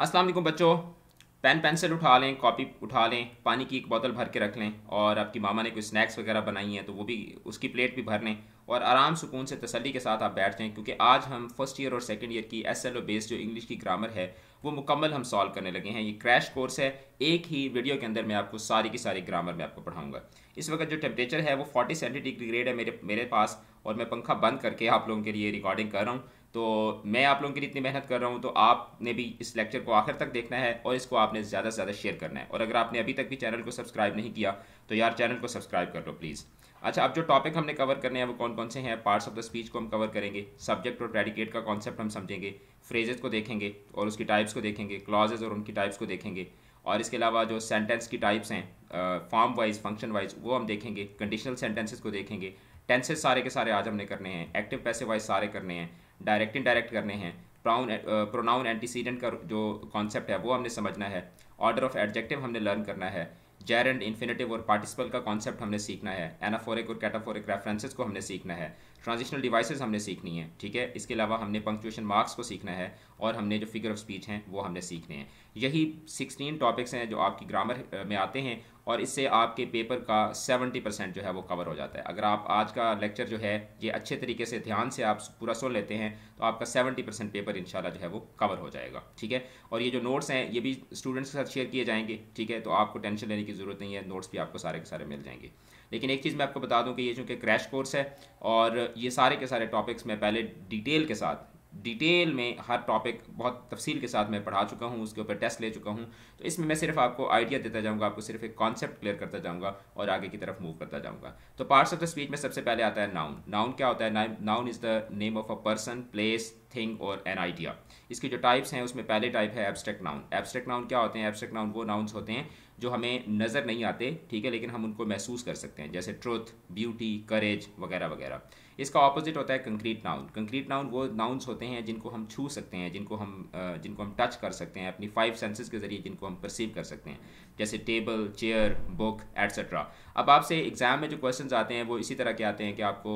अस्सलाम वालेकुम बच्चों पेन पेंसिल उठा लें कॉपी उठा लें पानी की एक बोतल भर के रख लें और आपकी मामा ने कोई स्नैक्स वगैरह बनाई हैं तो वो भी उसकी प्लेट भी भर लें और आराम सुकून से तसली के साथ आप बैठ जाएँ क्योंकि आज हम फर्स्ट ईयर और सेकेंड ईयर की एस एल ओ बेस्ड जो इंग्लिश की ग्रामर है वो मुकम्मल हम सॉल्व करने लगे हैं ये क्रैश कोर्स है एक ही वीडियो के अंदर मैं आपको सारी की सारी ग्रामर में आपको पढ़ाऊंगा इस वक्त जो टेम्परेचर है वो फोर्टी सेंटी डिग्री ग्रेड है मेरे मेरे पास और मैं पंखा बंद करके आप लोगों के लिए रिकॉर्डिंग कर रहा हूँ तो मैं आप लोगों के लिए इतनी मेहनत कर रहा हूँ तो आपने भी इस लेक्चर को आखिर तक देखना है और इसको आपने ज़्यादा से ज़्यादा शेयर करना है और अगर आपने अभी तक भी चैनल को सब्सक्राइब नहीं किया तो यार चैनल को सब्सक्राइब कर लो प्लीज़ अच्छा अब जो टॉपिक हमने कवर करने हैं वो कौन कौन से हैं पार्ट्स ऑफ द स्पीच को हम कवर करेंगे सब्जेक्ट और प्रेडिकेट का कॉन्सेप्ट हम समझेंगे फ्रेजेस को देखेंगे और उसकी टाइप्स को देखेंगे क्लॉजेज और उनकी टाइप्स को देखेंगे और इसके अलावा जो सेंटेंस की टाइप्स हैं फॉर्म वाइज फंक्शन वाइज वो हम देखेंगे कंडीशनल सेंटेंसेज को देखेंगे टेंसेज सारे के सारे आज हमने करने हैं एक्टिव पैसे वाइज सारे करने हैं डायरेक्ट इनडायरेक्ट करने हैं प्राउन प्रोनाउन एंटीसीडेंट का जो कॉन्सेप्ट है वो हमने समझना है ऑर्डर ऑफ एडजेक्टिव हमने लर्न करना है जेर एंड इन्फिनेटिव और पार्टिसिपल का कॉन्सेप्ट हमने सीखना है एनाफोरिक और कैटाफोरिक रेफरेंसेज को हमने सीखना है ट्रांजिशनल डिवाइस हमने सीखनी है ठीक है इसके अलावा हमने पंक्चुएशन मार्क्स को सीखना है और हमने जो फिगर ऑफ स्पीच हैं वो हमने सीखने हैं यही सिक्सटीन टॉपिक्स हैं जो आपकी ग्रामर में आते हैं और इससे आपके पेपर का सेवेंटी परसेंट जो है वो कवर हो जाता है अगर आप आज का लेक्चर जो है ये अच्छे तरीके से ध्यान से आप पूरा सुन लेते हैं तो आपका सेवेंटी परसेंट पेपर इन जो है वो कवर हो जाएगा ठीक है और ये जो नोट्स हैं ये भी स्टूडेंट्स के साथ शेयर किए जाएंगे ठीक है तो आपको टेंशन लेने की ज़रूरत नहीं है नोट्स भी आपको सारे के सारे मिल जाएंगे लेकिन एक चीज़ मैं आपको बता दूं कि ये चूँकि क्रैश कोर्स है और ये सारे के सारे टॉपिक्स मैं पहले डिटेल के साथ डिटेल में हर टॉपिक बहुत तफसील के साथ मैं पढ़ा चुका हूँ उसके ऊपर टेस्ट ले चुका हूँ तो इसमें मैं सिर्फ आपको आइडिया देता जाऊँगा आपको सिर्फ एक कॉन्सेप्ट क्लियर करता जाऊँगा और आगे की तरफ मूव करता जाऊँगा तो पार्ट्स ऑफ द स्पीच में सबसे पहले आता है नाउन नाउन क्या होता है noun is the name of a person place thing और एन आइडिया इसकी जो टाइप्स हैं उसमें पहले टाइप है एब्स्ट्रैक्ट नाउन एब्स्ट्रैक्ट नाउन क्या होते हैं एब्स्ट्रैक्ट नाउन वो नाउन्स होते हैं जो हमें नज़र नहीं आते ठीक है लेकिन हम उनको महसूस कर सकते हैं जैसे ट्रुथ ब्यूटी करेज वगैरह वगैरह इसका ऑपोजिट होता है कंक्रीट नाउन कंक्रीट नाउन वो नाउन्स होते हैं जिनको हम छू सकते हैं जिनको हम जिनको हम टच कर सकते हैं अपनी फाइव सेंसेस के ज़रिए जिनको हम परसीव कर सकते हैं जैसे टेबल चेयर बुक एट्सट्रा अब आपसे एग्ज़ाम में जो क्वेश्चन आते हैं वो इसी तरह के आते हैं कि आपको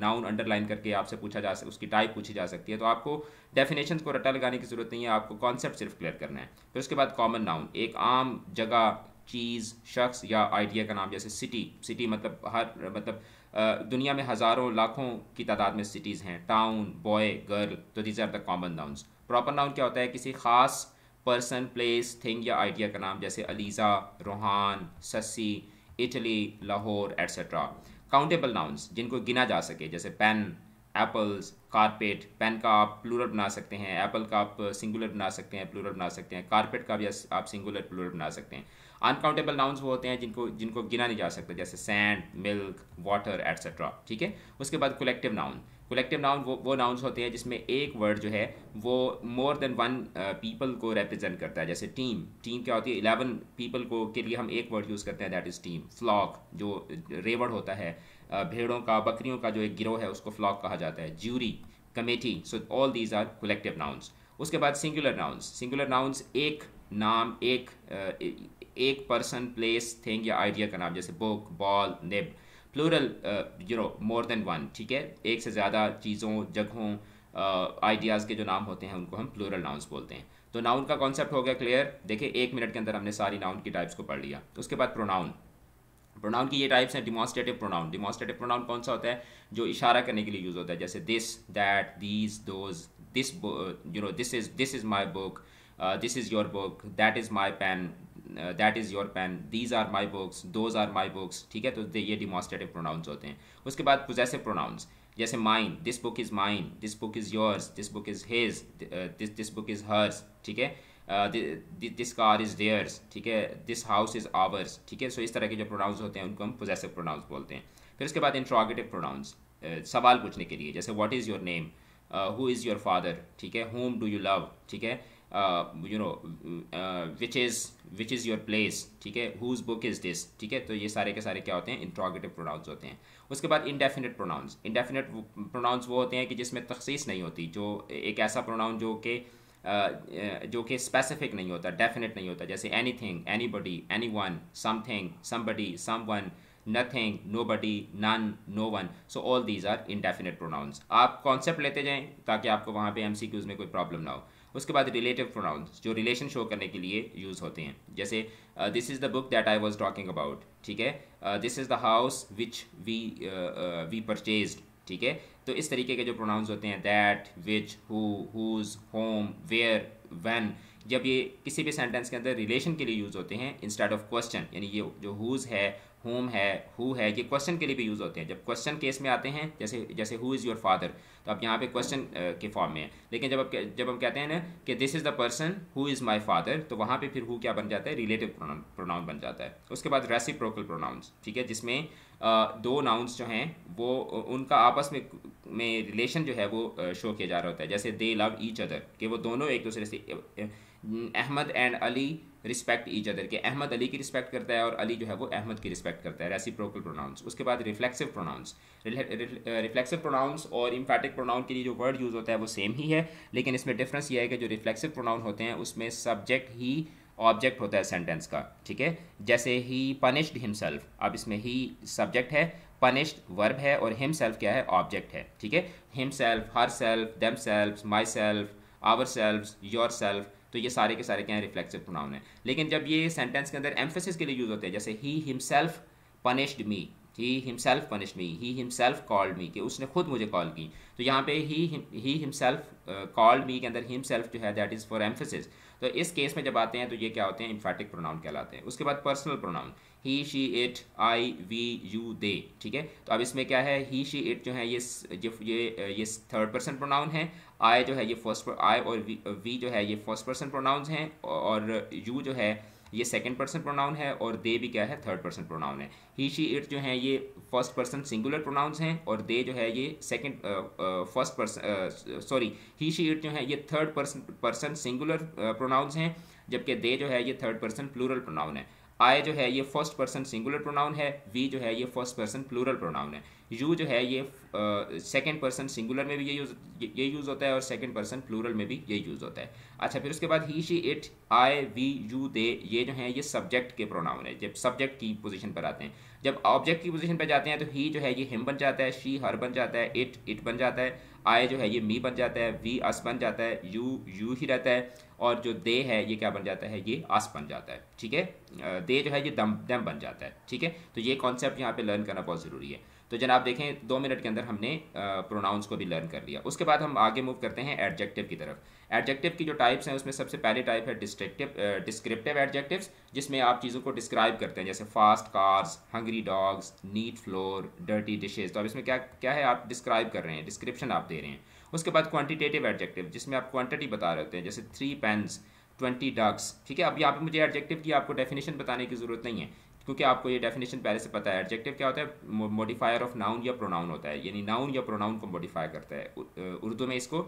नाउन अंडरलाइन करके आपसे पूछा जा सक उसकी टाइप पूछी जा सकती है तो आपको डेफिनेशन को रटा लगाने की ज़रूरत नहीं है आपको कॉन्सेप्ट सिर्फ क्लियर करना है फिर उसके बाद कॉमन नाउन एक आम जगह चीज़ शख्स या आइडिया का नाम जैसे सिटी सिटी मतलब हर मतलब दुनिया में हज़ारों लाखों की तादाद में सिटीज़ हैं टाउन बॉय गर्ल तो these are the common noun proper noun क्या होता है किसी ख़ास पर्सन प्लेस थिंग या आइडिया का नाम जैसे Aliza Rohan Sassi Italy Lahore etcetera countable nouns जिनको गिना जा सके जैसे पेन एप्पल्स कारपेट पेन का आप प्लूरल बना सकते हैं एप्पल का आप सिंगुलर बना सकते हैं प्लूरल बना सकते हैं कारपेट का भी आप सिंगुलर प्लूरल बना सकते हैं अनकाउंटेबल नाउन्स वो होते हैं जिनको जिनको गिना नहीं जा सकता जैसे सैंड मिल्क वाटर एट्सेट्रा ठीक है उसके बाद कलेक्टिव नाउन कलेक्टिव नाउन वो वो नाउन्स होते हैं जिसमें एक वर्ड जो है वो मोर देन वन पीपल को रिप्रेजेंट करता है जैसे टीम टीम क्या होती है इलेवन पीपल को के लिए हम एक वर्ड यूज़ करते हैं दैट इज़ टीम फ्लॉक जो uh, रेवड़ होता है uh, भेड़ों का बकरियों का जो एक गिरोह है उसको फ्लॉक कहा जाता है jury committee so all these are collective nouns उसके बाद सिंगुलर नाउन्स सिंगुलर नाउन्स एक नाम एक uh, एक पर्सन प्लेस थिंग या आइडिया का नाम जैसे book ball nib plural you know more than one ठीक है एक से ज़्यादा चीज़ों जगहों आइडियाज़ uh, के जो नाम होते हैं उनको हम प्लूरल नाउन्स बोलते हैं तो नाउन का कॉन्सेप्ट हो गया क्लियर देखिए एक मिनट के अंदर हमने सारी नाउन की टाइप्स को पढ़ लिया तो उसके बाद प्रोनाउन प्रोनाउन की ये टाइप्स हैं डिमॉन्स्ट्रेटिव प्रोनाउन डिमॉन्स्ट्रेटिव प्रोनाउन कौन सा होता है जो इशारा करने के लिए यूज़ होता है जैसे this that these those this you know this is this is my book this is your book that is my pen that is your pen these are my books those are my books ठीक है तो ये demonstrative pronounce होते हैं उसके बाद possessive pronouns जैसे mine this book is mine this book is yours this book is his this this book is hers ठीक है दिस कार इज़ देयर्स ठीक है दिस हाउस इज़ आवर्स ठीक है सो इस तरह के जो प्रोनाउंस होते हैं उनको हम पोजेसिव प्रोनाउंस बोलते हैं फिर उसके बाद इंट्रोगेटिव प्रोनाउंस uh, सवाल पूछने के लिए जैसे what is your name who is your father ठीक है होम डू यू लव ठीक है you know which is which is your place ठीक है हुज बुक इज़ दिस ठीक है तो ये सारे के सारे क्या होते हैं इंट्रोगेटिव प्रोनाउंस होते हैं उसके बाद इंडेफिनेट प्रोनाउंस इंडेफिनेट प्रोनाउंस वो होते हैं कि जिसमें तख्सीस नहीं होती जो एक ऐसा प्रोनाउन जो कि uh, uh, जो कि स्पेसिफिक नहीं होता डेफिनेट नहीं होता जैसे anything anybody anyone something thing someone nothing nobody none no one so all these are indefinite pronouns आप कॉन्सेप्ट लेते जाएँ ताकि आपको वहाँ पे एम सी क्यूज़ में कोई प्रॉब्लम ना हो उसके बाद रिलेटिव प्रोनाउंस जो रिलेशन शो करने के लिए यूज़ होते हैं जैसे this is the book that I was talking about ठीक है this is the house which we we purchase ठीक है तो इस तरीके के जो प्रोनाउंस होते हैं that which who whose whom where when जब ये किसी भी सेंटेंस के अंदर रिलेशन के लिए यूज़ होते हैं इंस्टेड ऑफ क्वेश्चन यानी ये जो हुज़ है होम है हु है ये क्वेश्चन के लिए भी यूज़ होते हैं जब क्वेश्चन केस में आते हैं जैसे जैसे हु इज़ योर फादर तो आप यहाँ पे क्वेश्चन के फॉर्म में है लेकिन जब आप जब हम कहते हैं ना कि this is the person who is my father तो वहाँ पे फिर हु क्या बन जाता है रिलेटिव प्रोनाउन बन जाता है उसके बाद रेसिप्रोकल प्रोनाउंस ठीक है जिसमें दो नाउंस जो हैं वो उनका आपस में में रिलेशन जो है वो शो किया जा रहा होता है जैसे दे लव ईच अदर कि वो दोनों एक दूसरे से Ahmad and Ali respect each other के अहमद अली की रिस्पेक्ट करता है और अली जो है वो अहमद की रिस्पेक्ट करता है रेसिप्रोकल प्रोनाउंस उसके बाद रिफ्लेक्सिव प्रोनाउंस रिफ्लेक्सिव प्रोनाउंस और इम्फेटिक प्रोनाउन के लिए जो वर्ड यूज़ होता है वो सेम ही है लेकिन इसमें डिफरेंस ये है कि जो रिफ्लेक्सिव प्रोनाउन होते हैं उसमें सब्जेक्ट ही ऑब्जेक्ट होता है सेंटेंस का ठीक है जैसे ही पनिश्ड हिमसेल्फ अब इसमें ही सब्जेक्ट है पनिश्ड वर्ब है और हिमसेल्फ क्या है ऑब्जेक्ट है ठीक है himself herself themself myself ourself yourself तो ये सारे के सारे क्या है रिफ्लेक्सिव प्रोनाउन है लेकिन जब ये सेंटेंस के अंदर एम्फेसिस के लिए यूज़ होते हैं जैसे he himself punished me he himself punished me he himself called me कि उसने खुद मुझे कॉल की तो यहाँ पे ही ही हिमसेल्फ कॉल्ड मी के अंदर हिमसेल्फ जो है दैट इज़ फॉर एम्फेसिस तो इस केस में जब आते हैं तो ये क्या होते हैं इम्फेटिक प्रोनाउन कहलाते हैं उसके बाद personal pronoun he she it I we you they ठीक है तो अब इसमें क्या है ही शी इट जो है ये ये ये थर्ड पर्सन प्रोनाउन है आई जो है ये फर्स्ट आई और वी, वी जो है ये फर्स्ट पर्सन प्रोनाउन हैं और यू जो है ये सेकेंड पर्सन प्रोनाउन है और दे भी क्या है थर्ड पर्सन प्रोनाउन है ही शी इट जो है ये फर्स्ट पर्सन सिंगुलर प्रोनाउंस हैं और दे uh, जो है ये second first person sorry he she it जो है ये third person person singular pronouns हैं जबकि दे जो है ये थर्ड पर्सन प्लूरल प्रोनाउन है आई जो है ये फर्स्ट पर्सन सिंगुलर प्रोनाउन है वी जो है ये फर्स्ट पर्सन प्लूरल प्रोनाउन है यू जो है ये सेकेंड पर्सन सिंगुलर में भी ये यूज ये यूज़ होता है और सेकेंड पर्सन प्लूरल में भी ये यूज़ होता है अच्छा फिर उसके बाद he she it I we you they ये जो है ये सब्जेक्ट के प्रोनाउन है जब सब्जेक्ट की पोजीशन पर आते हैं जब ऑब्जेक्ट की पोजीशन पर जाते हैं तो ही जो है ये हिम बन जाता है शी हर बन जाता है इट इट बन जाता है आई जो है ये मी बन जाता है वी अस बन जाता है यू यू ही रहता है और जो दे है ये क्या बन जाता है ये अस बन जाता है ठीक है दे जो है ये दम दम बन जाता है ठीक है तो ये कॉन्सेप्ट यहाँ पे लर्न करना बहुत ज़रूरी है तो जनाब देखें दो मिनट के अंदर हमने प्रोनाउंस को भी लर्न कर लिया उसके बाद हम आगे मूव करते हैं एडजेक्टिव की तरफ एडजेक्टिव की जो टाइप्स हैं उसमें सबसे पहले टाइप है डिस्ट्रिक्टिव डिस्क्रिप्टिव एडजेक्टिव्स जिसमें आप चीज़ों को डिस्क्राइब करते हैं जैसे fast cars hungry dogs neat floor dirty dishes तो अब इसमें क्या क्या है आप डिस्क्राइब कर रहे हैं डिस्क्रिप्शन आप दे रहे हैं उसके बाद क्वान्टिटेटिव एडजेक्टिव जिसमें आप क्वान्टिटी बता रहे होते हैं जैसे थ्री पेन्स ट्वेंटी डग्स ठीक है अब यहाँ पे मुझे एडजेक्टिव की आपको डेफिनेशन बताने की जरूरत नहीं है क्योंकि आपको ये डेफिनेशन पहले से पता है एडजेक्टिव क्या होता है मॉडिफायर ऑफ नाउन या प्रोनाउन होता है यानी नाउन या प्रोनाउन को मॉडिफाई करता है उर्दू में इसको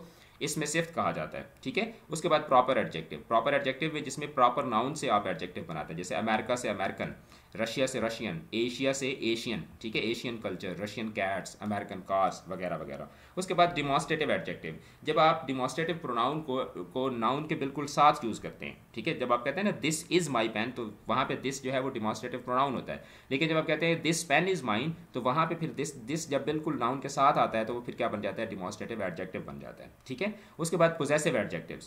इसमें सिर्फ कहा जाता है ठीक है उसके बाद प्रॉपर एडजेक्टिव प्रॉपर एडजेक्टिव में जिसमें प्रॉपर नाउन से आप एडजेक्टिव बनाते हैं जैसे अमेरिका से अमेरिकन रशिया से रशियन एशिया से एशियन ठीक है Asian culture Russian cats American cars वगैरह वगैरह उसके बाद डिमॉन्स्ट्रेटिव एडजेक्टिव जब आप डिमॉन्स्ट्रेटिव प्रोनाउन को को नाउन के बिल्कुल साथ यूज़ करते हैं ठीक है जब आप कहते हैं ना दिस इज़ माई पेन तो वहाँ पे दिस जो है वो डिमॉन्स्ट्रेटिव प्रोनाउन होता है लेकिन जब आप कहते हैं दिस पेन इज़ माइन तो वहाँ पर फिर दिस दिस जब बिल्कुल नाउन के साथ आता है तो वो फिर क्या बन जाता है डिमॉन्स्ट्रेटिव एडजेक्टिव बन जाता है ठीक है उसके बाद पोजेसिव एडजेक्टिव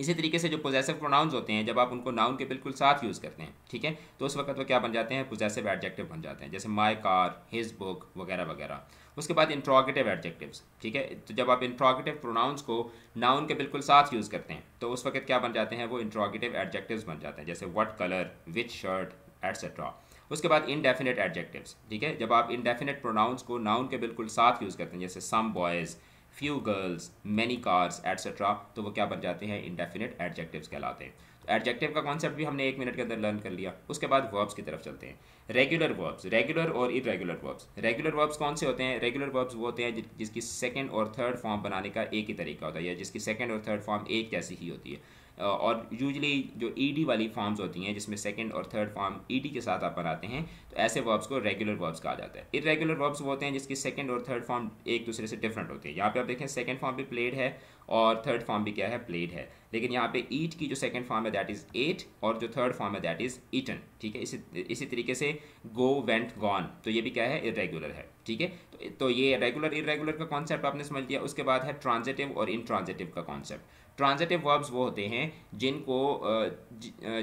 इसी तरीके से जो पोजेसिव प्रोनाउंस होते हैं जब आप उनको नाउन के बिल्कुल साथ यूज़ करते हैं ठीक है तो उस वक्त वो क्या बन जाते हैं पोजेसिव एडजेक्टिव बन जाते हैं जैसे माई कार हिज बुक वगैरह वगैरह उसके बाद इंट्रोगेटिव एडजेक्टिव्स ठीक है तो जब आप इंट्रोगेटिव प्रोनाउंस को नाउन के बिल्कुल साथ यूज़ करते हैं तो उस वक्त क्या बन जाते हैं वो इंट्रोगेटिव एडजेक्टिव्स बन जाते हैं जैसे what colour which shirt etcetera उसके बाद इनडेफिनेट एडजेक्टिव्स ठीक है जब आप इनडेफिनेट प्रोनाउंस को नाउन के बिल्कुल साथ यूज़ करते हैं जैसे some boys few girls many cars etcetera तो वो क्या बन जाते हैं इंडेफिनिट एडजेक्टिव्स कहलाते हैं तो एडजेक्टिव का कॉन्सेप्ट भी हमने एक मिनट के अंदर लर्न कर लिया उसके बाद वर्ब्स की तरफ चलते हैं रेगुलर वर्ब्स रेगुलर और इरेगुलर वर्ब्स रेगुलर वर्ब्स कौन से होते हैं रेगुलर वर्ब्स वो होते हैं जिसकी सेकेंड और थर्ड फॉर्म बनाने का एक ही तरीका होता है या जिसकी सेकेंड और थर्ड फॉर्म एक जैसी ही होती है और यूजली जो ई e वाली फॉर्म्स होती हैं जिसमें सेकेंड और थर्ड फॉर्म ई के साथ आप बनाते हैं तो ऐसे वर्ब्स को रेगुलर वर्ब्स कहा जाता है इरेगुलर वर्ब्स वो होते हैं जिसकी सेकेंड और थर्ड फॉर्म एक दूसरे से डिफरेंट होते हैं यहाँ पे आप देखें सेकेंड फॉर्म भी प्लेड है और थर्ड फॉर्म भी क्या है प्लेड है लेकिन यहाँ पे ईट की जो सेकेंड फॉर्म है दैट इज़ एट और जो थर्ड फॉर्म है दैट इज़ ईटन ठीक है इसी इसी तरीके से गो वेंट गॉन तो ये भी क्या है इरेगुलर है ठीक है तो, ये रेगुलर इरेगुलर का कॉन्सेप्ट आपने समझ लिया उसके बाद है ट्रांजेटिव और इन का कॉन्सेप्ट ट्रांजिटिव वर्ब्स वो होते हैं जिनको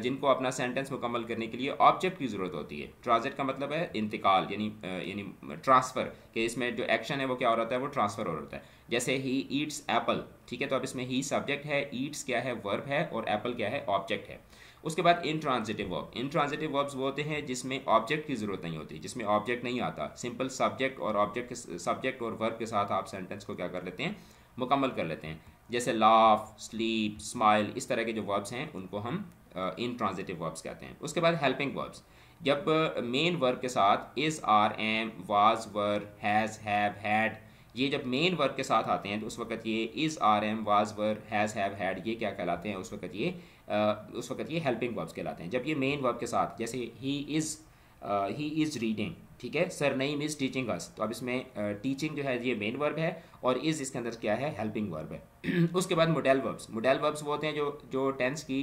जिनको अपना सेंटेंस मुकम्मल करने के लिए ऑब्जेक्ट की ज़रूरत होती है ट्रांजिट का मतलब है इंतकाल यानी यानी ट्रांसफ़र कि इसमें जो एक्शन है वो क्या हो रहा है वो ट्रांसफ़र हो रहा है जैसे ही ईट्स एप्पल ठीक है तो अब इसमें ही सब्जेक्ट है ईट्स क्या है वर्ब है और एप्पल क्या है ऑब्जेक्ट है उसके बाद intransitive verb intransitive verbs वो होते हैं जिसमें ऑब्जेक्ट की ज़रूरत नहीं होती जिसमें ऑब्जेक्ट नहीं आता सिंपल सब्जेक्ट और ऑब्जेक्ट के सब्जेक्ट और वर्ब के साथ आप सेंटेंस को क्या कर लेते हैं मुकम्मल कर लेते हैं जैसे लाफ स्लीप स्माइल इस तरह के जो वर्ब्स हैं उनको हम इन ट्रांजिटिव वर्ब्स कहते हैं उसके बाद हेल्पिंग वर्ब्स जब मेन वर्ब के साथ is are am was were has have had ये जब मेन वर्ब के साथ आते हैं तो उस वक्त ये is are am was were has have had ये क्या कहलाते हैं उस वक्त ये उस वक्त ये हेल्पिंग वर्ब्स कहलाते हैं जब ये मेन वर्ब के साथ जैसे he is he is reading ठीक है sir Naeem is teaching us तो अब इसमें टीचिंग जो है ये मेन वर्ब है और इज़ इसके अंदर क्या है हेल्पिंग वर्ब है उसके बाद मोडल वर्ब्स मोडल वर्ब्स वो होते हैं जो जो टेंस की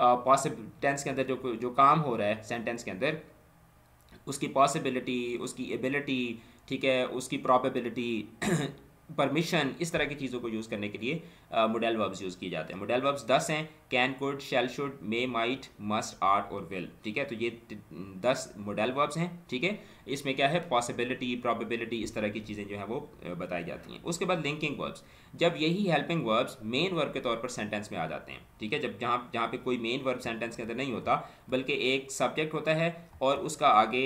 पॉसिब uh, टेंस के अंदर जो जो काम हो रहा है सेंटेंस के अंदर उसकी पॉसिबिलिटी उसकी एबिलिटी ठीक है उसकी प्रॉपेबिलिटी परमिशन इस तरह की चीज़ों को यूज़ करने के लिए मोडल वर्ब्स यूज़ किए जाते हैं मोडल वर्ब्स दस हैं can could shall should may might must ought और विल ठीक है तो ये दस मोडल वर्ब्स हैं ठीक है इसमें क्या है पॉसिबिलिटी प्रॉबिलिटी इस तरह की चीज़ें जो है वो बताई जाती हैं उसके बाद लिंकिंग वर्ब्स जब यही हेल्पिंग वर्ब्स मेन वर्ब के तौर पर सेंटेंस में आ जाते हैं ठीक है जब जहाँ जहाँ पे कोई मेन वर्ब सेंटेंस के अंदर नहीं होता बल्कि एक सब्जेक्ट होता है और उसका आगे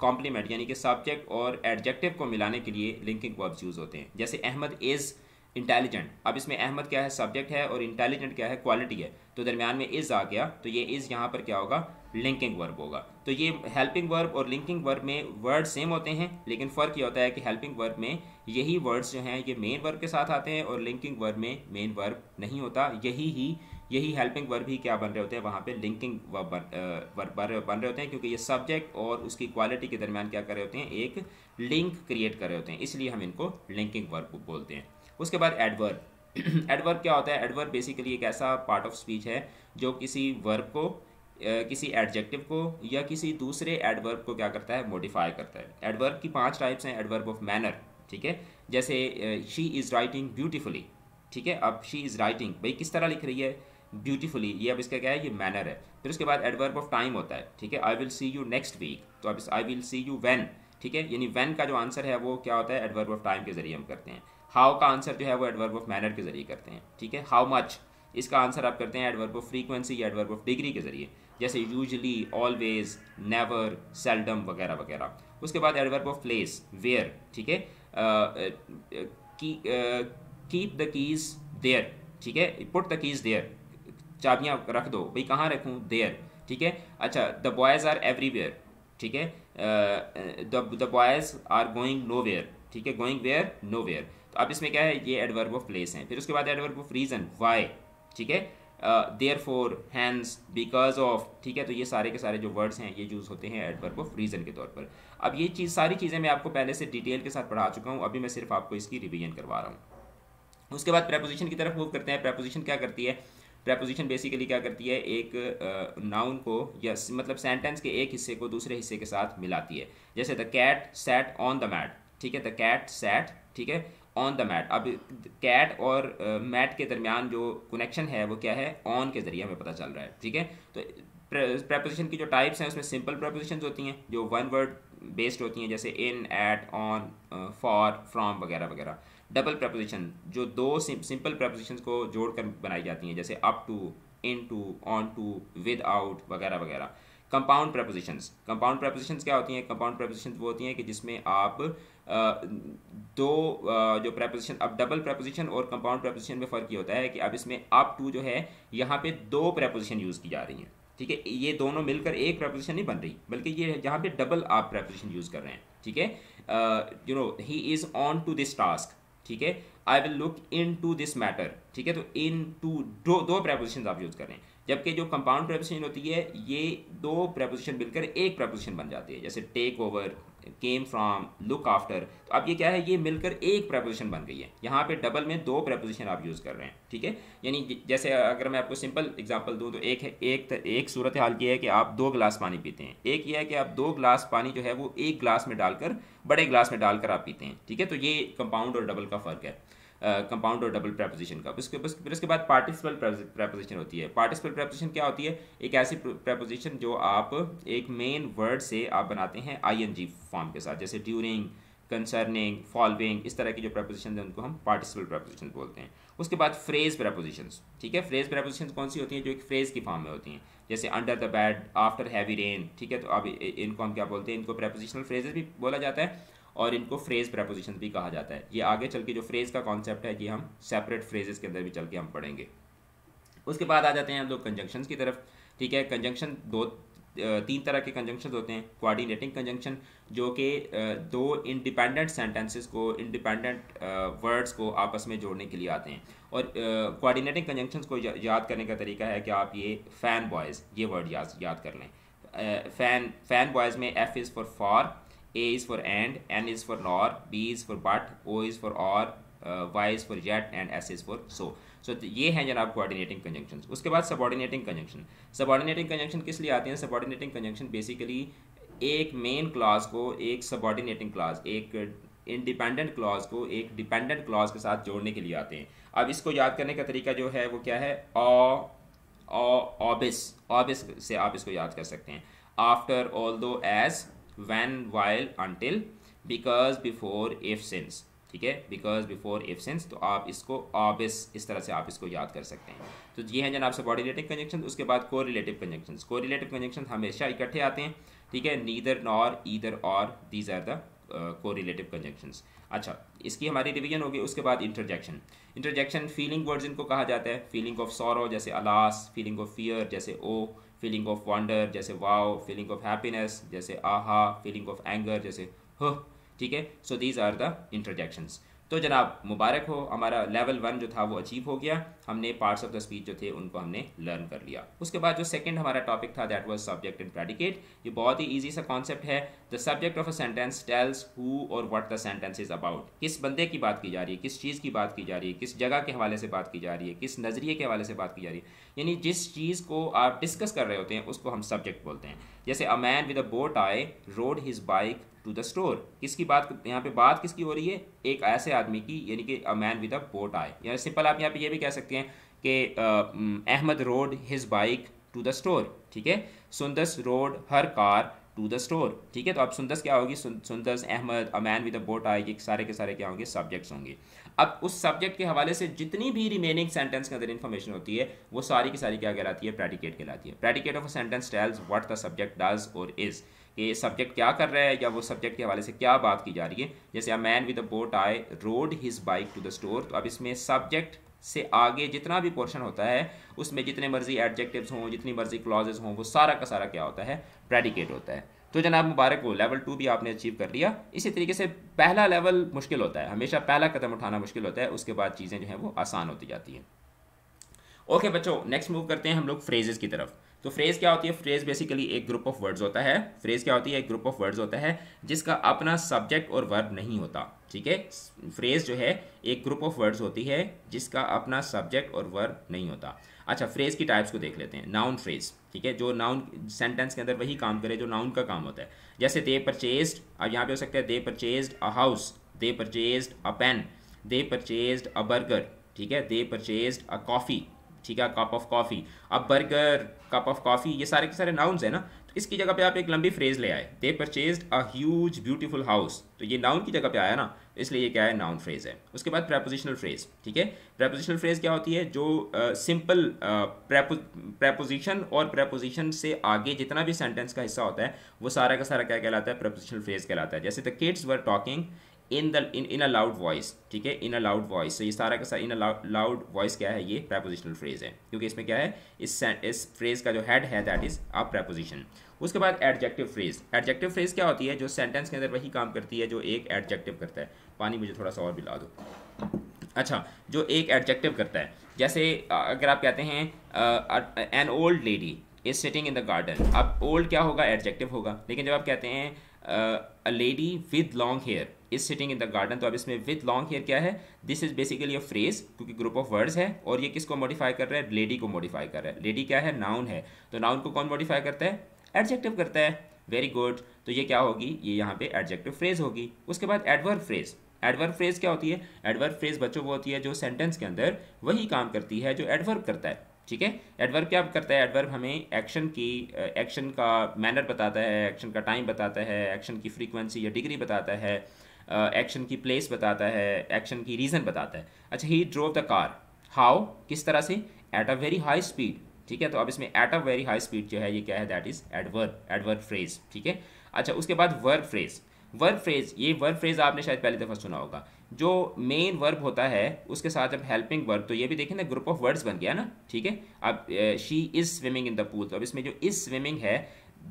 कॉम्प्लीमेंट यानी कि सब्जेक्ट और एडजेक्टिव को मिलाने के लिए लिंकिंग वर्ब्स यूज़ होते हैं जैसे अहमद इज़ इंटेलिजेंट अब इसमें अहमद क्या है सब्जेक्ट है और इंटेलिजेंट क्या है क्वालिटी है तो दरमियान में इज़ आ गया तो ये इज़ यहाँ पर क्या होगा लिंकिंग वर्ब होगा तो ये हेल्पिंग वर्ब और लिंकिंग वर्ब में वर्ड सेम होते हैं लेकिन फ़र्क ये होता है कि हेल्पिंग वर्ब में यही वर्ड्स जो हैं ये मेन वर्ब के साथ आते हैं और लिंकिंग वर्ब में मेन वर्ब नहीं होता यही ही यही हेल्पिंग वर्ब ही क्या बन रहे होते हैं वहाँ पे लिंकिंग वर्ब बन रहे होते हैं क्योंकि ये सब्जेक्ट और उसकी क्वालिटी के दरमियान क्या कर रहे होते हैं एक लिंक क्रिएट कर रहे होते हैं इसलिए हम इनको लिंकिंग वर्ब बोलते हैं उसके बाद एडवर्ब एडवर्ब क्या होता है एडवर्ब बेसिकली एक ऐसा पार्ट ऑफ स्पीच है जो किसी वर्ब को किसी एडजेक्टिव को या किसी दूसरे एडवर्ब को क्या करता है मॉडिफाई करता है एडवर्ब की पांच टाइप्स हैं एडवर्ब ऑफ मैनर ठीक है जैसे शी इज़ राइटिंग ब्यूटीफुली ठीक है अब शी इज़ राइटिंग भाई किस तरह लिख रही है ब्यूटीफुली ये अब इसका क्या है ये मैनर है फिर उसके बाद एडवर्ब ऑफ टाइम होता है ठीक है I will see you next week तो अब I will see you when ठीक है यानी वैन का जो आंसर है वो क्या होता है एडवर्ब ऑफ टाइम के जरिए हम करते हैं हाउ का आंसर जो है वो एडवर्ब ऑफ मैनर के जरिए करते हैं ठीक है हाउ मच इसका आंसर आप करते हैं एडवर्ब ऑफ फ्रीक्वेंसी या एडवर्ब ऑफ डिग्री के जरिए जैसे यूजली ऑलवेज नेवर सेल्डम वगैरह वगैरह उसके बाद एडवर्ब ऑफ प्लेस वेयर ठीक है कीप द कीज़ देयर ठीक है पुट द कीज़ देयर चाबियां रख दो भाई कहाँ रखूँ देयर ठीक है अच्छा द बॉयज़ आर एवरीवेयर ठीक है the boys are going nowhere ठीक है गोइंग वेयर नो वेयर तो अब इसमें क्या है ये एडवर्ब ऑफ प्लेस हैं फिर उसके बाद एडवर्ब ऑफ रीज़न वाई ठीक है therefore hence because of ठीक है तो ये सारे के सारे जो वर्ड्स हैं ये यूज़ होते हैं एडवर्ब ऑफ रीज़न के तौर पर अब ये चीज़ सारी चीज़ें मैं आपको पहले से डिटेल के साथ पढ़ा चुका हूँ अभी मैं सिर्फ आपको इसकी रिविजन करवा रहा हूँ उसके बाद प्रेपोजिशन की तरफ मूव करते हैं प्रेपोजिशन क्या करती है प्रेपोजिशन बेसिकली क्या करती है एक नाउन uh, को या मतलब सेंटेंस के एक हिस्से को दूसरे हिस्से के साथ मिलाती है जैसे the cat sat on the mat ठीक है द कैट सेट ठीक है ऑन द मैट अब कैट और मैट uh, के दरमियान जो कनेक्शन है वो क्या है ऑन के ज़रिए हमें पता चल रहा है ठीक है तो प्रपोजिशन की जो टाइप्स हैं उसमें सिंपल प्रपोजिशन होती हैं जो वन वर्ड बेस्ड होती हैं जैसे in at on for from वगैरह वगैरह डबल प्रपोजिशन जो दो सिंपल प्रपोजिशन को जोड़कर बनाई जाती हैं जैसे up to into onto without वगैरह वगैरह कंपाउंड प्रपोजिशंस कंपाउंड प्रपोजिशंस क्या होती हैं कंपाउंड प्रपोजिशंस वो होती हैं कि जिसमें आप दो जो प्रेपोजिशन अब डबल प्रेपोजिशन और कंपाउंड प्रेपोजिशन में फ़र्क ये होता है कि अब इसमें अप टू जो है यहाँ पे दो प्रेपोजिशन यूज़ की जा रही हैं ठीक है ये दोनों मिलकर एक प्रेपोजिशन नहीं बन रही बल्कि ये जहाँ पे डबल आप प्रेपोजिशन यूज़ कर रहे हैं ठीक है you know he is on to this task ठीक है I will look into this matter ठीक है तो इन टू दो दो प्रेपोजिशन आप यूज़ कर रहे हैं जबकि जो कंपाउंड प्रेपोजिशन होती है ये दो प्रेपोजिशन मिलकर एक प्रेपोजिशन बन जाती है जैसे take over came from look after तो अब ये क्या है ये मिलकर एक प्रपोजिशन बन गई है यहाँ पे डबल में दो प्रपोजिशन आप यूज़ कर रहे हैं ठीक है यानी जैसे अगर मैं आपको सिंपल एग्जांपल दूँ तो एक है एक एक सूरत हाल की है कि आप दो गिलास पानी पीते हैं एक ये है कि आप दो गिलास पानी जो है वो एक गिलास में डालकर बड़े गिलास में डालकर आप पीते हैं ठीक है तो ये कंपाउंड और डबल का फ़र्क है कंपाउंड और डबल प्रेपोजिशन का उसके फिर उसके बाद पार्टिसिपल प्रेपोजिशन होती है पार्टिसिपल प्रेपोजिशन क्या होती है एक ऐसी प्रेपोजिशन जो आप एक मेन वर्ड से आप बनाते हैं आई फॉर्म के साथ जैसे ड्यूरिंग कंसर्निंग फॉलोइंग इस तरह की जो प्रेपोजिशन है उनको हम पार्टिसिपल प्रेपोजिशन बोलते हैं उसके बाद फ्रेज प्रपोजिशन ठीक है फ्रेज प्रेपोजिशन कौन सी होती हैं जो एक फ्रेज की फॉर्म में होती हैं जैसे under the bed after heavy rain ठीक है तो अब इनको हम क्या बोलते हैं इनको प्रेपोजिशनल फ्रेजेस भी बोला जाता है और इनको फ्रेज प्रपोजिशन भी कहा जाता है ये आगे चल के जो फ्रेज का कॉन्सेप्ट है ये हम सेपरेट फ्रेजेस के अंदर भी चल के हम पढ़ेंगे उसके बाद आ जाते हैं हम लोग कंजंक्शन की तरफ ठीक है कंजंक्शन दो तीन तरह के कंजंक्शन होते हैं कोऑर्डिनेटिंग कंजंक्शन जो कि दो इंडिपेंडेंट सेंटेंसेस को इंडिपेंडेंट वर्ड्स को आपस में जोड़ने के लिए आते हैं और कोऑर्डिनेटिंग कंजंक्शन को या, याद करने का तरीका है कि आप ये फ़ैन बॉयज़ ये वर्ड याद याद कर लें फ़ैन फ़ैन बॉयज़ में F is for for A is for and, N is for nor, B is for but, O is for or, uh, Y is for yet and S is for so. So so, तो ये हैं जनाब coordinating conjunction उसके बाद subordinating conjunction subordinating conjunction किस लिए आते हैं सबऑर्डिनेटिंग कंजंक्शन बेसिकली एक मेन क्लाज को एक सबऑर्डिनेटिंग क्लाज एक इंडिपेंडेंट क्लॉज को एक डिपेंडेंट क्लॉज के साथ जोड़ने के लिए आते हैं अब इसको याद करने का तरीका जो है वो क्या है ऑबिस ऑबिस से आप इसको याद कर सकते हैं after all though as when while until because before if since ठीक है बिकॉज बिफोर इफ सेंस तो आप इसको ऑबिस इस तरह से आप इसको याद कर सकते हैं तो ये हैं जनाब बॉडी रिलेटिव कंजेक्शन उसके बाद को रिलेटिव कंजेक्शन को रिलेटिव कंजक्शन हमेशा इकट्ठे आते हैं ठीक है नीदर नॉर ईदर और दीज आर द को रिलेटिव कंजक्शंस अच्छा इसकी हमारी रिविजन होगी उसके बाद इंटरजेक्शन इंटरजेक्शन फीलिंग वर्ड्स इनको कहा जाता है फीलिंग ऑफ सॉरो जैसे अलास फीलिंग ऑफ फियर जैसे ओ फीलिंग ऑफ वंडर जैसे वाओ फीलिंग ऑफ हैप्पीनेस जैसे आहा फीलिंग ऑफ एंगर जैसे हो ठीक है so these are the interjections तो जनाब मुबारक हो हमारा लेवल वन जो था वो अचीव हो गया हमने पार्ट्स ऑफ द स्पीच जो थे उनको हमने लर्न कर लिया उसके बाद जो सेकंड हमारा टॉपिक था that was subject and predicate ये बहुत ही इजी सा कॉन्सेप्ट है the subject of a sentence tells who और what the sentence is about किस बंदे की बात की जा रही है किस चीज़ की बात की जा रही है किस जगह के हवाले से बात की जा रही है किस नज़रिए के हवाले से बात की जा रही है यानी जिस चीज़ को आप डिस्कस कर रहे होते हैं उसको हम सब्जेक्ट बोलते हैं जैसे a man with a boat I rode his bike to the store किसकी बात यहाँ पे बात किसकी हो रही है एक ऐसे आदमी की यानी कि a man with a boat I यानी सिंपल आप यहाँ पे ये भी कह सकते हैं कि Ahmed rode his bike to the store ठीक है Sundas rode her car to the store ठीक है तो अब सुंदस क्या होगी Sundas Ahmed a man with a boat I ये सारे के सारे क्या होंगे सब्जेक्ट्स होंगे अब उस सब्जेक्ट के हवाले से जितनी भी रिमेनिंग सेंटेंस के अंदर इन्फॉर्मेशन होती है वो सारी की सारी क्या कहलाती है प्रेडिकेट कहलाती है predicate of a sentence tells what the subject does और इज़ कि सब्जेक्ट क्या कर रहा है या वो सब्जेक्ट के हवाले से क्या बात की जा रही है जैसे a man with a boat I rode his bike to the store तो अब इसमें सब्जेक्ट से आगे जितना भी पोर्शन होता है उसमें जितने मर्जी एडजेक्टिव्स हों जितनी मर्जी क्लॉजेज हों वो सारा का सारा क्या होता है प्रेडिकेट होता है तो जनाब मुबारक हो लेवल टू भी आपने अचीव कर लिया इसी तरीके से पहला लेवल मुश्किल होता है हमेशा पहला कदम उठाना मुश्किल होता है उसके बाद चीज़ें जो हैं वो आसान होती जाती हैं ओके बच्चों नेक्स्ट मूव करते हैं हम लोग फ्रेजेज़ की तरफ तो फ्रेज़ क्या होती है फ्रेज़ बेसिकली एक ग्रुप ऑफ वर्ड्स होता है फ्रेज़ क्या होती है एक ग्रुप ऑफ वर्ड्स होता है जिसका अपना सब्जेक्ट और वर्ब नहीं होता ठीक है फ्रेज़ जो है एक ग्रुप ऑफ वर्ड्स होती है जिसका अपना सब्जेक्ट और वर्ब नहीं होता अच्छा फ्रेज़ की टाइप्स को देख लेते हैं नाउन फ्रेज़ ठीक है जो नाउन सेंटेंस के अंदर वही काम करे जो नाउन का काम होता है जैसे दे परचेज अब यहाँ पे हो सकता है they purchase a house they purchase a pen they purchase a burger ठीक है दे परचेज अ कॉफ़ी ठीक है कप ऑफ कॉफ़ी अब बर्गर कप ऑफ कॉफ़ी ये सारे के सारे नाउन्स है ना तो इसकी जगह पे आप एक लंबी फ्रेज ले आए they purchase a huge beautiful house तो ये नाउन की जगह पे आया ना इसलिए ये क्या है नाउन फ्रेज है उसके बाद प्रेपोजिशनल फ्रेज ठीक है प्रेपोजिशनल फ्रेज क्या होती है जो सिंपल प्रेपोजिशन और प्रेपोजिशन से आगे जितना भी सेंटेंस का हिस्सा होता है वो सारा का सारा क्या कहलाता है प्रेपोजिशनल फ्रेज कहलाता है जैसे the kids were talking in the in in a loud voice ठीक है इन अ लाउड वॉइस तो ये सारा का सारा इन अ लाउड वॉइस क्या है ये प्रेपोजिशनल फ्रेज है क्योंकि इसमें क्या है इस इस फ्रेज का जो हेड है दैट इज अ प्रेपोजिशन उसके बाद एडजेक्टिव फ्रेज एडजेक्टिव फ्रेज क्या होती है जो सेंटेंस के अंदर वही काम करती है जो एक एडजेक्टिव करता है पानी मुझे थोड़ा सा और मिला दो अच्छा जो एक एडजेक्टिव करता है जैसे अगर आप कहते हैं an old lady is sitting in the garden अब ओल्ड क्या होगा एडजेक्टिव होगा लेकिन जब आप कहते हैं a lady with long hair is sitting in the garden तो अब इसमें विथ लॉन्ग हेयर क्या है this is basically a phrase क्योंकि ग्रुप ऑफ वर्ड्स है और ये किसको मॉडिफाई कर रहा है लेडी को मॉडिफाई कर रहा है लेडी क्या है नाउन है तो नाउन को कौन मॉडिफाई करता है एडजेक्टिव करता है वेरी गुड तो ये क्या होगी ये यहाँ पे एडजेक्टिव फ्रेज होगी उसके बाद एडवर्ब फ्रेज एडवर्ब फ्रेज क्या होती है एडवर्ब फ्रेज बच्चों वो होती है जो सेंटेंस के अंदर वही काम करती है जो एडवर्ब करता है ठीक है एडवर्ब क्या करता है एडवर्ब हमें एक्शन की एक्शन का मैनर बताता है एक्शन का टाइम बताता है एक्शन की फ्रीक्वेंसी या डिग्री बताता है एक्शन की प्लेस बताता है एक्शन की रीज़न बताता है अच्छा he drove the car how किस तरह से at a very high speed ठीक है तो अब इसमें at a very high speed जो है ये क्या है that is adverb adverb phrase ठीक है अच्छा उसके बाद वर्ब फ्रेज वर्ब फ्रेज ये वर्ब फ्रेज आपने शायद पहली दफ़ा सुना होगा जो मेन वर्ब होता है उसके साथ जब हेल्पिंग वर्ब तो ये भी देखें ना ग्रुप ऑफ वर्ड्स बन गया ना ठीक है अब she is swimming in the pool तो अब इसमें जो इज़ स्विमिंग है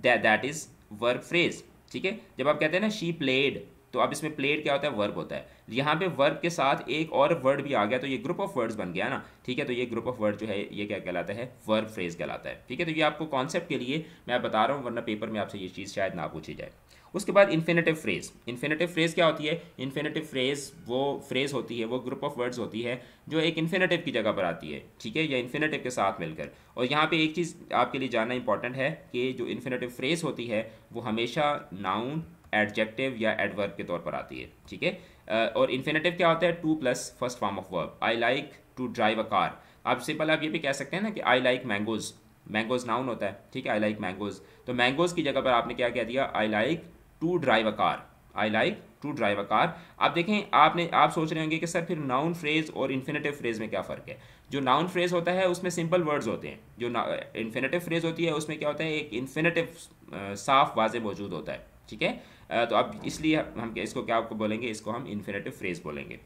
दैट इज़ वर्ब फ्रेज ठीक है जब आप कहते हैं ना शी प्लेड तो अब इसमें प्लेड क्या होता है वर्ब होता है यहाँ पे वर्ब के साथ एक और वर्ड भी आ गया तो ये ग्रुप ऑफ वर्ड्स बन गया ना ठीक है तो ये ग्रुप ऑफ वर्ड जो है ये क्या कहलाता है वर्ब फ्रेज कहलाता है ठीक है तो ये आपको कॉन्सेप्ट के लिए मैं बता रहा हूँ वरना पेपर में आपसे ये चीज़ शायद ना पूछी जाए उसके बाद इन्फिनेटिव फ्रेज इन्फिनेटिव फ्रेज क्या होती है इन्फिनेटिव फ्रेज वो फ्रेज होती है वो ग्रुप ऑफ वर्ड्स होती है जो एक इन्फिनेटिव की जगह पर आती है ठीक है या इन्फिनेटिव के साथ मिलकर और यहाँ पे एक चीज़ आपके लिए जानना इंपॉर्टेंट है कि जो इन्फिनेटिव फ्रेज होती है वो हमेशा नाउन एडजेक्टिव या एडवर्ब के तौर पर आती है ठीक है और इन्फिनेटिव क्या होता है to plus first form of verb I like to drive a car आप सिंपल आप ये भी कह सकते हैं ना कि I like mangoes mangoes noun होता है ठीक है आई लाइक मैंगोज तो मैंगोज की जगह पर आपने क्या कह दिया I like to drive a car I like to drive a car आप देखें आपने आप सोच रहे होंगे कि सर फिर नाउन फ्रेज और इन्फिनेटिव फ्रेज में क्या फ़र्क है जो नाउन फ्रेज होता है उसमें सिंपल वर्ड्स होते हैं जो इन्फिनेटिव फ्रेज होती है उसमें क्या होता है एक इन्फिनेटिव साफ वाजे मौजूद होता है ठीक है तो अब इसलिए हम इसको क्या आपको बोलेंगे इसको हम इन्फिनेटिव फ्रेज बोलेंगे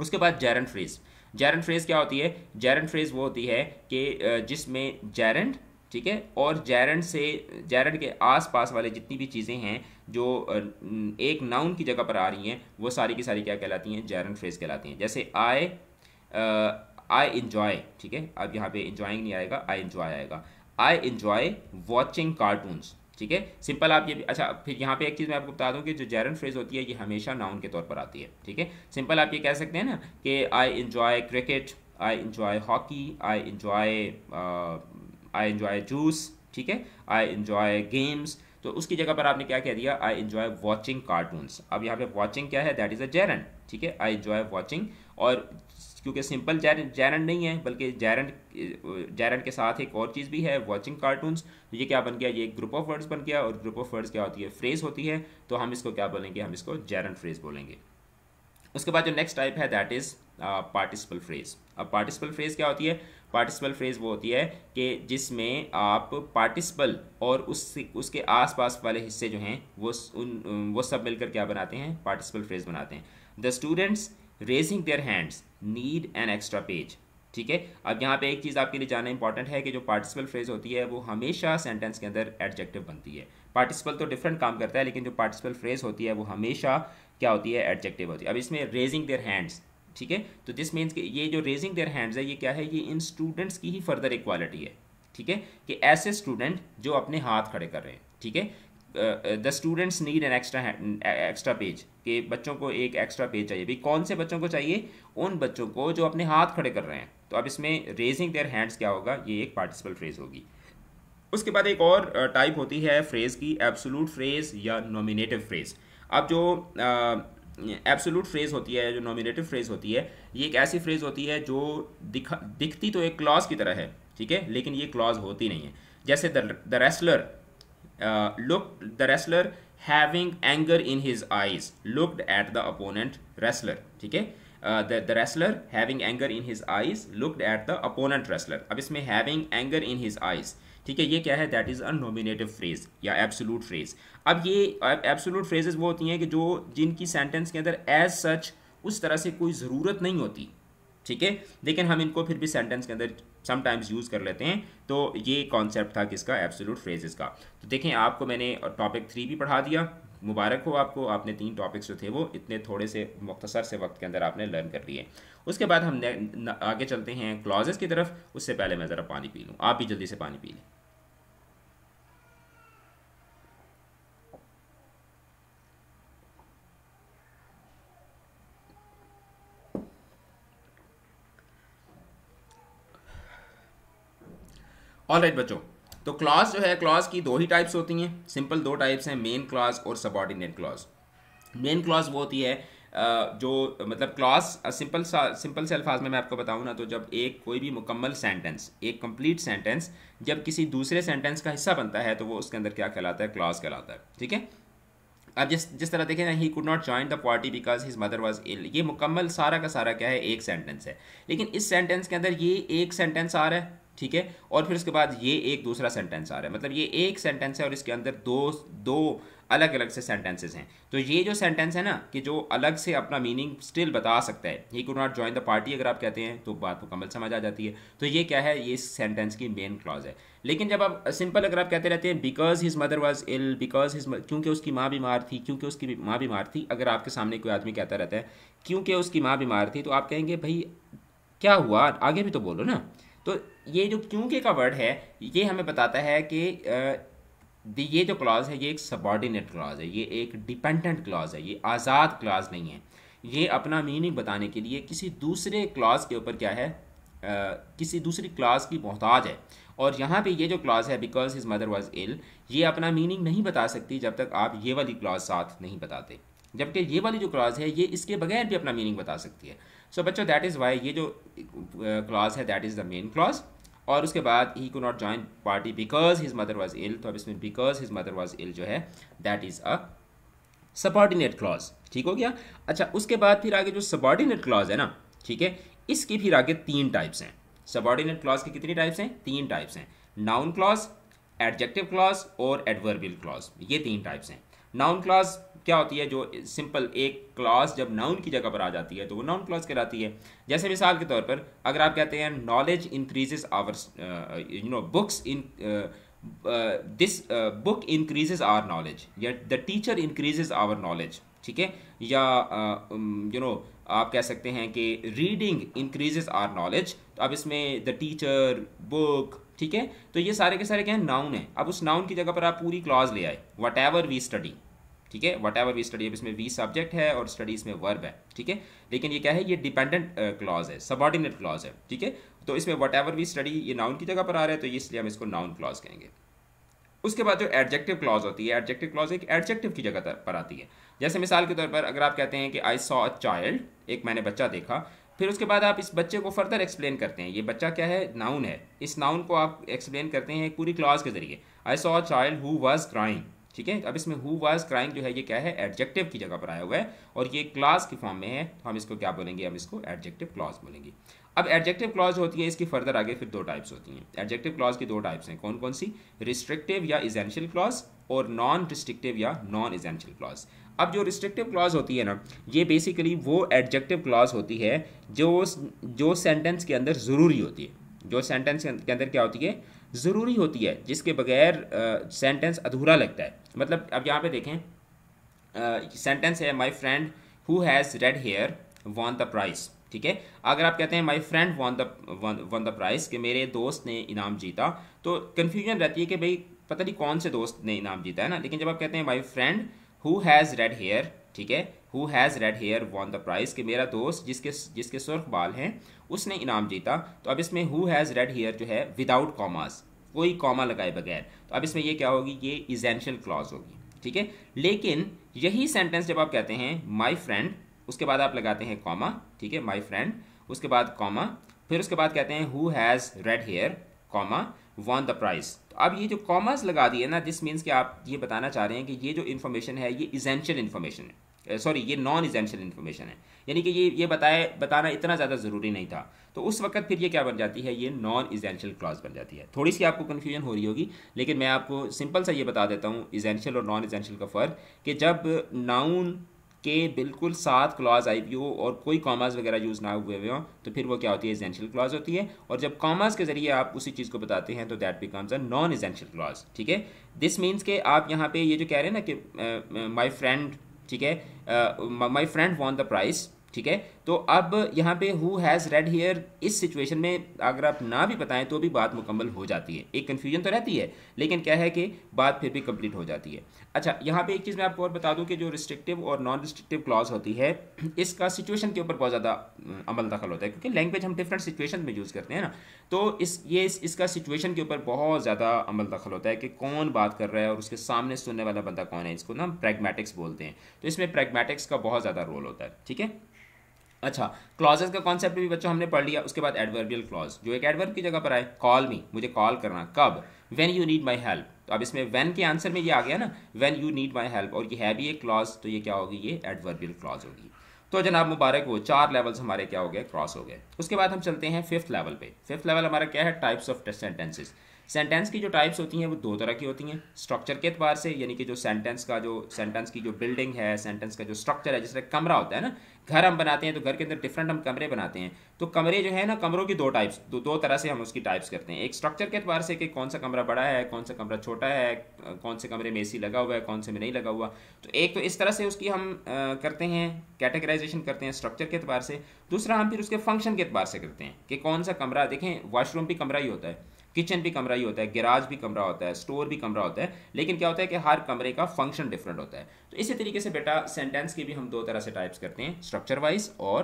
उसके बाद जैरन फ्रेज जैरन फ्रेज क्या होती है जैरन फ्रेज वो होती है कि जिसमें जैरन ठीक है और जैरन से जैरन के आसपास वाले जितनी भी चीज़ें हैं जो एक नाउन की जगह पर आ रही हैं वो सारी की सारी क्या कहलाती हैं जैरन फ्रेज कहलाती हैं जैसे आई आई इन्जॉय ठीक है अब यहाँ पे इन्जॉइंग नहीं आएगा आई इन्जॉय आएगा आई इन्जॉय वॉचिंग कार्टून्स ठीक है सिंपल आप ये अच्छा फिर यहाँ पे एक चीज़ मैं आपको बता दूँ कि जो जैरन फ्रेज होती है ये हमेशा नाउन के तौर पर आती है ठीक है सिंपल आप ये कह सकते हैं ना कि I enjoy cricket I enjoy hockey I enjoy I enjoy juice ठीक है आई इन्जॉय गेम्स तो उसकी जगह पर आपने क्या कह दिया आई इन्जॉय वॉचिंग कार्टून्स अब यहाँ पे वॉचिंग क्या है दैट इज़ अ जेरन ठीक है आई इन्जॉय वॉचिंग और क्योंकि सिंपल जैरेंट नहीं है बल्कि जैरेंट जैरेंट के साथ एक और चीज़ भी है वॉचिंग कार्टून्स तो ये क्या बन गया ये एक ग्रुप ऑफ वर्ड्स बन गया और ग्रुप ऑफ वर्ड्स क्या होती है फ्रेज होती है तो हम इसको क्या बोलेंगे हम इसको जैरेंट फ्रेज बोलेंगे उसके बाद जो नेक्स्ट टाइप है दैट इज़ पार्टिसिपल फ्रेज अब पार्टिसिपल फ्रेज क्या होती है पार्टिसिपल फ्रेज वो होती है कि जिसमें आप पार्टिसिपल और उस उसके आसपास वाले हिस्से जो हैं वो उन वो सब मिलकर क्या बनाते हैं पार्टिसिपल फ्रेज बनाते हैं the students raising their hands need an extra page ठीक है अब यहाँ पे एक चीज़ आपके लिए जानना इंपॉर्टेंट है कि जो पार्टिसिपल फ्रेज होती है वो हमेशा सेंटेंस के अंदर एडजेक्टिव बनती है पार्टिसिपल तो डिफरेंट काम करता है लेकिन जो पार्टिसिपल फ्रेज होती है वो हमेशा क्या होती है एडजेक्टिव होती है अब इसमें रेजिंग देयर हैंड्स ठीक है तो दिस मीन्स कि ये जो रेजिंग देयर हैंड्स है ये क्या है ये इन स्टूडेंट्स की ही फर्दर इक्वालिटी है ठीक है कि ऐसे स्टूडेंट जो अपने हाथ खड़े कर रहे हैं ठीक है the students need an extra extra page के बच्चों को एक एक्स्ट्रा पेज चाहिए भाई कौन से बच्चों को चाहिए उन बच्चों को जो अपने हाथ खड़े कर रहे हैं तो अब इसमें रेजिंग देयर हैंड्स क्या होगा ये एक पार्टिसिपल फ्रेज होगी उसके बाद एक और टाइप होती है फ्रेज़ की एब्सोलूट फ्रेज़ या नॉमिनेटिव फ्रेज़ अब जो एब्सोलूट फ्रेज़ होती है जो नॉमिनेटिव फ्रेज़ होती है ये एक ऐसी फ्रेज़ होती है जो दिखा दिखती तो एक क्लॉज की तरह है ठीक है लेकिन ये क्लॉज होती नहीं है जैसे the wrestler Uh, looked the wrestler having anger in his eyes looked at the opponent wrestler ठीक है the the wrestler having anger in his eyes looked at the opponent wrestler अब इसमें having anger in his eyes ठीक है ये क्या है that is a nominative phrase या एब्सोलूट फ्रेज अब ये एब्सोलूट फ्रेजेज वो होती हैं कि जो जिनकी सेंटेंस के अंदर एज सच उस तरह से कोई ज़रूरत नहीं होती ठीक है लेकिन हम इनको फिर भी सेंटेंस के अंदर समटाइम्स यूज़ कर लेते हैं तो ये कॉन्सेप्ट था किसका एब्सोलूट फ्रेजेस का तो देखें आपको मैंने टॉपिक थ्री भी पढ़ा दिया मुबारक हो आपको आपने तीन टॉपिक्स जो थे वो इतने थोड़े से मुख्तसर से वक्त के अंदर आपने लर्न कर लिए उसके बाद हम आगे चलते हैं क्लॉजेस की तरफ उससे पहले मैं ज़रा पानी पी लूँ आप भी जल्दी से पानी पी लें ऑल राइट बच्चों तो क्लॉज जो है क्लॉज की दो ही टाइप्स होती हैं सिंपल दो टाइप्स हैं मेन क्लॉज और सबॉर्डिनेट क्लॉज मेन क्लॉज वो होती है जो मतलब क्लॉज सिंपल सिंपल से अल्फाज में मैं आपको बताऊँ ना तो जब एक कोई भी मुकम्मल सेंटेंस एक कंप्लीट सेंटेंस जब किसी दूसरे सेंटेंस का हिस्सा बनता है तो वो उसके अंदर क्या कहलाता है क्लॉज कहलाता है ठीक है अब जिस जिस तरह देखें ना he could not join the party because his mother was ill ये मुकम्मल सारा का सारा क्या है एक सेंटेंस है लेकिन इस सेंटेंस के अंदर ये एक सेंटेंस आ रहा है ठीक है और फिर उसके बाद ये एक दूसरा सेंटेंस आ रहा है मतलब ये एक सेंटेंस है और इसके अंदर दो दो अलग अलग से सेंटेंसेज हैं तो ये जो सेंटेंस है ना कि जो अलग से अपना मीनिंग स्टिल बता सकता है he could not join the party अगर आप कहते हैं तो बात मुकम्मल समझ आ जाती है तो ये क्या है ये सेंटेंस की मेन क्लॉज है लेकिन जब आप सिंपल अगर आप कहते रहते हैं because his mother was ill because his क्योंकि उसकी माँ बीमार थी क्योंकि उसकी माँ बीमार थी अगर आपके सामने कोई आदमी कहता रहता है क्योंकि उसकी माँ बीमार थी तो आप कहेंगे भाई क्या हुआ आगे भी तो बोलो ना तो ये जो क्योंकि का वर्ड है ये हमें बताता है कि ये जो क्लॉज है ये एक सबॉर्डिनेट क्लॉज है ये एक डिपेंडेंट क्लॉज है ये आज़ाद क्लॉज नहीं है ये अपना मीनिंग बताने के लिए किसी दूसरे क्लॉज के ऊपर क्या है आ, किसी दूसरी क्लास की मोहताज है और यहाँ पे ये जो क्लॉज है because his mother was ill ये अपना मीनिंग नहीं बता सकती जब तक आप ये वाली क्लॉज साथ नहीं बताते जबकि ये वाली जो क्लॉज है ये इसके बगैर भी अपना मीनिंग बता सकती है सो so, बच्चों दैट इज़ वाई ये जो क्लॉज है that is the main clause और उसके बाद he could not join party because his mother was ill तो अब इसमें because his mother was ill जो है that is a subordinate clause ठीक हो गया अच्छा उसके बाद फिर आगे जो सबॉर्डिनेट क्लॉज है ना ठीक है इसके फिर आगे तीन टाइप्स हैं सबॉर्डिनेट क्लॉज की कितनी टाइप्स हैं तीन टाइप्स हैं नाउन क्लॉज एडजेक्टिव क्लॉज और एडवर्बियल क्लॉज ये तीन टाइप्स हैं नाउन क्लास क्या होती है जो सिंपल एक क्लास जब नाउन की जगह पर आ जाती है तो वो नाउन क्लास कहलाती है जैसे मिसाल के तौर पर अगर आप कहते हैं knowledge increases our you know books in this book increases our knowledge या the teacher increases our knowledge ठीक है या यू uh, नो um, आप कह सकते हैं कि रीडिंग इंक्रीजेज आर नॉलेज तो अब इसमें द टीचर बुक ठीक है तो ये सारे के सारे क्या नाउन है अब उस नाउन की जगह पर आप पूरी क्लॉज ले आए वट एवर वी स्टडी ठीक है वट एवर वी स्टडी अब इसमें वी सब्जेक्ट है और स्टडीज में वर्ब है ठीक है लेकिन ये क्या है ये डिपेंडेंट क्लॉज uh, है सबॉर्डिनेट क्लॉज है ठीक है तो इसमें वट एवर वी स्टडी ये नाउन की जगह पर आ रहा है तो इसलिए हम इसको नाउन क्लॉज कहेंगे उसके बाद जो एडजेक्टिव क्लॉज होती है एडजेक्टिव क्लॉज एक एडजेक्टिव की जगह पर आती है जैसे मिसाल के तौर पर अगर आप कहते हैं कि आई सॉ अ चाइल्ड एक मैंने बच्चा देखा फिर उसके बाद आप इस बच्चे को फर्दर एक्सप्लेन करते हैं ये बच्चा क्या है नाउन है इस नाउन को आप एक्सप्लेन करते हैं पूरी क्लॉज के जरिए I saw a child who was crying ठीक है अब इसमें हु वाज क्राइंग जो है ये क्या है एडजेक्टिव की जगह पर आया हुआ है और ये क्लास की फॉर्म में है तो हम इसको क्या बोलेंगे हम इसको एडजेक्टिव क्लॉज बोलेंगे अब एडजेक्टिव क्लॉज होती है इसकी फर्दर आगे फिर दो टाइप्स होती हैं एडजेक्टिव क्लॉज की दो टाइप्स हैं कौन कौन सी रिस्ट्रिक्टिव या इजेंशियल क्लॉज और नॉन रिस्ट्रिक्टिव या नॉन इजेंशियल क्लॉज अब जो रिस्ट्रिक्टिव क्लॉज होती है ना ये बेसिकली वो एडजेक्टिव क्लॉज होती है जो जो सेंटेंस के अंदर ज़रूरी होती है जो सेंटेंस के अंदर क्या होती है ज़रूरी होती है जिसके बगैर सेंटेंस अधूरा लगता है मतलब अब यहाँ पे देखें सेंटेंस है my friend who has red hair won the prize ठीक है अगर आप कहते हैं my friend won the won the prize कि मेरे दोस्त ने इनाम जीता तो कन्फ्यूजन रहती है कि भाई पता नहीं कौन से दोस्त ने इनाम जीता है ना लेकिन जब आप कहते हैं my friend who has red hair ठीक है who has red hair won the prize कि मेरा दोस्त जिसके जिसके सुर्ख बाल हैं उसने इनाम जीता तो अब इसमें हु हैज़ रेड हेयर जो है विदाउट कॉमास कोई कॉमा लगाए बगैर तो अब इसमें ये क्या होगी ये इजेंशियल क्लॉज होगी ठीक है लेकिन यही सेंटेंस जब आप कहते हैं माई फ्रेंड उसके बाद आप लगाते हैं कॉमा ठीक है माई फ्रेंड उसके बाद कॉमा फिर उसके बाद कहते हैं who has red hair comma won the prize तो अब ये जो कॉमर्स लगा दिए ना दिस मीन्स कि आप ये बताना चाह रहे हैं कि ये जो इन्फॉर्मेशन है ये इजेंशियल इन्फॉर्मेशन है सॉरी ये नॉन इजेंशियल इन्फॉर्मेशन है यानी कि ये ये बताए बताना इतना ज़्यादा ज़रूरी नहीं था तो उस वक्त फिर ये क्या बन जाती है ये नॉन इजेंशियल क्लॉज बन जाती है थोड़ी सी आपको कन्फ्यूजन हो रही होगी लेकिन मैं आपको सिंपल सा ये बता देता हूँ इजेंशियल और नॉन इजेंशियल का फ़र्क कि जब नाउन के बिल्कुल साथ क्लॉज आई भी हो और कोई कॉमर्स वगैरह यूज़ ना हुए हुए हों तो फिर वो क्या होती है एजेंशियल क्लॉज होती है और जब कॉमर्स के जरिए आप उसी चीज़ को बताते हैं तो that becomes a non essential clause ठीक है दिस मीन्स के आप यहाँ पे ये जो कह रहे हैं ना कि माई फ्रेंड ठीक है my friend won the prize ठीक है तो अब यहाँ पे हु हैज़ रेड हेयर इस सिचुएशन में अगर आप ना भी बताएं तो भी बात मुकम्मल हो जाती है एक कन्फ्यूजन तो रहती है लेकिन क्या है कि बात फिर भी कंप्लीट हो जाती है अच्छा यहाँ पे एक चीज़ मैं आपको और बता दूँ कि जो रिस्ट्रिक्टिव और नॉन रिस्ट्रिक्टिव क्लॉज होती है इसका सिचुएशन के ऊपर बहुत ज़्यादा अमल दखल होता है क्योंकि लैंग्वेज हम डिफरेंट सिचुएशन में यूज़ करते हैं ना तो इस ये इस, इसका सिचुएशन के ऊपर बहुत ज़्यादा अमल दखल होता है कि कौन बात कर रहा है और उसके सामने सुनने वाला बंदा कौन है इसको ना प्रैगमेटिक्स बोलते हैं तो इसमें प्रैगमेटिक्स का बहुत ज़्यादा रोल होता है ठीक है अच्छा क्लॉजेस का कॉन्सेप्ट भी बच्चों हमने पढ़ लिया उसके बाद एडवर्बियल क्लॉज जो एक एडवर्ब की जगह पर आए कॉल मी मुझे कॉल करना कब when you need my help तो अब इसमें वैन के आंसर में ये आ गया ना when you need my help और ये है भी एक क्लॉज तो ये क्या होगी ये एडवर्बियल क्लॉज होगी तो जनाब मुबारक वो चार लेवल्स हमारे क्या हो गए क्रॉस हो गए उसके बाद हम चलते हैं फिफ्थ लेवल पे फिफ्थ लेवल हमारा क्या है टाइप्स ऑफ सेंटेंसेस सेंटेंस की जो टाइप्स होती हैं वो दो तरह की होती हैं स्ट्रक्चर के अतबार से यानी कि जो सेंटेंस का जो सेंटेंस की जो बिल्डिंग है सेंटेंस का जो स्ट्रक्चर है तरह कमरा होता है ना घर हम बनाते हैं तो घर के अंदर डिफरेंट हम कमरे बनाते हैं तो कमरे जो है ना कमरों की दो टाइप्स दो, दो तरह से हम उसकी टाइप्स करते हैं एक स्ट्रक्चर के अतबार से कि कौन सा कमरा बड़ा है कौन सा कमरा छोटा है कौन से कमरे में ए लगा हुआ है कौन से में नहीं लगा हुआ तो एक तो इस तरह से उसकी हम आ, करते हैं कैटेगराइजेशन करते हैं स्ट्रक्चर के अतबार से दूसरा हम फिर उसके फंक्शन के अतबार से करते हैं कि कौन सा कमरा देखें वाशरूम भी कमरा ही होता है किचन भी कमरा ही होता है गैराज भी कमरा होता है स्टोर भी कमरा होता है लेकिन क्या होता है कि हर कमरे का फंक्शन डिफरेंट होता है तो इसी तरीके से बेटा सेंटेंस की भी हम दो तरह से टाइप्स करते हैं स्ट्रक्चर वाइज और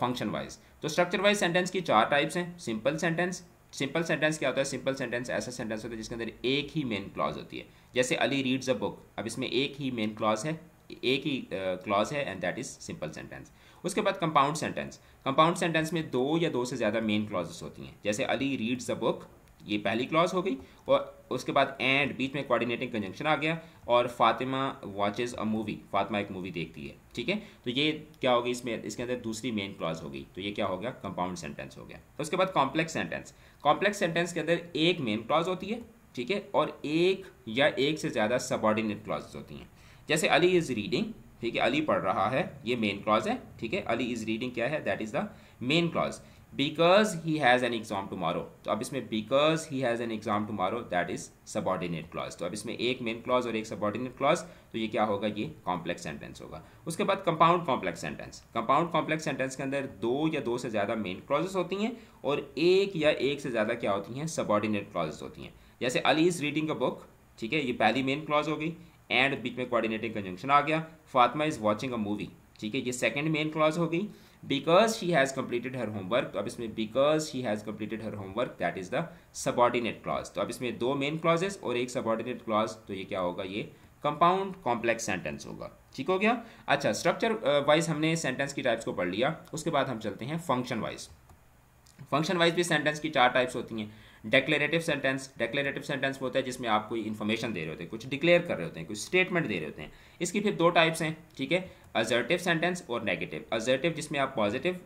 फंक्शन वाइज तो स्ट्रक्चर वाइज सेंटेंस की चार टाइप्स हैं सिंपल सेंटेंस सिंपल सेंटेंस क्या होता है सिंपल सेंटेंस ऐसा सेंटेंस होता है जिसके अंदर एक ही मेन क्लॉज होती है जैसे अली रीड्स अ बुक अब इसमें एक ही मेन क्लॉज है एक ही क्लॉज uh, है and that is simple sentence उसके बाद कंपाउंड सेंटेंस कंपाउंड सेंटेंस में दो या दो से ज़्यादा मेन क्लॉजेस होती हैं जैसे अली रीड्स अ बुक ये पहली क्लॉज हो गई और उसके बाद एंड बीच में कोऑर्डिनेटिंग कंजंक्शन आ गया और Fatima watches a movie Fatima एक मूवी देखती है ठीक है तो ये क्या होगी इसमें इसके अंदर दूसरी मेन क्लॉज हो गई तो ये क्या हो गया कंपाउंड सेंटेंस हो गया तो उसके बाद कॉम्प्लेक्स सेंटेंस कॉम्प्लेक्स सेंटेंस के अंदर एक मेन क्लॉज होती है ठीक है और एक या एक से ज़्यादा सबॉर्डिनेट क्लॉज होती हैं जैसे अली इज़ रीडिंग ठीक है अली पढ़ रहा है ये मेन क्लॉज है ठीक है अली इज़ रीडिंग क्या है that is the main clause because he has an exam tomorrow तो अब इसमें because he has an exam tomorrow that is subordinate clause तो अब इसमें एक मेन क्लॉज और एक सबॉर्डिनेट क्लॉज तो ये क्या होगा ये कॉम्प्लेक्स सेंटेंस होगा उसके बाद compound complex sentence compound complex sentence के अंदर दो या दो से ज़्यादा मेन क्लॉजेस होती हैं और एक या एक से ज़्यादा क्या होती हैं सबॉर्डिनेट क्लॉजेस होती हैं जैसे Ali is reading a book ठीक है ये पहली मेन क्लॉज हो गई एंड बीच में कोऑर्डिनेटिंग कंजंक्शन आ गया Fatima is watching a movie ठीक है ये सेकेंड मेन क्लॉज हो गई because she has completed her homework अब इसमें because she has completed her homework that is the subordinate clause तो अब इसमें दो मेन क्लॉजेस और एक सबॉर्डिनेट क्लॉज तो ये क्या होगा ये कंपाउंड कॉम्प्लेक्स सेंटेंस होगा ठीक हो गया अच्छा स्ट्रक्चर वाइज हमने सेंटेंस की टाइप्स को पढ़ लिया उसके बाद हम चलते हैं फंक्शन वाइज फंक्शन वाइज भी सेंटेंस की चार टाइप्स होती हैं डेक्लेरेटिव सेंटेंस डेक्लेरेटिव सेंटेंस होता है जिसमें आप कोई इन्फॉर्मेशन दे रहे होते हैं कुछ डिक्लेयर कर रहे होते हैं कुछ स्टेटमेंट दे रहे होते हैं इसकी फिर दो टाइप्स हैं ठीक है अजर्टिव सेंटेंस और नेगेटिव अजर्टिव जिसमें आप पॉजिटिव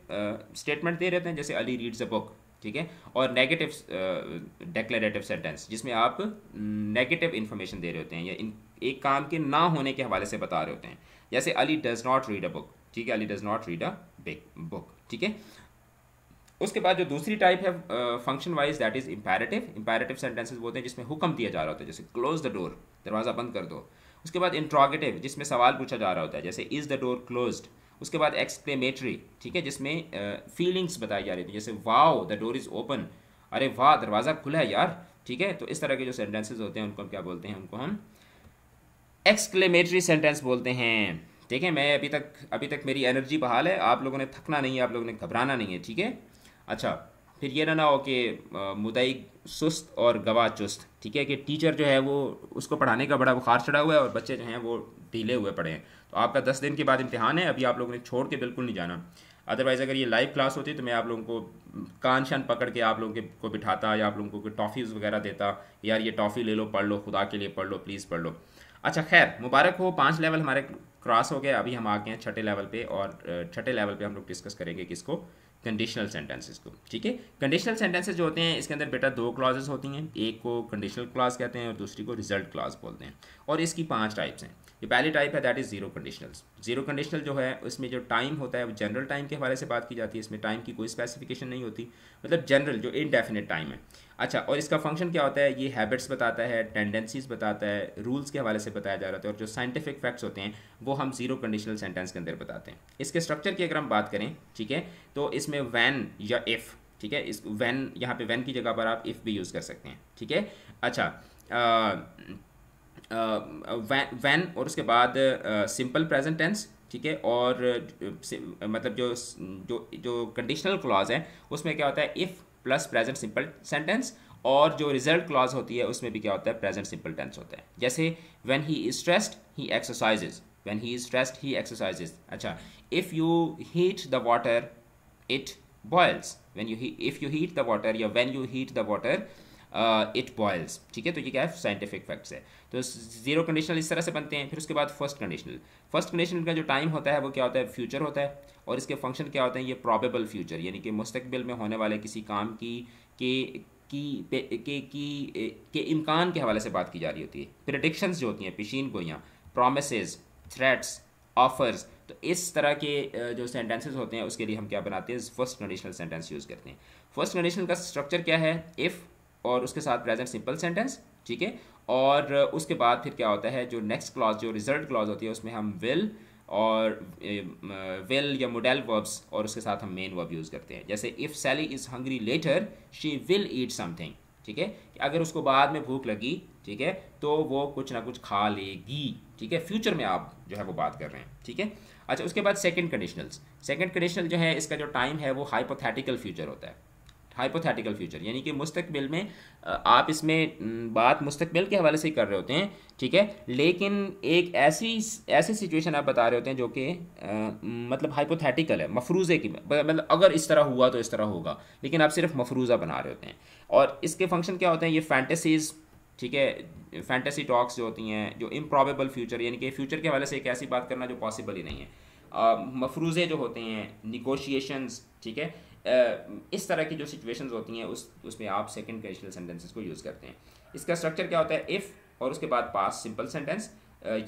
स्टेटमेंट uh, दे रहे हैं जैसे अली रीड्स अ बुक ठीक है और नेगेटिव डेक्लेरेटिव सेंटेंस जिसमें आप नेगेटिव mm, इन्फॉर्मेशन दे रहे होते हैं या इन एक काम के ना होने के हवाले से बता रहे होते हैं जैसे Ali does not read a book ठीक है Ali does not read a book ठीक है उसके बाद जो दूसरी टाइप है function wise that is imperative imperative sentences होते हैं जिसमें हुक्म दिया जा रहा होता है जैसे क्लोज द डोर दरवाज़ा बंद कर दो उसके बाद इंट्रोगेटिव जिसमें सवाल पूछा जा रहा होता है जैसे इज़ द डोर क्लोज्ड उसके बाद एक्सक्लेमेटरी ठीक है जिसमें फीलिंग्स बताई जा रही थी जैसे wow the door is open अरे वाह दरवाज़ा खुला है यार ठीक है तो इस तरह के जो सेंटेंसेज होते हैं उनको हम क्या बोलते हैं उनको हम एक्सक्लेमेटरी सेंटेंस बोलते हैं ठीक है मैं अभी तक अभी तक मेरी एनर्जी बहाल है आप लोगों ने थकना नहीं है आप लोगों ने घबराना नहीं है ठीक है अच्छा फिर ये ना ना हो कि मुदई सुस्त और गवाह चुस्त ठीक है कि टीचर जो है वो उसको पढ़ाने का बड़ा बुखार चढ़ा हुआ है और बच्चे जो हैं वो ढीले हुए पड़े हैं तो आपका दस दिन के बाद इम्तहान है अभी आप लोगों ने छोड़ के बिल्कुल नहीं जाना अदरवाइज़ अगर ये लाइव क्लास होती तो मैं आप लोगों को कान शान पकड़ के आप लोगों के को बिठाता या आप लोगों को टॉफ़ीज़ वगैरह देता यार ये टॉफ़ी ले लो पढ़ लो खुदा के लिए पढ़ लो प्लीज़ पढ़ लो अच्छा खैर मुबारक हो पाँच लेवल हमारे क्रॉस हो गए अभी हम आ गए हैं छठे लेवल पे और छठे लेवल पे हम लोग डिस्कस करेंगे किसको कंडीशनल सेंटेंसेस को ठीक है कंडीशनल सेंटेंसेस जो होते हैं इसके अंदर बेटा दो क्लाजेस होती हैं एक को कंडीशनल क्लास कहते हैं और दूसरी को रिजल्ट क्लास बोलते हैं और इसकी पांच टाइप्स हैं ये पहली टाइप है that is zero conditional zero conditional जो है उसमें जो टाइम होता है वो जनरल टाइम के हवाले से बात की जाती है इसमें टाइम की कोई स्पेसिफिकेशन नहीं होती मतलब जनरल जो इनडेफिनेट टाइम है अच्छा और इसका फंक्शन क्या होता है ये हैबिट्स बताता है टेंडेंसीज बताता है रूल्स के हवाले से बताया जा रहा है और जो साइंटिफिक फैक्ट्स होते हैं वो हम जीरो कंडीशनल सेंटेंस के अंदर बताते हैं इसके स्ट्रक्चर की अगर हम बात करें ठीक है तो इसमें वैन या इफ़ ठीक है इस वैन यहाँ पे वैन की जगह पर आप इफ़ भी यूज़ कर सकते हैं ठीक है अच्छा वैन वैन और उसके बाद सिंपल प्रेजेंट टेंस ठीक है और मतलब जो जो जो कंडीशनल क्लॉज है उसमें क्या होता है if plus present simple sentence और जो रिजल्ट क्लॉज होती है उसमें भी क्या होता है प्रेजेंट सिंपल टेंस होता है जैसे when he is stressed he exercises when he is stressed he exercises अच्छा if you heat the water it boils when you if you heat the water या when you heat the water it boils ठीक है तो ये क्या है scientific facts है तो जीरो कंडीशनल इस तरह से बनते हैं फिर उसके बाद फर्स्ट कंडीशनल फर्स्ट कंडीशनल का जो टाइम होता है वो क्या होता है फ्यूचर होता है और इसके फंक्शन क्या होते हैं ये प्रॉबेबल फ्यूचर यानी कि मुस्तबिल में होने वाले किसी काम की के की पे, के की के इम्कान के हवाले से बात की जा रही होती है प्रडिक्शंस जो होती हैं पेशीन गोयाँ प्रामिस थ्रेट्स ऑफर्स तो इस तरह के जो सेंटेंसेस होते हैं उसके लिए हम क्या बनाते हैं फर्स्ट कंडीशनल सेंटेंस यूज़ करते हैं फर्स्ट कंडीशनल का स्ट्रक्चर क्या है इफ़ और उसके साथ प्रेजेंट सिंपल सेंटेंस ठीक है और उसके बाद फिर क्या होता है जो नेक्स्ट क्लॉज जो रिजल्ट क्लॉज होती है उसमें हम विल और विल या मोडेल वर्ब्स और उसके साथ हम मेन वर्ब यूज़ करते हैं जैसे if Sally is hungry later she will eat something ठीक है कि अगर उसको बाद में भूख लगी ठीक है तो वो कुछ ना कुछ खा लेगी ठीक है फ्यूचर में आप जो है वो बात कर रहे हैं ठीक है अच्छा उसके बाद सेकंड कंडीशनल्स सेकंड कंडीशनल जो है इसका जो टाइम है वो हाइपोथेटिकल फ्यूचर होता है हाइपोथेटिकल फ्यूचर यानी कि मुस्तकबिल में आप इसमें बात मुस्तकबिल के हवाले से ही कर रहे होते हैं ठीक है लेकिन एक ऐसी ऐसी सिचुएशन आप बता रहे होते हैं जो कि मतलब हाइपोथेटिकल है मफरूज़े की मतलब अगर इस तरह हुआ तो इस तरह होगा लेकिन आप सिर्फ मफरूज़ा बना रहे होते हैं और इसके फंक्शन क्या होते हैं ये फैंटेसीज़ ठीक है फैंटेसी टॉक्स जो होती हैं जो इम्प्रॉबेबल फ्यूचर यानी कि फ्यूचर के हवाले से एक ऐसी बात करना जो पॉसिबल ही नहीं है मफरूज़े जो होते हैं निगोशिएशंस ठीक है इस तरह की जो सिचुएशंस होती हैं उस उसमें आप सेकंड कंडीशनल सेंटेंसेस को यूज़ करते हैं इसका स्ट्रक्चर क्या होता है इफ़ और उसके बाद पास सिंपल सेंटेंस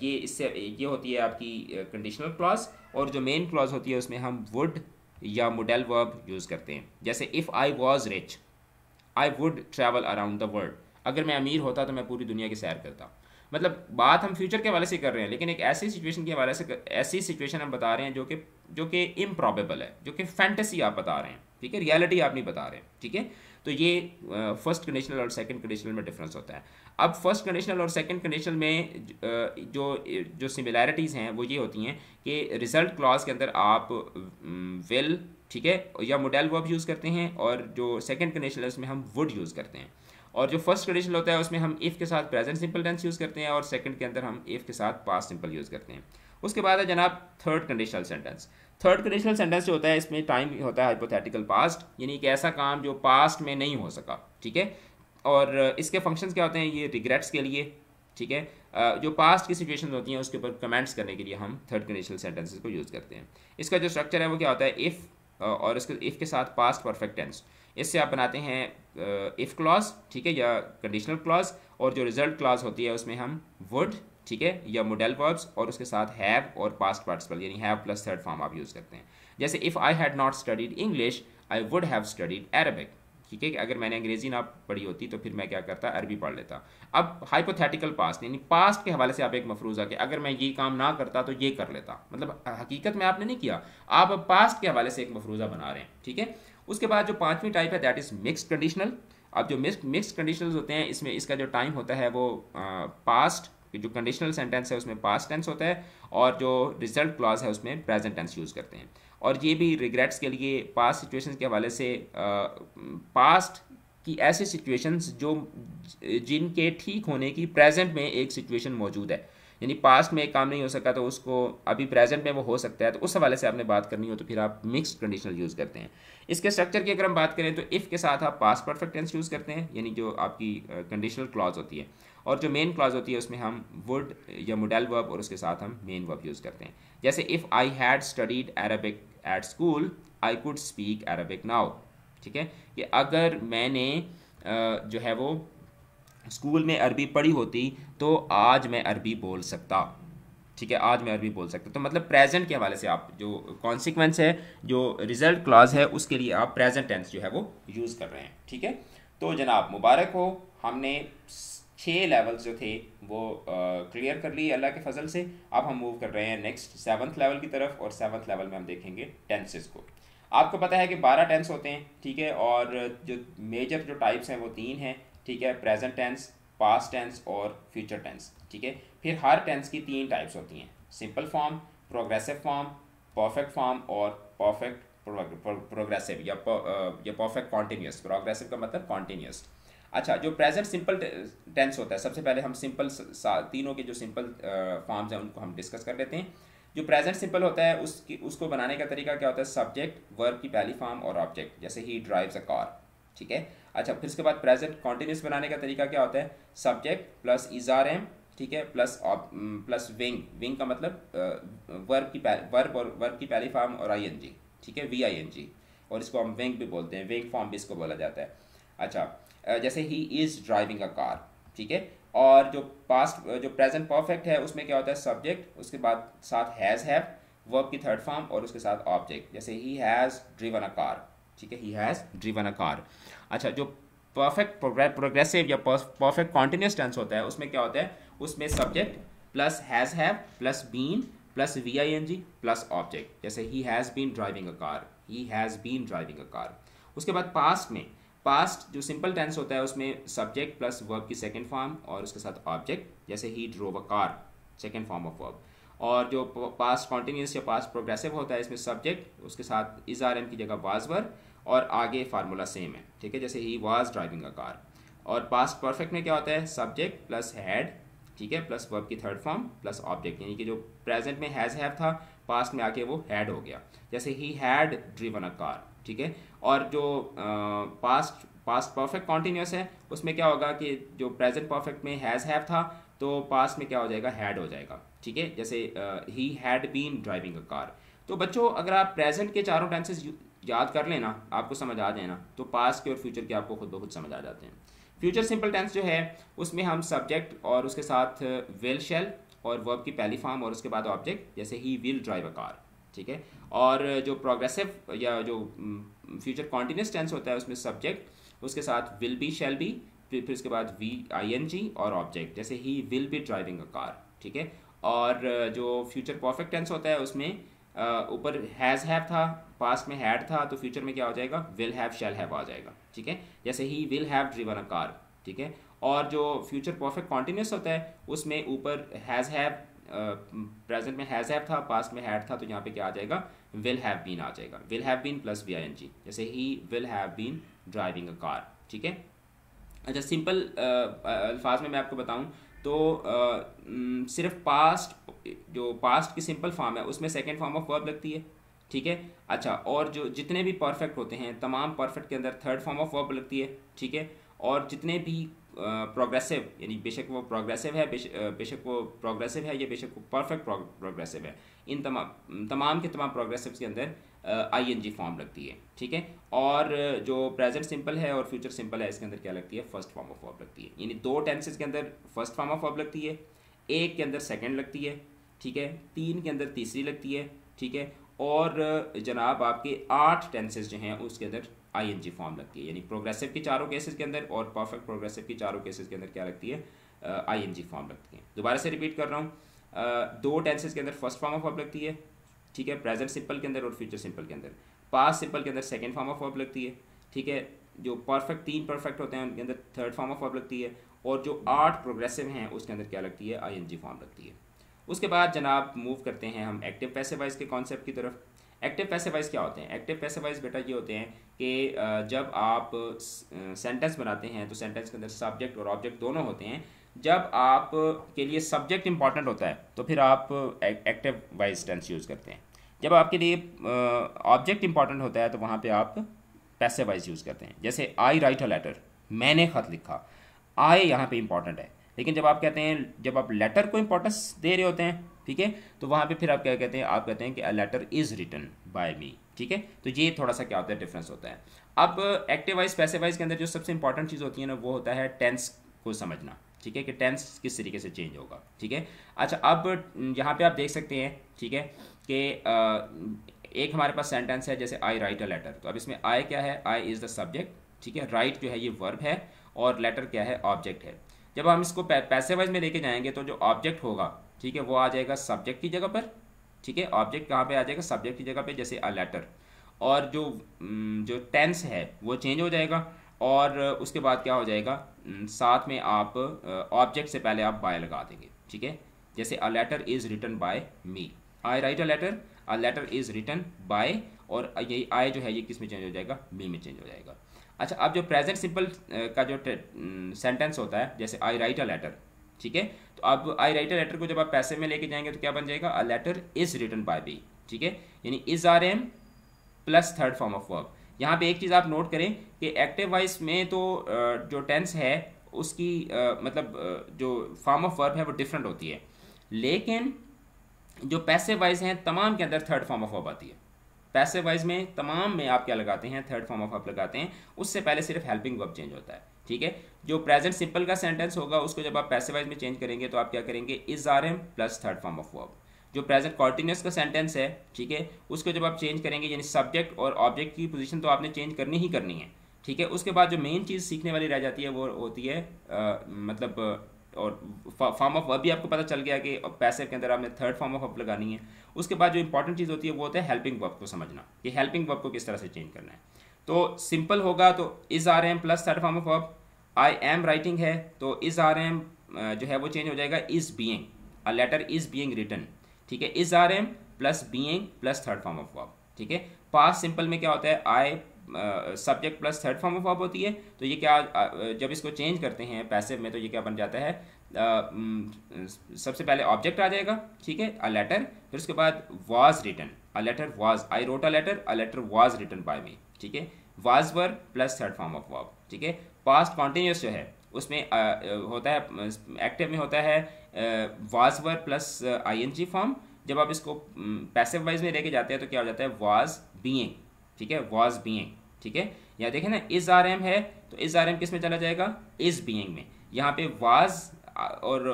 ये इससे ये होती है आपकी कंडीशनल क्लॉज और जो मेन क्लॉज होती है उसमें हम वुड या मोडल वर्ब यूज़ करते हैं जैसे if I was rich I would travel around the world अगर मैं अमीर होता तो मैं पूरी दुनिया की सैर करता मतलब बात हम फ्यूचर के हवाले से कर रहे हैं लेकिन एक ऐसी सिचुएशन के हवाले से ऐसी सिचुएशन हम बता रहे हैं जो कि जो कि इम्प्रॉबेबल है जो कि फैंटेसी आप बता रहे हैं ठीक है रियलिटी आप नहीं बता रहे हैं ठीक है तो ये फर्स्ट कंडीशनल और सेकंड कंडीशनल में डिफरेंस होता है अब फर्स्ट कंडीशनल और सेकंड कंडीशनल में जो जो सिमिलैरिटीज़ हैं वो ये होती हैं कि रिजल्ट क्लॉज के अंदर आप विल ठीक है या मोडल वर्ब यूज़ करते हैं और जो सेकंड कंडीशनल उसमें हम वुड यूज़ करते हैं और जो फर्स्ट कंडीशन होता है उसमें हम इफ़ के साथ प्रेजेंट सिंपल टेंस यूज़ करते हैं और सेकंड के अंदर हम इफ़ के साथ पास सिंपल यूज़ करते हैं उसके बाद है जनाब third conditional sentence third conditional sentence जो होता है इसमें टाइम होता है हाइपोथेटिकल पास्ट यानी कि ऐसा काम जो पास्ट में नहीं हो सका ठीक है और इसके फंक्शंस क्या होते हैं ये रिग्रेट्स के लिए ठीक है जो पास्ट की सिचुएशन होती हैं उसके ऊपर कमेंट्स करने के लिए हम थर्ड कंडीशनल सेंटेंस को यूज़ करते हैं इसका जो स्ट्रक्चर है वो क्या होता है इफ़ और इसके इफ़ के साथ पास्ट परफेक्ट टेंस इससे आप बनाते हैं इफ़ uh, क्लास ठीक है या कंडीशनल क्लॉज और जो रिजल्ट क्लॉज होती है उसमें हम वुड ठीक है या मोडल वर्ब्स और उसके साथ हैव और पास्ट पार्टिसिपल यानी हैव प्लस थर्ड फॉर्म आप यूज़ करते हैं जैसे if I had not studied English I would have studied Arabic ठीक है अगर मैंने अंग्रेजी ना पढ़ी होती तो फिर मैं क्या करता अरबी पढ़ लेता अब हाइपोथेटिकल पास्ट यानी पास्ट के हवाले से आप एक मफरूज़ा के अगर मैं ये काम ना करता तो ये कर लेता मतलब हकीकत में आपने नहीं किया आप पास्ट के हवाले से एक मफरूज़ा बना रहे हैं ठीक है उसके बाद जो पाँचवीं टाइप है दैट इज़ मिक्सड कंडीशनल अब जो मिक्स मिक्स कंडीशनल होते हैं इसमें इसका जो टाइम होता है वो पास्ट जो कंडीशनल सेंटेंस है उसमें पास्ट टेंस होता है और जो रिजल्ट क्लॉज है उसमें प्रेजेंट टेंस यूज़ करते हैं और ये भी रिग्रेट्स के लिए पास्ट सिचुएशन के हवाले से पास्ट की ऐसे सिचुएशंस जो जिनके ठीक होने की प्रेजेंट में एक सिचुएशन मौजूद है यानी पास्ट में एक काम नहीं हो सका तो उसको अभी प्रेजेंट में वो हो सकता है तो उस हवाले से आपने बात करनी हो तो फिर आप मिक्स कंडीशनल यूज़ करते हैं इसके स्ट्रक्चर की अगर हम बात करें तो इफ़ के साथ आप पास्ट परफेक्ट टेंस यूज़ करते हैं यानी जो आपकी कंडीशनल क्लॉज होती है और जो मेन क्लॉज होती है उसमें हम वुड या मोडल वर्ब और उसके साथ हम मेन वर्ब यूज़ करते हैं जैसे if I had studied Arabic at school I could speak Arabic now ठीक है कि अगर मैंने जो है वो स्कूल में अरबी पढ़ी होती तो आज मैं अरबी बोल सकता ठीक है आज मैं अरबी बोल सकता तो मतलब प्रेजेंट के हवाले से आप जो कॉन्सिक्वेंस है जो रिजल्ट क्लाज है उसके लिए आप प्रेजेंट टेंस जो है वो यूज़ कर रहे हैं ठीक है तो जनाब मुबारक हो हमने छः लेवल्स जो थे वो क्लियर कर लिए अल्लाह के फजल से अब हम मूव कर रहे हैं नेक्स्ट सेवन्थ लेवल की तरफ और सेवन्थ लेवल में हम देखेंगे टेंसेस को आपको पता है कि बारह टेंस होते हैं ठीक है और जो मेजर जो टाइप्स हैं वो तीन हैं ठीक है प्रेजेंट टेंस पास टेंस और फ्यूचर टेंस ठीक है फिर हर टेंस की तीन टाइप्स होती हैं simple form progressive form perfect form और परफेक्ट प्रोग्रेसिव या परफेक्ट कॉन्टीन्यूस प्रोग्रेसिव का मतलब कॉन्टीन्यूस अच्छा जो प्रेजेंट सिंपल टेंस होता है सबसे पहले हम सिंपल तीनों के जो सिंपल फॉर्म्स uh, हैं उनको हम डिस्कस कर लेते हैं जो प्रेजेंट सिंपल होता है उसकी उसको बनाने का तरीका क्या होता है सब्जेक्ट वर्ब की पहली फॉर्म और ऑब्जेक्ट जैसे ही ड्राइव्स अ कार ठीक है अच्छा फिर उसके बाद प्रेजेंट कॉन्टीन्यूस बनाने का तरीका क्या होता है सब्जेक्ट प्लस इजार एम ठीक है प्लस प्लस विंग विंग का मतलब वर्ब की वर्ब और वर्ब की पहली फॉर्म और आई एन जी ठीक है वी आई एन जी और इसको हम विंग भी बोलते हैं विंग फॉर्म भी इसको बोला जाता है अच्छा जैसे he is driving a car ठीक है और जो पास्ट जो प्रेजेंट परफेक्ट है उसमें क्या होता है सब्जेक्ट उसके बाद साथ हैज़ हैव वर्ब की थर्ड फॉर्म और उसके साथ ऑब्जेक्ट जैसे he has driven a car ठीक है he has driven a car अच्छा जो परफेक्ट प्रोग्रेसिव या परफेक्ट कॉन्टिन्यूस टेंस होता है उसमें क्या होता है उसमें subject plus has have plus been plus V I N G plus object जैसे he has been driving a car he has been driving a car उसके बाद पास्ट में पास्ट जो सिंपल टेंस होता है उसमें सब्जेक्ट प्लस वर्ब की second form और उसके साथ ऑब्जेक्ट जैसे he drove a car second form of verb और जो पास्ट कॉन्टीन्यूस या पास्ट प्रोग्रेसिव होता है इसमें सब्जेक्ट उसके साथ इज आर एम की जगह वाजवर और आगे फार्मूला सेम है ठीक है जैसे he was driving a car और पास्ट परफेक्ट में क्या होता है सब्जेक्ट प्लस हैड ठीक है प्लस वर्ब की थर्ड फॉर्म प्लस ऑब्जेक्ट यानी कि जो प्रेजेंट में हैज़ हैव था पास्ट में आके वो हैड हो गया जैसे he had driven a car ठीक है और जो पास्ट पास्ट परफेक्ट कॉन्टीन्यूस है उसमें क्या होगा कि जो प्रेजेंट परफेक्ट में हैज़ हैव था तो पास्ट में क्या हो जाएगा हैड हो जाएगा ठीक है जैसे he had been driving a car तो बच्चों अगर आप प्रेजेंट के चारों टेंसेज याद कर लेना आपको समझ आ जाए तो पास के और फ्यूचर के आपको खुद ब खुद समझ आ जाते हैं फ्यूचर सिंपल टेंस जो है उसमें हम सब्जेक्ट और उसके साथ विल शेल और वर्ब की पहली फॉर्म और उसके बाद ऑब्जेक्ट जैसे he will drive a car ठीक है और जो प्रोग्रेसिव या जो फ्यूचर कॉन्टीन्यूस टेंस होता है उसमें सब्जेक्ट उसके साथ विल बी शेल बी फिर उसके बाद वी आई एन जी और ऑब्जेक्ट जैसे he will be driving a car ठीक है और जो फ्यूचर परफेक्ट टेंस होता है उसमें ऊपर हैज़ हैव था पास में हैड था तो फ्यूचर में क्या हो जाएगा विल हैव शैल हैव आ जाएगा ठीक है जैसे he will have driven a car ठीक है और जो फ्यूचर परफेक्ट कॉन्टीन्यूस होता है उसमें ऊपर हैज़ हैव प्रेजेंट में हैज़ हैव था पास में हैड था तो यहाँ पे क्या आ जाएगा विल हैव बीन आ जाएगा will have been plus V I N G जैसे he will have been driving a car ठीक है अच्छा सिंपल अल्फाज में मैं आपको बताऊँ तो आ, सिर्फ पास्ट जो पास्ट की सिंपल फॉर्म है उसमें सेकेंड फॉर्म ऑफ वर्ब लगती है ठीक है अच्छा और जो जितने भी परफेक्ट होते हैं तमाम परफेक्ट के अंदर थर्ड फॉर्म ऑफ वर्ब लगती है ठीक है और जितने भी प्रोग्रेसिव यानी बेशक वो प्रोग्रेसिव है बेशक वो प्रोग्रेसिव है या बेशक वो परफेक्ट प्रोग्रेसिव है इन तमाम तमाम के तमाम प्रोग्रेसिव के अंदर आई एन जी फॉर्म लगती है ठीक है और जो प्रेजेंट सिंपल है और फ्यूचर सिंपल है इसके अंदर क्या लगती है फर्स्ट फॉर्म ऑफ वर्ब लगती है यानी दो टेंसेज के अंदर फर्स्ट फॉर्म ऑफ वर्ब लगती है एक के अंदर सेकेंड लगती है ठीक है तीन के अंदर तीसरी लगती है ठीक है और जनाब आपके आठ टेंसेज जो हैं उसके अंदर आई एन जी फॉर्म लगती है यानी प्रोग्रेसिव के चारों केसेस के अंदर और परफेक्ट प्रोग्रेसिव के चारों केसेस के अंदर क्या लगती है आई एन जी फॉर्म लगती है दोबारा से रिपीट कर रहा हूँ दो टेंसेज के अंदर फर्स्ट फॉर्म ऑफ वर्ब लगती है ठीक है प्रेजेंट सिंपल के अंदर और फ्यूचर सिंपल के अंदर पास सिंपल के अंदर सेकेंड फॉर्म ऑफ वर्ब लगती है ठीक है जो परफेक्ट तीन परफेक्ट होते हैं उनके अंदर थर्ड फॉर्म ऑफ वर्ब लगती है और जो आठ प्रोग्रेसिव हैं उसके अंदर क्या लगती है जी फॉर्म लगती है उसके बाद जनाब मूव करते हैं हम एक्टिव पैसेवाइज के कॉन्सेप्ट की तरफ एक्टिव पैसेवाइज क्या होते हैं एक्टिव पैसेवाइज बेटा ये होते हैं कि जब आप सेंटेंस बनाते हैं तो सेंटेंस के अंदर सब्जेक्ट और ऑब्जेक्ट दोनों होते हैं जब आप के लिए सब्जेक्ट इंपॉर्टेंट होता है तो फिर आप एक्टिव वाइज टेंस यूज़ करते हैं जब आपके लिए ऑब्जेक्ट इंपॉर्टेंट होता है तो वहाँ पे आप पैसे वाइज यूज़ करते हैं जैसे आई राइट अ लेटर मैंने ख़त लिखा आई यहाँ पे इंपॉर्टेंट है लेकिन जब आप कहते हैं जब आप लेटर को इंपॉर्टेंस दे रहे होते हैं ठीक है तो वहाँ पे फिर आप क्या कहते हैं आप कहते हैं कि a letter is written by me ठीक है तो ये थोड़ा सा क्या होता है डिफरेंस होता है अब एक्टिव वाइज पैसे वाइज के अंदर जो सबसे इंपॉर्टेंट चीज़ होती है ना वो होता है टेंस को समझना ठीक है कि टेंस किस तरीके से चेंज होगा ठीक है अच्छा अब यहाँ पे आप देख सकते हैं ठीक है कि एक हमारे पास सेंटेंस है जैसे आई राइट अ लेटर तो अब इसमें आई क्या है आई इज़ द सब्जेक्ट ठीक है राइट जो है ये वर्ब है और लेटर क्या है ऑब्जेक्ट है जब हम इसको पैसे वाइज में लेके जाएंगे तो जो ऑब्जेक्ट होगा ठीक है वो आ जाएगा सब्जेक्ट की जगह पर ठीक है ऑब्जेक्ट कहाँ पे आ जाएगा सब्जेक्ट की जगह पे जैसे अ लेटर और जो जो टेंस है वो चेंज हो जाएगा और उसके बाद क्या हो जाएगा साथ में आप ऑब्जेक्ट से पहले आप बाय लगा देंगे ठीक है जैसे a letter is written by me I write a letter a letter is written by और यही आई जो है ये किस में चेंज हो जाएगा मी में चेंज हो जाएगा अच्छा अब जो प्रेजेंट सिंपल का जो सेंटेंस होता है जैसे आई राइट अ लेटर ठीक है तो अब आई राइट अ लेटर को जब आप पैसे में लेके जाएंगे तो क्या बन जाएगा a letter is written by be ठीक है यानी is are am plus third form of verb यहाँ पे एक चीज़ आप नोट करें कि एक्टिव वाइस में तो जो टेंस है उसकी मतलब जो फॉर्म ऑफ वर्ब है वो डिफरेंट होती है लेकिन जो पैसे वाइज हैं तमाम के अंदर थर्ड फॉर्म ऑफ वर्ब आती है पैसे वाइज में तमाम में आप क्या लगाते हैं थर्ड फॉर्म ऑफ वर्ब लगाते हैं उससे पहले सिर्फ हेल्पिंग वर्ब चेंज होता है ठीक है जो प्रेजेंट सिंपल का सेंटेंस होगा उसको जब आप पैसे वाइज में चेंज करेंगे तो आप क्या करेंगे is are am plus third form of verb जो प्रेजेंट कॉन्टिन्यूस का सेंटेंस है ठीक है उसको जब आप चेंज करेंगे यानी सब्जेक्ट और ऑब्जेक्ट की पोजीशन तो आपने चेंज करनी ही करनी है ठीक है उसके बाद जो मेन चीज़ सीखने वाली रह जाती है वो होती है आ, मतलब और फॉर्म ऑफ अभी आपको पता चल गया कि पैसे के अंदर आपने थर्ड फॉर्म ऑफ अप लगानी है उसके बाद जो इंपॉर्टेंट चीज़ होती है वो होता है हेल्पिंग वर्ब को समझना कि हेल्पिंग वर्ब को किस तरह से चेंज करना है तो सिंपल होगा तो is are am plus third form of up I am writing है तो इज़ आर एम जो है वो चेंज हो जाएगा is being a letter is being written ठीक है is are am plus being plus third form of verb ठीक है पास सिंपल में क्या होता है I subject plus third form of verb होती है तो ये क्या जब इसको चेंज करते हैं पैसिव में तो ये क्या बन जाता है सबसे पहले ऑब्जेक्ट आ जाएगा ठीक है अ लेटर फिर उसके बाद was written a letter was I wrote a letter a letter was written by me ठीक है was were plus third form of verb ठीक है पास्ट कॉन्टिन्यूस जो है उसमें होता है एक्टिव में होता है was were plus I N G form जब आप इसको पैसिव वाइज में लेके जाते हैं तो क्या हो जाता है वाज बीइंग ठीक है वाज बीइंग ठीक है या देखें ना इज आर एम है तो इज आर एम किस में चला जाएगा इज बींग में यहाँ पे वाज और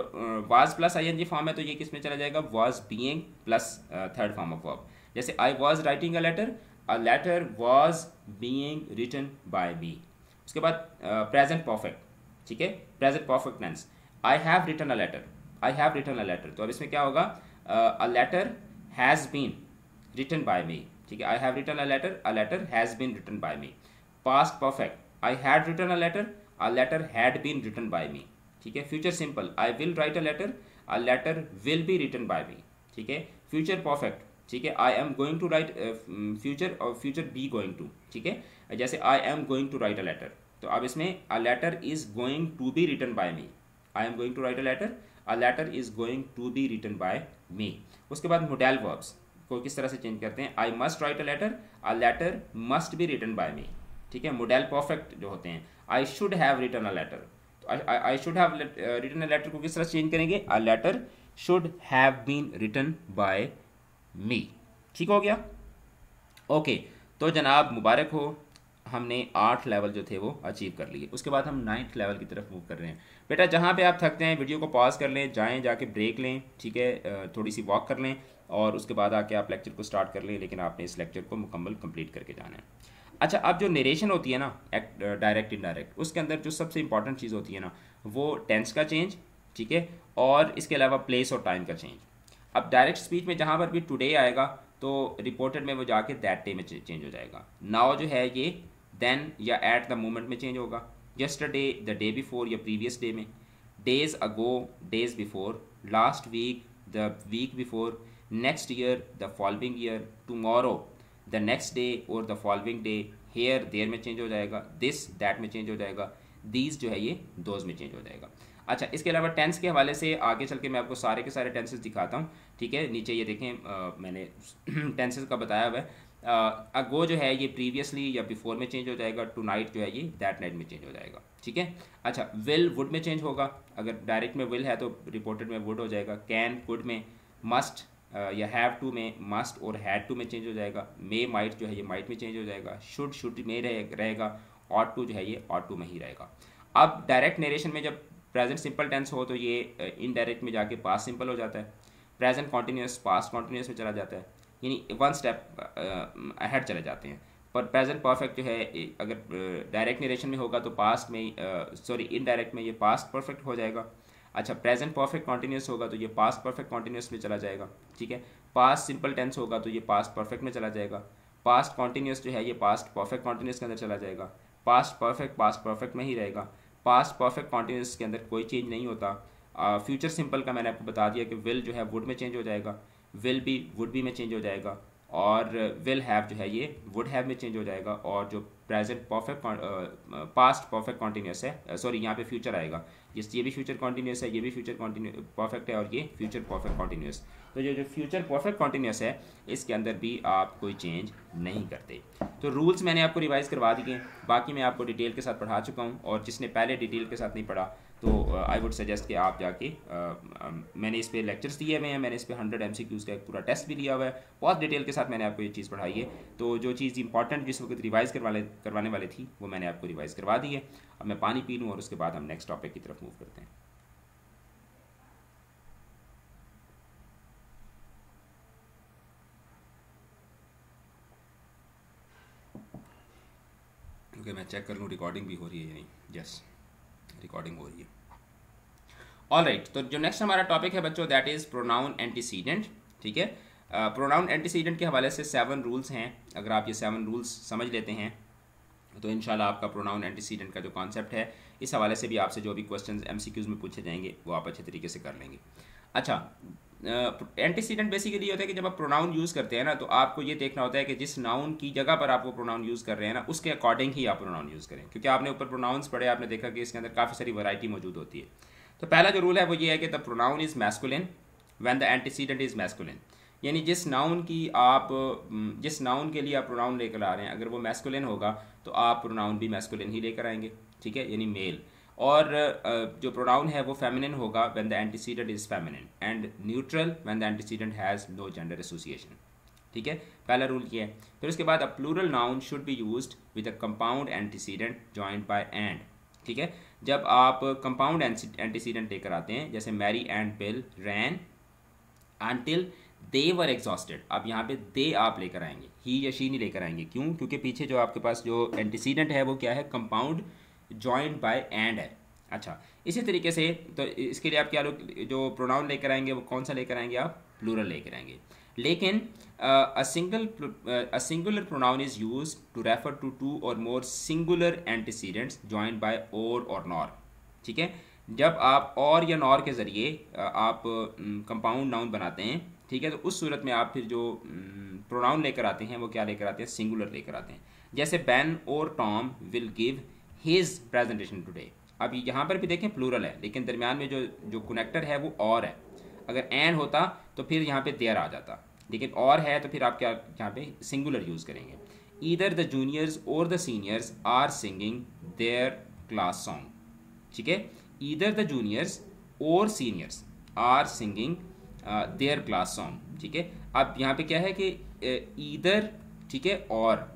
was plus I N G form है तो ये किस में चला जाएगा was being plus third form of verb जैसे I was writing a letter a letter was being written by me उसके बाद प्रेजेंट परफेक्ट ठीक है present perfect tense I have written a letter I have written a letter तो अब इसमें क्या होगा a letter has been written by me ठीक है I have written a letter a letter has been written by me past perfect I had written a letter a letter had been written by me ठीक है future simple I will write a letter a letter will be written by me ठीक है future perfect ठीक है I am going to write future और future be going to ठीक है जैसे I am going to write a letter तो अब इसमें a letter is going to be written by me I am going to write a letter a letter is going to be written by me उसके बाद modal verbs को किस तरह से change करते हैं I must write a letter a letter must be written by me ठीक है मोडेल परफेक्ट जो होते हैं I should have written a letter तो I should have written a letter को किस तरह से चेंज करेंगे a letter should have been written by me ठीक हो गया ओके तो जनाब मुबारक हो हमने आठ लेवल जो थे वो अचीव कर लिए उसके बाद हम नाइन्थ लेवल की तरफ मूव कर रहे हैं बेटा जहाँ पे आप थकते हैं वीडियो को पॉज कर लें जाएं जाके ब्रेक लें ठीक है थोड़ी सी वॉक कर लें और उसके बाद आके आप लेक्चर को स्टार्ट कर लें लेकिन आपने इस लेक्चर को मुकम्मल कंप्लीट करके जाना है अच्छा अब जो नरेशन होती है ना एक्ट डायरेक्ट इनडायरेक्ट उसके अंदर जो सबसे इंपॉर्टेंट चीज़ होती है ना वो टेंस का चेंज ठीक है और इसके अलावा प्लेस और टाइम का चेंज अब डायरेक्ट स्पीच में जहाँ पर भी टुडे आएगा तो रिपोर्टेड में वो जाके दैट डे में चेंज हो जाएगा नाव जो है ये देन या एट द मोमेंट में चेंज होगा यस्टरडे द डे बिफोर या प्रीवियस डे में days ago days before last week the week before next year the following year tomorrow the next day और the following day here there में change हो जाएगा this that में change हो जाएगा these जो है ये those में change हो जाएगा अच्छा इसके अलावा टेंस के हवाले से आगे चल के मैं आपको सारे के सारे टेंसेज दिखाता हूँ ठीक है नीचे ये देखें आ, मैंने टेंसेज का बताया हुआ है अगो जो है ये प्रीवियसली या बिफोर में चेंज हो जाएगा टू नाइट जो है ये दैट नाइट में चेंज हो जाएगा ठीक है अच्छा विल वुड में चेंज होगा अगर डायरेक्ट में विल है तो रिपोर्टेड में वुड हो जाएगा कैन वुड में मस्ट या हैव टू में मस्ट और हैड टू में चेंज हो जाएगा मे माइट जो है ये माइट में चेंज हो जाएगा शुड शुड में रहे, रहेगा ऑट टू जो है ये ऑट टू में ही रहेगा अब डायरेक्ट नेरेशन में जब प्रेजेंट सिंपल टेंस हो तो ये इनडायरेक्ट uh, में जाके पास सिंपल हो जाता है प्रेजेंट कॉन्टीन्यूस पास कॉन्टीन्यूस में चला जाता है यानी वन स्टेप अहेड चले जाते हैं पर प्रेजेंट परफेक्ट जो है अगर डायरेक्ट uh, नरेशन में होगा तो पास्ट में सॉरी uh, इनडायरेक्ट में ये पास्ट परफेक्ट हो जाएगा अच्छा प्रेजेंट परफेक्ट कॉन्टीन्यूस होगा तो ये पास्ट परफेक्ट कॉन्टीन्यूस में चला जाएगा ठीक है पास्ट सिंपल टेंस होगा तो ये पास्ट परफेक्ट में चला जाएगा पास्ट कॉन्टीन्यूस जो है ये पास्ट परफेक्ट कॉन्टीन्यूस के अंदर चला जाएगा पास्ट परफेक्ट पास्ट परफेक्ट में ही रहेगा पास्ट परफेक्ट कॉन्टीन्यूस के अंदर कोई चेंज नहीं होता फ्यूचर सिंपल का मैंने आपको बता दिया कि विल जो है वुड में चेंज हो जाएगा विल बी वुड बी में चेंज हो जाएगा और विल हैव जो है ये वुड हैव में चेंज हो जाएगा और जो present perfect past perfect continuous है सॉरी यहाँ पे फ्यूचर आएगा ये ये भी फ्यूचर कॉन्टीन्यूस है ये भी फ्यूचर कॉन्टीन्यू परफेक्ट है और ये फ्यूचर परफेक्ट कॉन्टीन्यूस तो जो जो फ्यूचर परफेक्ट कॉन्टीन्यूस है इसके अंदर भी आप कोई चेंज नहीं करते तो रूल्स मैंने आपको रिवाइज़ करवा दिए बाकी मैं आपको डिटेल के साथ पढ़ा चुका हूँ और जिसने पहले डिटेल के साथ नहीं पढ़ा तो आई वुड सजेस्ट कि आप जाके uh, um, मैंने इस पर लेक्चर्स दिए हुए हैं मैंने इस पर हंड्रेड एम सी क्यूज़ का एक पूरा टेस्ट भी लिया हुआ है बहुत डिटेल के साथ मैंने आपको ये चीज़ पढ़ाई है तो जो चीज़ इंपॉर्टेंट जिस वक्त रिवाइज़ करवाने करवाने वाली थी वो मैंने आपको रिवाइज़ करवा दी है अब मैं पानी पी लूँ और उसके बाद हम नेक्स्ट टॉपिक की तरफ मूव करते हैं क्योंकि मैं चेक कर लूँ रिकॉर्डिंग भी हो रही है या नहीं यस रिकॉर्डिंग हो रही है ऑल राइट तो जो नेक्स्ट हमारा टॉपिक है बच्चों दैट इज़ प्रोनाउन एंटीसीडेंट ठीक है प्रोनाउन uh, एंटीसीडेंट के हवाले से सेवन रूल्स हैं अगर आप ये सेवन रूल्स समझ लेते हैं तो इन आपका प्रोनाउन एंटीसीडेंट का जो कॉन्सेप्ट है इस हवाले से भी आपसे जो भी क्वेश्चन एम में पूछे जाएंगे वो आप अच्छे तरीके से कर लेंगे अच्छा एंटीसीडेंट बेसिकली होता है कि जब आप प्रोनाउन यूज़ करते हैं ना तो आपको ये देखना होता है कि जिस नाउन की जगह पर आप वो प्रोनाउन यूज़ कर रहे हैं ना उसके अकॉर्डिंग ही आप प्रोनाउन यूज़ करें क्योंकि आपने ऊपर प्रोनाउंस पढ़े आपने देखा कि इसके अंदर काफ़ी सारी वैरायटी मौजूद होती है तो पहला जो रूल है वो ये है कि the pronoun is masculine when the antecedent is masculine यानी जिस नाउन की आप जिस नाउन के लिए आप प्रोनाउन लेकर आ रहे हैं अगर वो मैस्कुलिन होगा तो आप प्रोनाउन भी मैस्कुलिन ही लेकर आएंगे ठीक है यानी मेल और जो प्रोनाउन है वो फेमिनिन होगा when the antecedent is feminine and neutral when the antecedent has no gender association ठीक है पहला रूल ये है फिर उसके बाद a plural noun should be use with a compound antecedent joined by and ठीक है जब आप कंपाउंड एंटीसीडेंट लेकर आते हैं जैसे Mary and Bill ran until they were exhausted अब यहाँ पे दे आप लेकर आएंगे ही या शी नहीं लेकर आएंगे क्यों क्योंकि पीछे जो आपके पास जो एंटीसीडेंट है वो क्या है कंपाउंड ज्वाइंट बाय एंड है अच्छा इसी तरीके से तो इसके लिए आप क्या लोग जो प्रोनाउन लेकर आएंगे वो कौन सा लेकर आएंगे आप प्लूरल लेकर आएंगे लेकिन single uh singular pronoun is use to refer to two और more singular antecedents joined by or or nor ठीक है जब आप और या नॉर के ज़रिए uh, आप कंपाउंड um, नाउन बनाते हैं ठीक है तो उस सूरत में आप फिर जो प्रोनाउन um, लेकर आते हैं वो क्या लेकर आते हैं सिंगुलर लेकर आते हैं जैसे Ben or Tom will give his presentation today अब यहाँ पर भी देखें प्लूरल है लेकिन दरमियान में जो जो कनेक्टर है वो और है अगर एन होता तो फिर यहाँ पे देयर आ जाता लेकिन और है तो फिर आप क्या यहाँ पे सिंगुलर यूज़ करेंगे either the juniors or the seniors are singing their class song ठीक है either the juniors or seniors are singing their class song ठीक है अब यहाँ पे क्या है कि ईदर uh, ठीक है और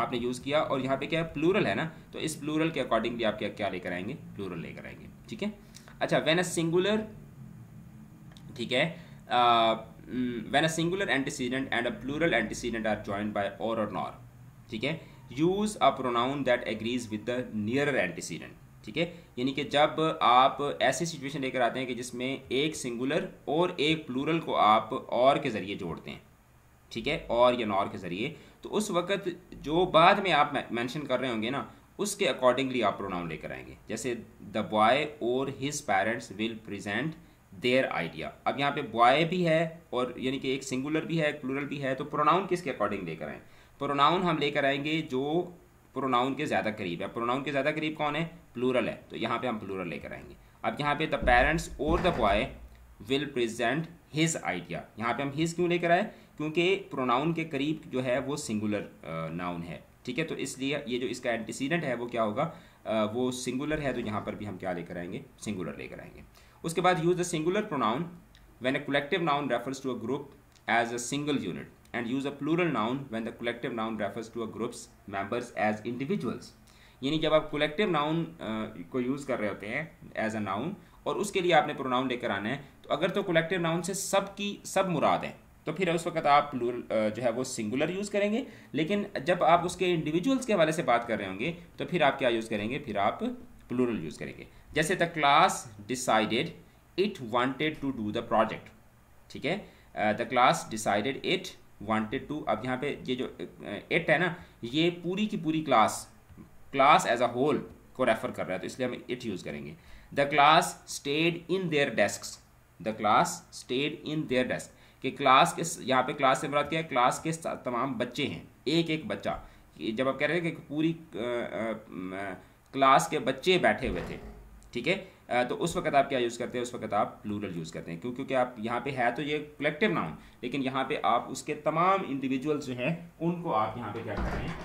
आपने यूज़ किया और यहाँ पे क्या है प्लूरल है ना तो इस प्लूरल के अकॉर्डिंगली आप क्या क्या लेकर आएंगे प्लूरल लेकर आएंगे ठीक है अच्छा वेन अ सिंगुलर ठीक है when a singular antecedent and a plural antecedent are joined by or or nor ठीक है use a pronoun that agrees with the nearer antecedent ठीक है यानी कि जब आप ऐसी सिचुएशन लेकर आते हैं कि जिसमें एक सिंगुलर और एक प्लूरल को आप और के ज़रिए जोड़ते हैं ठीक है और या नॉर के ज़रिए तो उस वक्त जो बाद में आप मैंशन कर रहे होंगे ना उसके अकॉर्डिंगली आप प्रोनाउन लेकर आएंगे जैसे the boy or his parents will present their idea अब यहाँ पे बॉय भी है और यानी कि एक सिंगुलर भी है एक प्लूरल भी है तो प्रोनाउन किसके अकॉर्डिंग लेकर आएँ प्रोनाउन हम लेकर आएंगे जो प्रोनाउन के ज़्यादा करीब है प्रोनाउन के ज़्यादा करीब कौन है प्लूरल है तो यहाँ पे हम प्लूरल लेकर आएंगे अब यहाँ पे the parents or the boy will present his idea यहाँ पे हम हिज क्यों लेकर आए क्योंकि प्रोनाउन के करीब जो है वो सिंगुलर नाउन है ठीक है तो इसलिए ये जो इसका एंटीसीडेंट है वो क्या होगा वो सिंगुलर है तो यहाँ पर भी हम क्या लेकर आएंगे सिंगुलर लेकर आएंगे उसके बाद use the singular pronoun when a collective noun refers to a group as a single unit and use a plural noun when the collective noun refers to a group's members as individuals यानी जब आप collective noun को use कर रहे होते हैं as a noun और उसके लिए आपने प्रोनाउन लेकर आना है तो अगर तो कोलेक्टिव नाउन से सब की सब मुराद है तो फिर उस वक्त आप प्लूरल जो है वो सिंगुलर यूज़ करेंगे लेकिन जब आप उसके इंडिविजुअल्स के हवाले से बात कर रहे होंगे तो फिर आप क्या यूज़ करेंगे फिर आप प्लूरल यूज़ करेंगे जैसे the class decided it wanted to do the project ठीक है the class decided it wanted to अब यहाँ पे ये जो इट है ना ये पूरी की पूरी class class as a whole को रेफर कर रहा है तो इसलिए हम इट यूज़ करेंगे the class stayed in their desk the class stayed in their desk कि क्लास के यहाँ पे क्लास से बात क्या है क्लास के तमाम बच्चे हैं एक एक बच्चा जब आप कह रहे हैं कि पूरी क्लास के बच्चे बैठे हुए थे ठीक है तो उस वक्त आप क्या यूज़ करते हैं उस वक्त आप प्लूरल यूज़ करते हैं क्यों क्योंकि आप यहाँ पे है तो ये कलेक्टिव नाउन लेकिन यहाँ पे आप उसके तमाम इंडिविजुअल्स जो हैं उनको आप यहाँ पे क्या कर रहे हैं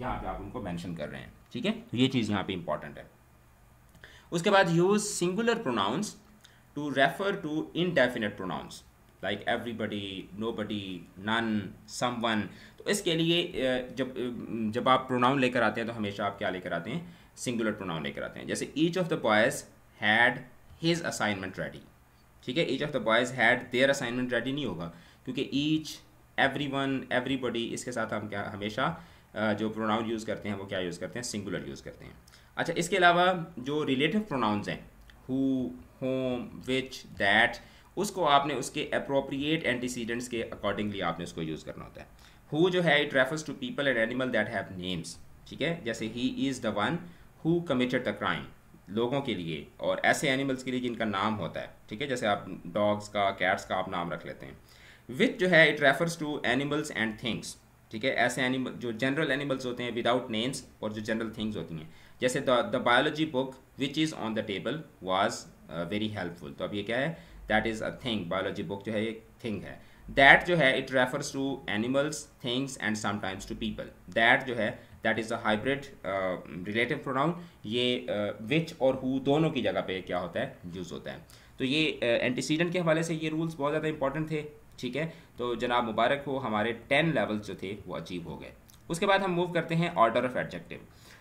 यहाँ पे आप उनको मेंशन कर रहे हैं ठीक है तो ये चीज़ यहाँ पे इंपॉर्टेंट है उसके बाद use singular pronouns to refer to indefinite pronouns like everybody body none one तो इसके लिए जब जब आप प्रोनाउन लेकर आते हैं तो हमेशा आप क्या लेकर आते हैं सिंगुलर प्रोनाउन लेकर आते हैं जैसे each of the boys had his assignment ready ठीक है each of the boys had their assignment ready नहीं होगा क्योंकि ईच एवरी वन एवरीबडी इसके साथ हम क्या हमेशा जो प्रोनाउन यूज़ करते हैं वो क्या यूज़ करते हैं सिंगुलर यूज़ करते हैं अच्छा इसके अलावा जो रिलेटिव प्रोनाउंस हैं हु होम विच दैट उसको आपने उसके अप्रोप्रिएट एंटीसीडेंट्स के अकॉर्डिंगली आपने उसको यूज़ करना होता है हु जो है it refers to people and animal that have names ठीक है जैसे he is the one who committed the crime लोगों के लिए और ऐसे एनिमल्स के लिए जिनका नाम होता है ठीक है जैसे आप डॉग्स का कैट्स का आप नाम रख लेते हैं विथ जो है it refers to animals and things ठीक है ऐसे एनिमल जो जनरल एनिमल्स होते हैं विदाउट नेम्स और जो जनरल थिंग्स होती हैं जैसे the biology book which is on the table was very helpful तो अब ये क्या है that is a thing biology book जो है एक थिंग है दैट जो है it refers to animals things and sometimes to people that जो है that is a hybrid relative pronoun ये विच uh, और हु दोनों की जगह पे क्या होता है यूज़ होता है तो ये एंटीसीडेंट uh, के हवाले से ये रूल्स बहुत ज़्यादा इंपॉर्टेंट थे ठीक है तो जनाब मुबारक हो हमारे टेन लेवल्स जो थे वो अचीव हो गए उसके बाद हम मूव करते हैं ऑर्डर ऑफ एडजेक्टिव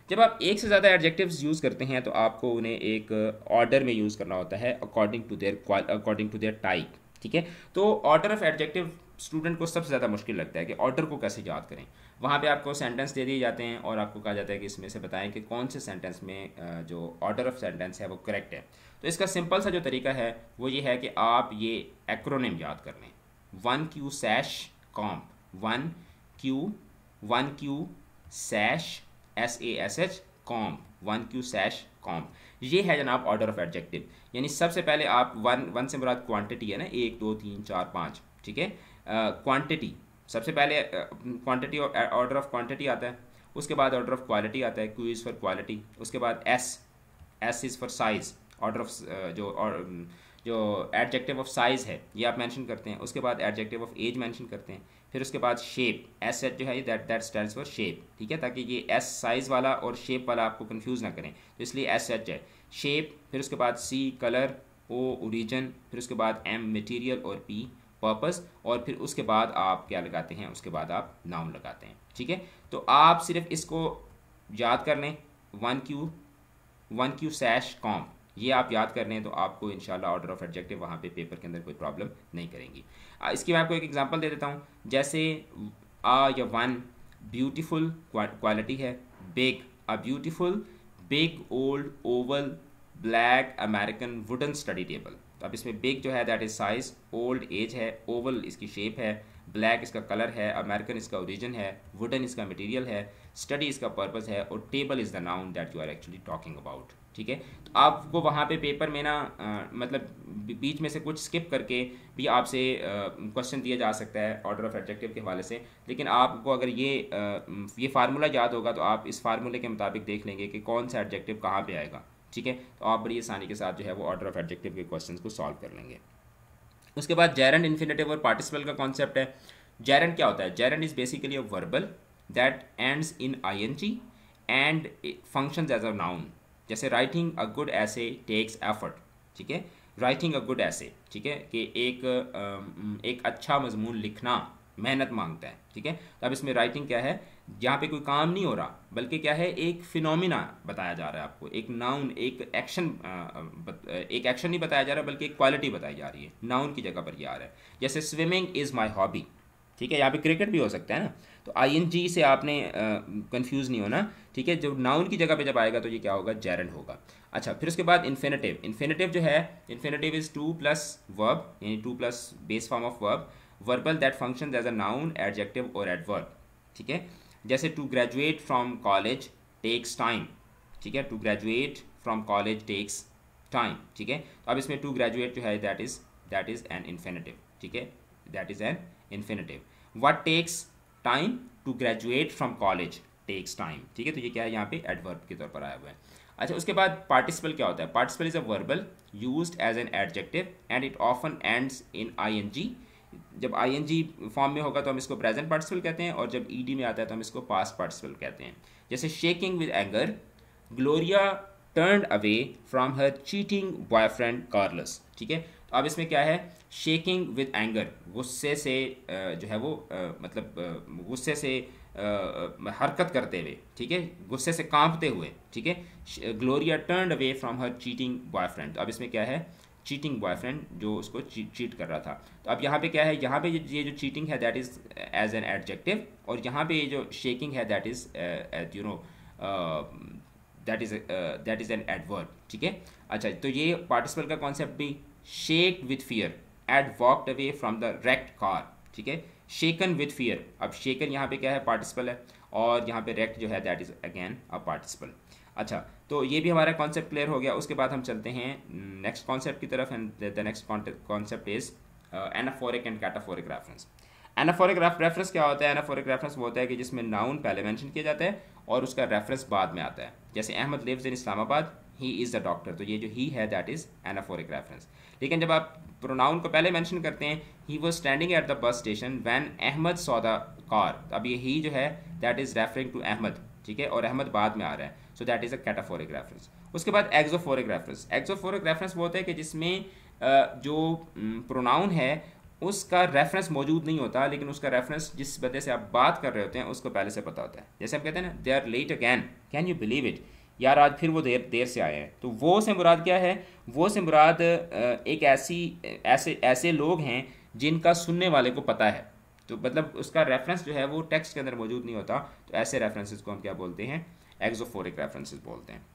जब आप एक से ज़्यादा एडजेक्टिव्स यूज़ करते हैं तो आपको उन्हें एक ऑर्डर में यूज़ करना होता है according to their according to their type ठीक है तो ऑर्डर ऑफ एडजेक्टिव स्टूडेंट को सबसे ज़्यादा मुश्किल लगता है कि ऑर्डर को कैसे याद करें वहाँ पे आपको सेंटेंस दे दिए जाते हैं और आपको कहा जाता है कि इसमें से बताएं कि कौन से सेंटेंस में जो ऑर्डर ऑफ सेंटेंस है वो करेक्ट है तो इसका सिंपल सा जो तरीका है वो ये है कि आप ये एक्रोनिम याद कर लें one Q sash comp one Q one Q sash S A S H com one Q sash com ये है जनाब ऑर्डर ऑफ एडजेक्टिव यानी सबसे पहले आप वन वन से मुराद क्वांटिटी है ना एक दो तीन चार पाँच ठीक है क्वांटिटी सबसे पहले क्वांटिटी ऑर्डर ऑफ क्वांटिटी आता है उसके बाद ऑर्डर ऑफ क्वालिटी आता है क्यू इज़ फॉर क्वालिटी उसके बाद S S is for size order of जो और, जो एडजेक्टिव ऑफ साइज़ है ये आप मेंशन करते हैं उसके बाद एडजेक्टिव ऑफ एज मेंशन करते हैं फिर उसके बाद शेप एस एच जो है that that stand for shape ठीक है ताकि ये एस साइज़ वाला और शेप वाला आपको कन्फ्यूज़ ना करें तो इसलिए एस एच है शेप फिर उसके बाद सी कलर ओ ओरिजन फिर उसके बाद एम मटेरियल और पी पर्पस और फिर उसके बाद आप क्या लगाते हैं उसके बाद आप नाम लगाते हैं ठीक है तो आप सिर्फ इसको याद कर लें one Q one Q sash com ये आप याद कर लें तो आपको इंशाल्लाह ऑर्डर ऑफ एडजेक्टिव वहाँ पे पेपर के अंदर कोई प्रॉब्लम नहीं करेंगी इसकी मैं आपको एक एग्जांपल दे देता हूँ जैसे आ या वन ब्यूटीफुल क्वालिटी है बेग a beautiful big old oval black American wooden study table तो अब इसमें बिग जो है that is size old age है ओवल इसकी शेप है ब्लैक इसका कलर है अमेरिकन इसका ओरिजिन है वुडन इसका मटेरियल है स्टडी इसका पर्पस है और table is the noun that you are actually talking about ठीक है तो आपको वहाँ पे पेपर में ना मतलब बीच में से कुछ स्किप करके भी आपसे क्वेश्चन दिया जा सकता है ऑर्डर ऑफ एडजेक्टिव के हवाले से लेकिन आपको अगर ये आ, ये फार्मूला याद होगा तो आप इस फार्मूले के मुताबिक देख लेंगे कि कौन सा एडजेक्टिव कहाँ पर आएगा ठीक है तो आप बड़ी आसानी के साथ जो है वो ऑर्डर ऑफ एडजेक्टिव के क्वेश्चन को सॉल्व कर लेंगे उसके बाद जैरन इन्फिनेटिव और पार्टिसिपल का कॉन्सेप्ट है जैरन क्या होता है gerund is basically a verbal that ends in I N G and function as a noun जैसे writing a good essay takes effort ठीक है राइटिंग अ गुड ऐसे ठीक है कि एक एक अच्छा मजमून लिखना मेहनत मांगता है ठीक है तो अब इसमें राइटिंग क्या है जहाँ पे कोई काम नहीं हो रहा बल्कि क्या है एक फिनोमिना बताया जा रहा है आपको एक नाउन एक एक्शन एक एक्शन नहीं बताया जा रहा बल्कि एक क्वालिटी बताई जा रही है नाउन की जगह पर ये आ रहा है जैसे स्विमिंग इज़ माई हॉबी ठीक है यहाँ पे क्रिकेट भी हो सकता है ना तो आई से आपने कंफ्यूज नहीं होना ठीक है जब नाउन की जगह पे जब आएगा तो ये क्या होगा जैरन होगा अच्छा फिर उसके बाद इन्फिनेटिव इन्फिनेटिव जो है infinitive is to plus verb यानी to plus base form of verb verbal that function as a noun adjective or adverb ठीक है जैसे to graduate from college takes time ठीक है to graduate from college takes time ठीक है तो अब इसमें टू ग्रेजुएट जो है that is that is an infinitive ठीक है that is an infinitive what takes time to graduate from college takes time ठीक है तो ये क्या है यहाँ पे एडवर्ब के तौर पर आया हुआ है अच्छा उसके बाद पार्टिसिपल क्या होता है participle is a verbal use as an adjective and it often ends in I N G जब आई एन जी फॉर्म में होगा तो हम इसको प्रेजेंट पार्टिसिपल कहते हैं और जब ईडी में आता है तो हम इसको पास्ट पार्टिसिपल कहते हैं जैसे shaking with anger Gloria turn away from her cheating boyfriend Carlos ठीक है तो अब इसमें क्या है शेकिंग विद एंगर गुस्से से जो है वो मतलब गुस्से से हरकत करते हुए ठीक है गुस्से से कांपते हुए ठीक है Gloria turn away from her cheating boyfriend तो अब इसमें क्या है चीटिंग बॉयफ्रेंड जो उसको चीट कर रहा था तो अब यहाँ पे क्या है यहाँ पे ये जो चीटिंग है that is as an adjective और यहाँ पे ये जो शेकिंग है that is you know that is that is an adverb ठीक है अच्छा तो ये पार्टिसिपल का कॉन्सेप्ट भी shake with fear Ed walked away from the wrecked car ठीक है शेकन विथ फियर अब शेकन यहाँ पे क्या है पार्टिसिपल है और यहाँ पे रेक्ट जो है that is again a participle अच्छा तो ये भी हमारा कॉन्सेप्ट क्लियर हो गया उसके बाद हम चलते हैं नेक्स्ट कॉन्सेप्ट की तरफ and the next concept is anaphoric and cataphoric reference anaphoric reference क्या होता है एनाफोरिक रेफरेंस वो होता है कि जिसमें नाउन पहले मैंशन किया जाता है और उसका रेफरेंस बाद में आता है जैसे Ahmed lives in Islamabad he is the doctor तो ये जो ही है दैट इज़ एनाफोरिक रेफरेंस लेकिन जब आप प्रोनाउन को पहले मैंशन करते हैं he was standing at the bus station when Ahmed saw the car अब ये ही जो है that is referring to Ahmed ठीक है और अहमद बाद में आ रहा है so that is a cataphoric reference उसके बाद एक्जोफोरिक रेफरेंस एक्जोफोरिक रेफरेंस वो होता है कि जिसमें जो प्रोनाउन है उसका रेफरेंस मौजूद नहीं होता लेकिन उसका रेफरेंस जिस बंदे से आप बात कर रहे होते हैं उसको पहले से पता होता है जैसे हम कहते हैं ना they are late again can you believe it यार आज फिर वो देर देर से आए हैं तो वो से मुराद क्या है वो से मुराद एक ऐसी ऐसे ऐसे लोग हैं जिनका सुनने वाले को पता है तो मतलब उसका रेफरेंस जो है वो टेक्स्ट के अंदर मौजूद नहीं होता तो ऐसे रेफरेंसेस को हम क्या बोलते हैं एक्जोफोरिक रेफरेंसेस बोलते हैं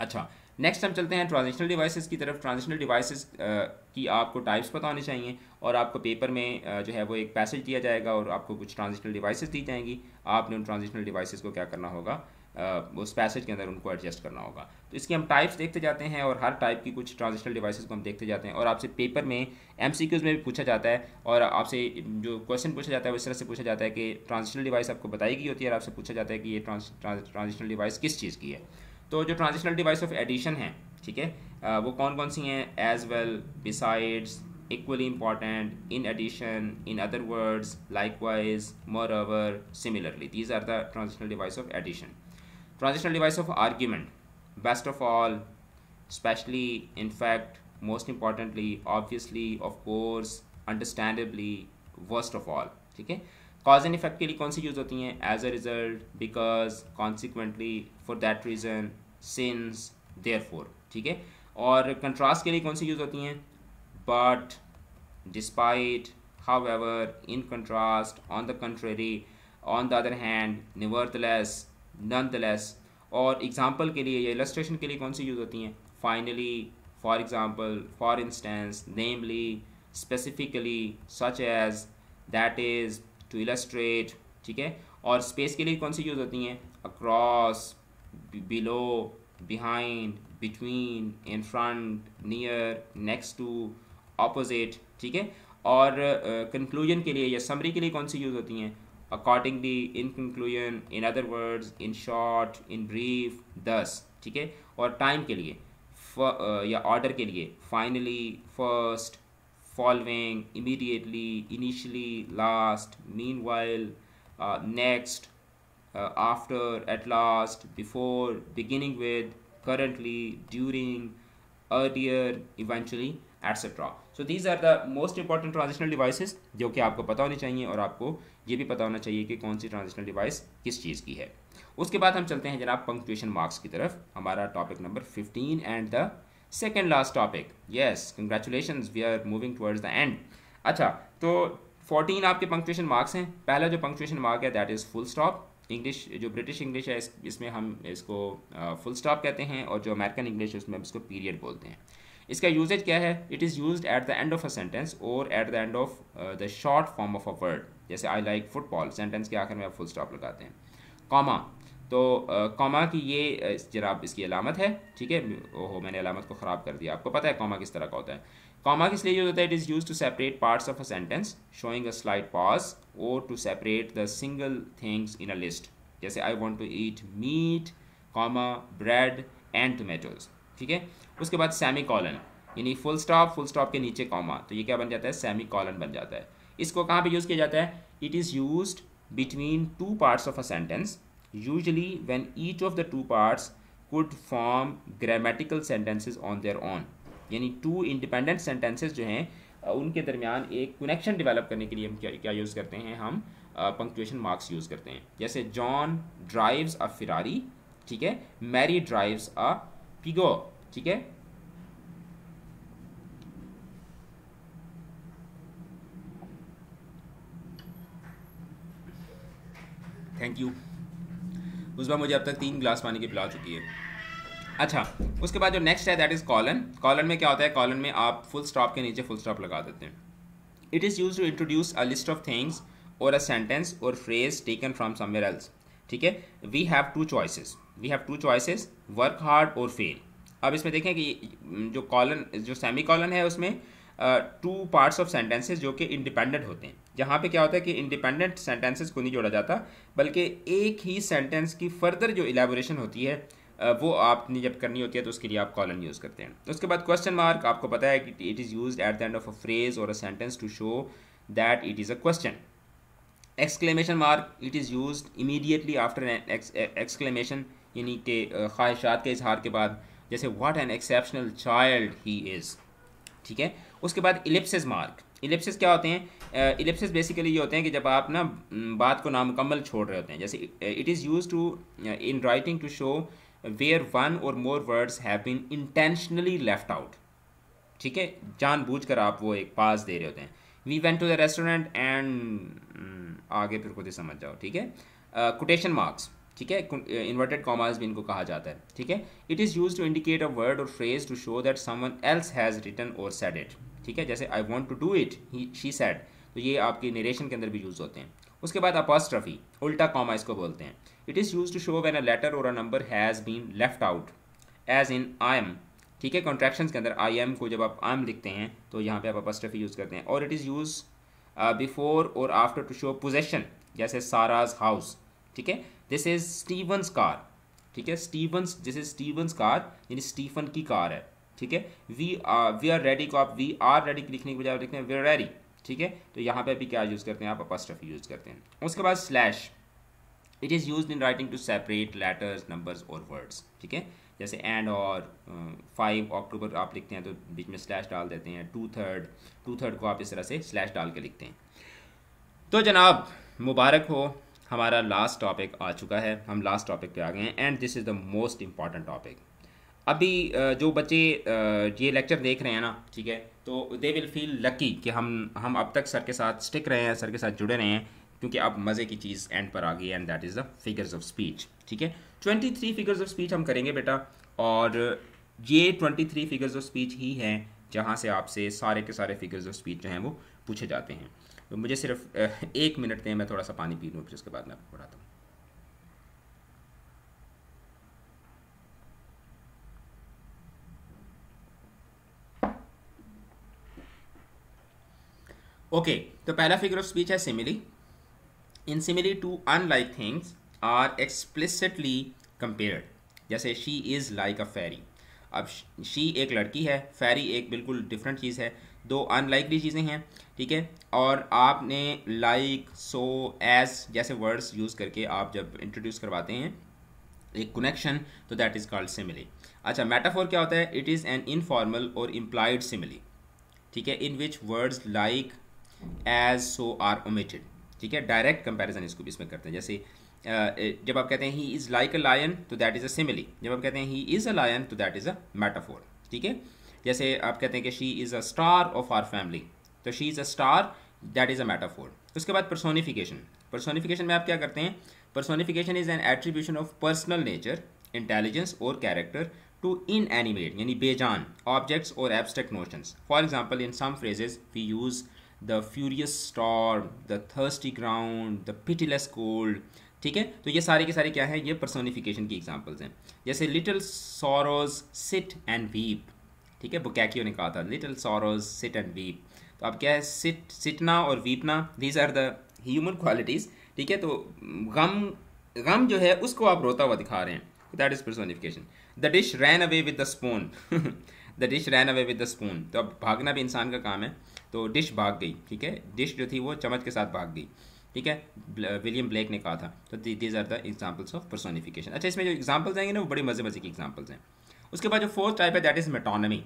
अच्छा नेक्स्ट हम चलते हैं ट्रांजिशनल डिवाइसेस की तरफ ट्रांजिशनल डिवाइसेस की आपको टाइप्स पता होने चाहिए और आपको पेपर में जो है वो एक पैसेज दिया जाएगा और आपको कुछ ट्रांजिशनल डिवाइसेस दी जाएंगी आपने उन ट्रांजिशनल डिवाइसेस को क्या करना होगा उस पैसेज के अंदर उनको एडजस्ट करना होगा तो इसकी हम टाइप्स देखते जाते हैं और हर टाइप की कुछ ट्रांजिशनल डिवाइसेस को हम देखते जाते हैं और आपसे पेपर में एम में भी पूछा जाता है और आपसे जो क्वेश्चन पूछा जाता है वो इस तरह से पूछा जाता है कि ट्रांजिशनल डिवाइस आपको बताई गई होती है और आपसे पूछा जाता है कि ये ट्रांजिशनल डिवाइस किस चीज़ की है तो जो ट्रांजिशनल डिवाइस ऑफ एडिशन है ठीक है वो कौन कौन सी हैं as well besides equally in addition in other words likewise moreover similarly these are the transitional device of addition transitional device of argument best of all especially in fact most importantly obviously of course understandably worst of all okay cause and effect use hoti hai? as a result because consequently for that reason since therefore okay or contrast ke liye use hoti hai? but despite however in contrast on the contrary on the other hand nevertheless nonetheless और example के लिए या illustration के लिए कौन सी use होती हैं finally for example for instance namely specifically such as that is to illustrate ठीक है और स्पेस के लिए कौन सी यूज़ होती हैं across below behind between in front near next to opposite ठीक है और कंक्लूजन uh, के लिए या समरी के लिए कौन सी यूज़ होती हैं accordingly in conclusion in other words in short in brief thus ठीक है और टाइम के लिए फ, या ऑर्डर के लिए finally first following immediately initially last meanwhile next after at last before beginning with currently during earlier eventually etc so these are the most important transitional devices जो कि आपको पता होने चाहिए और आपको ये भी पता होना चाहिए कि कौन सी ट्रांजिशनल डिवाइस किस चीज़ की है उसके बाद हम चलते हैं जनाब पंक्चुएशन मार्क्स की तरफ हमारा topic number fifteen and the second last topic yes congratulation we are moving towards the end अच्छा तो फोर्टीन आपके पंक्चुएशन मार्क्स हैं पहला जो पंक्चुएशन मार्क है that is full stop English जो ब्रिटिश इंग्लिश है इस, इसमें हम इसको फुल uh, स्टॉप कहते हैं और जो अमेरिकन इंग्लिश है उसमें हम इसको पीरियड बोलते हैं इसका यूजेज क्या है it is use at the end of a sentence और at the end of the short form of a word जैसे आई लाइक फुटबॉल सेंटेंस के आखिर में आप फुल स्टॉप लगाते हैं कॉमा तो कॉमा की ये जनाब इसकी अलामत है ठीक है ओहो मैंने अलामत को ख़राब कर दिया आपको पता है कॉमा किस तरह का होता है कॉमा किस लिए यूज़ होता है it is use to separate parts of a sentence showing a slight pause और to separate the single things in a list जैसे I want to eat meat comma bread and tomatoes ठीक है उसके बाद semicolon यानी full stop full stop के नीचे comma तो ये क्या बन जाता है सेमी कॉलन बन जाता है इसको कहाँ पे यूज़ किया जाता है it is use between two parts of a sentence usually when each of the two parts could form grammatical sentences on their own यानी टू इंडिपेंडेंट सेंटेंसेज जो हैं उनके दरमियान एक कनेक्शन डिवेलप करने के लिए हम क्या क्या यूज़ करते हैं हम पंक्चुएशन मार्क्स यूज़ करते हैं जैसे जॉन ड्राइव्स अ फिरारी ठीक है मैरी ड्राइव्स अ पिगो ठीक है थैंक यू उस बार मुझे अब तक तीन ग्लास पानी की पिला चुकी है अच्छा उसके बाद जो नेक्स्ट है दैट इज़ कॉलन कॉलन में क्या होता है कॉलन में आप फुल स्टॉप के नीचे फुल स्टॉप लगा देते हैं it is use to introduce a list of things और अ सेंटेंस और phrase taken from somewhere else ठीक है we have two choices we have two choices work hard और फेल अब इसमें देखें कि जो कॉलन जो सेमी कॉलन है उसमें टू पार्ट्स ऑफ सेंटेंसेज जो कि इंडिपेंडेंट होते हैं जहाँ पे क्या होता है कि इंडिपेंडेंट सेंटेंसेस को नहीं जोड़ा जाता बल्कि एक ही सेंटेंस की फर्दर जो इलेबोरेशन होती है वो आपने जब करनी होती है तो उसके लिए आप कॉलन यूज़ करते हैं उसके बाद क्वेश्चन मार्क आपको पता है कि it is use at the end of a phrase और a sentence to show that it is a question exclamation mark it is use immediately after an exclamation यानी कि ख्वाहिशात के इजहार के बाद जैसे what an exceptional child he is ठीक है उसके बाद इलिप्सिस मार्क इलिप्सिस क्या होते हैं इलिप्सिस uh, बेसिकली ये होते हैं कि जब आप ना बात को नामुकम्मल छोड़ रहे होते हैं जैसे it is use to in writing to show where one और more words have been intentionally left out ठीक है जानबूझकर आप वो एक पास दे रहे होते हैं we went to the restaurant and आगे फिर खुद ही समझ जाओ ठीक है कोटेशन uh, मार्क्स ठीक है इन्वर्टेड कॉमर्स uh, भी इनको कहा जाता है ठीक है it is use to indicate a word और phrase to show that someone else has written और सेड इट ठीक है जैसे I want to do it he she said तो ये आपके नरेशन के अंदर भी यूज़ होते हैं उसके बाद अपॉस्ट्रफी उल्टा कॉमा इसको बोलते हैं it is use to show when a letter और a number has been left out as in I am ठीक है कॉन्ट्रैक्शन के अंदर आई एम को जब आप आई एम लिखते हैं तो यहाँ पे आप अपॉस्ट्रफी यूज़ करते हैं और इट इज़ यूज़ बिफोर और आफ्टर टू शो पोजेशन जैसे साराज हाउस ठीक है दिस इज़ स्टीवंस कार ठीक है Steven's this is Steven's car यानी स्टीफन की कार है ठीक है वी वी आर रेडी को आप वी आर रेडी लिखने के बजाय लिखते हैं वी आर रेडी ठीक है तो यहाँ पे अभी क्या यूज़ करते हैं आप अपस्टफ यूज़ करते हैं उसके बाद slash it is use in writing to separate letters numbers और वर्ड्स ठीक है जैसे एंड और फाइव अं, अक्टूबर आप लिखते हैं तो बीच में स्लैश डाल देते हैं टू थर्ड टू थर्ड को आप इस तरह से स्लैश डाल के लिखते हैं तो जनाब मुबारक हो हमारा लास्ट टॉपिक आ चुका है हम लास्ट टॉपिक पे आ गए हैं and this is the most important topic अभी जो बच्चे ये लेक्चर देख रहे हैं ना ठीक है तो दे विल फील लकी कि हम हम अब तक सर के साथ स्टिक रहे हैं सर के साथ जुड़े रहे हैं क्योंकि अब मज़े की चीज़ एंड पर आ गई and that is the figures of speech ठीक है twenty three figures of speech हम करेंगे बेटा और ये twenty three figures of speech ही हैं जहाँ से आपसे सारे के सारे फिगर्स ऑफ स्पीच जो हैं वो पूछे जाते हैं तो मुझे सिर्फ एक मिनट दें मैं थोड़ा सा पानी पी लूँ फिर उसके बाद मैं आपको पढ़ाता हूँ ओके तो पहला फिगर ऑफ स्पीच है simile in simile two unlike things are explicitly compared जैसे she is like a fairy अब शी एक लड़की है फेरी एक बिल्कुल डिफरेंट चीज़ है दो अनलाइकली चीज़ें हैं ठीक है और आपने लाइक सो एज जैसे वर्ड्स यूज़ करके आप जब इंट्रोड्यूस करवाते हैं एक कनेक्शन तो दैट इज़ कॉल्ड सिमिली अच्छा मेटाफोर क्या होता है इट इज़ एन इनफॉर्मल और इम्प्लाइड सिमिली ठीक है in which words like as so are omitted ठीक है डायरेक्ट कंपेरिजन इसको भी इसमें करते हैं जैसे जब आप कहते हैं he is like a lion तो दैट इज़ अ सिमिली जब आप कहते हैं ही इज़ अ लायन तो दैट इज़ अ मेटाफोर ठीक है जैसे आप कहते हैं कि she is a star of our family तो she is a star that is a metaphor उसके बाद पर्सोनिफिकेशन पर्सोनिफिकेशन में आप क्या करते हैं personification is an attribution of personal nature intelligence और कैरेक्टर टू इन एनिमेट यानी बेजान ऑब्जेक्ट्स और abstract notions for example in some phrases we use the furious storm the thirsty ground the pitiless cold ठीक है तो ये सारे के सारे क्या है ये पर्सोनिफिकेशन की एग्जाम्पल्स हैं जैसे little sorrows sit and weep ठीक है बुकैकियो ने कहा था little sorrows sit and weep तो अब क्या है सिट सिटना और वीपना these are the human qualities ठीक है तो गम गम जो है उसको आप रोता हुआ दिखा रहे हैं that is personification the dish ran away with the spoon the dish ran away with the spoon तो अब भागना भी इंसान का काम है तो डिश भाग गई ठीक है डिश जो थी वो चम्मच के साथ भाग गई ठीक है विलियम ब्लैक ने कहा था तो these are the examples of personification अच्छा इसमें जो एग्जाम्पल्स आएंगे ना वो बड़े मज़े मज़े की एग्जाम्पल्स हैं उसके बाद जो फोर्थ टाइप है दैट इज़ मेटोनमी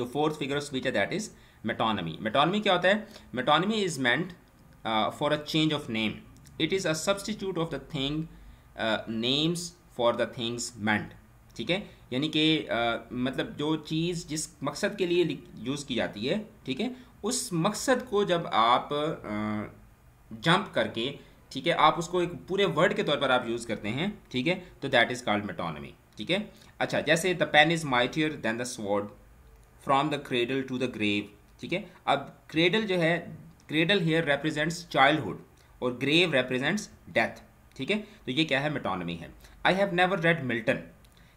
जो फोर्थ फिगर ऑफ स्पीच है दैट इज़ मेटोनमी मेटोनमी क्या होता है metonymy is meant for a change of name it is a substitute of the thing names for the things meant ठीक है यानी कि मतलब जो चीज़ जिस मकसद के लिए यूज़ की जाती है ठीक है उस मकसद को जब आप जंप करके ठीक है आप उसको एक पूरे वर्ड के तौर पर आप यूज़ करते हैं ठीक है तो दैट इज़ कॉल्ड मेटोनमी ठीक है अच्छा जैसे the pen is mightier than the sword from the cradle to the grave ठीक है अब क्रेडल जो है क्रेडल हेयर रेप्रजेंट्स चाइल्डहुड और ग्रेव रेप्रजेंट्स डेथ ठीक है तो ये क्या है मेटोनमी है I have never read Milton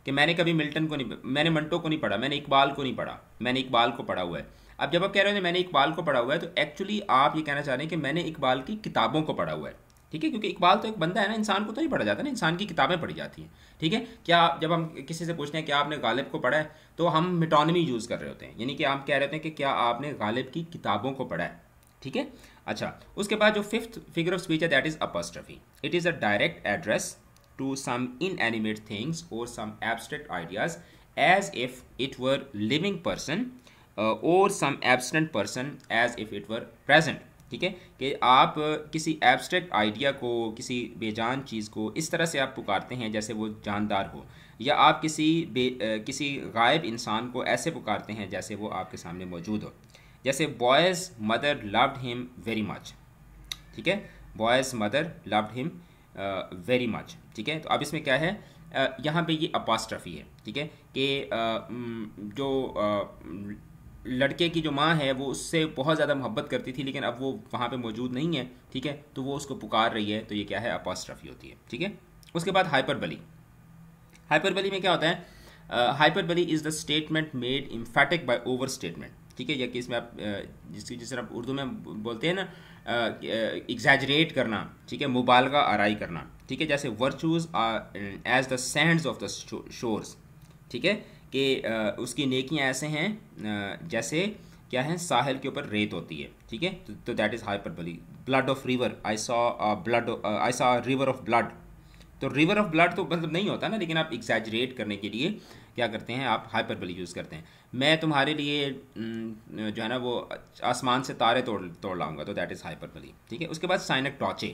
कि मैंने कभी मिल्टन को नहीं मैंने मंटो को नहीं पढ़ा मैंने इकबाल को नहीं पढ़ा मैंने इकबाल को पढ़ा हुआ है अब जब आप कह रहे हो मैंने इकबाल को पढ़ा हुआ है तो एक्चुअली आप ये कहना चाह रहे हैं कि मैंने इकबाल की किताबों को पढ़ा हुआ है ठीक है क्योंकि इकबाल तो एक बंदा है ना इंसान को तो नहीं पढ़ा जाता ना इंसान की किताबें पढ़ी जाती हैं ठीक है क्या जब हम किसी से पूछते हैं क्या आपने गालिब को पढ़ा है तो हम मिटोनमी यूज़ कर रहे होते हैं यानी कि आप कह रहे थे कि क्या आपने गालिब की किताबों को पढ़ा है ठीक है अच्छा उसके बाद जो फिफ्थ फिगर ऑफ स्पीच है that is apostrophe it is a direct address to some inanimate things or some abstract ideas as if it were living person uh, or some absent person as if it were present ठीक है कि आप uh, किसी abstract idea को किसी बेजान चीज़ को इस तरह से आप पुकारते हैं जैसे वो जानदार हो या आप किसी बे uh, किसी गायब इंसान को ऐसे पुकारते हैं जैसे वो आपके सामने मौजूद हो जैसे boy's mother loved him very much ठीक है boy's mother loved him very much ठीक है तो अब इसमें क्या है यहाँ पे ये अपास्ट्रफी है ठीक है कि जो लड़के की जो माँ है वो उससे बहुत ज़्यादा मोहब्बत करती थी लेकिन अब वो वहाँ पे मौजूद नहीं है ठीक है तो वो उसको पुकार रही है तो ये क्या है अपास्ट्रफी होती है ठीक है उसके बाद हाइपरबली हाइपरबली में क्या होता है hyperbole is the statement made emphatic by overstatement ठीक है या कि इसमें आप जिसकी जिस तरह आप उर्दू में बोलते हैं ना एग्जैजरेट करना ठीक है मुबालगा आरई करना ठीक है जैसे virtues as the sands of the shores ठीक है कि उसकी नेकियां ऐसे हैं जैसे क्या है साहिल के ऊपर रेत होती है ठीक है तो that is hyperbole blood of river I saw blood I saw river of blood तो रिवर ऑफ ब्लड तो मतलब नहीं होता ना लेकिन आप एग्जैजरेट करने के लिए क्या करते हैं आप हाइपरबली यूज़ करते हैं मैं तुम्हारे लिए जो है ना वो आसमान से तारे तोड़ तोड़ लाऊंगा तो दैट इज़ हाइपर ठीक है उसके बाद साइनक डॉचे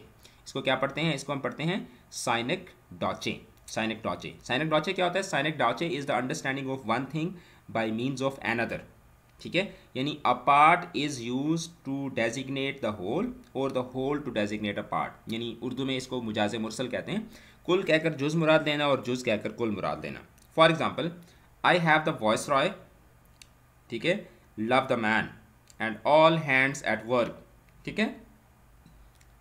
इसको क्या पढ़ते हैं इसको हम पढ़ते हैं साइनक डॉचे साइनक डॉचे साइनक डॉचे क्या होता है synecdoche is the understanding of one thing by means of another ठीक है यानी a part is use to designate the whole और the whole to designate a part यानी उर्दू में इसको मुजाज मुरसल कहते हैं कुल कहकर जुज मुराद लेना और जुज कहकर कुल मुराद लेना for example I have the voice रॉय ठीक है love the man and all hands at work ठीक है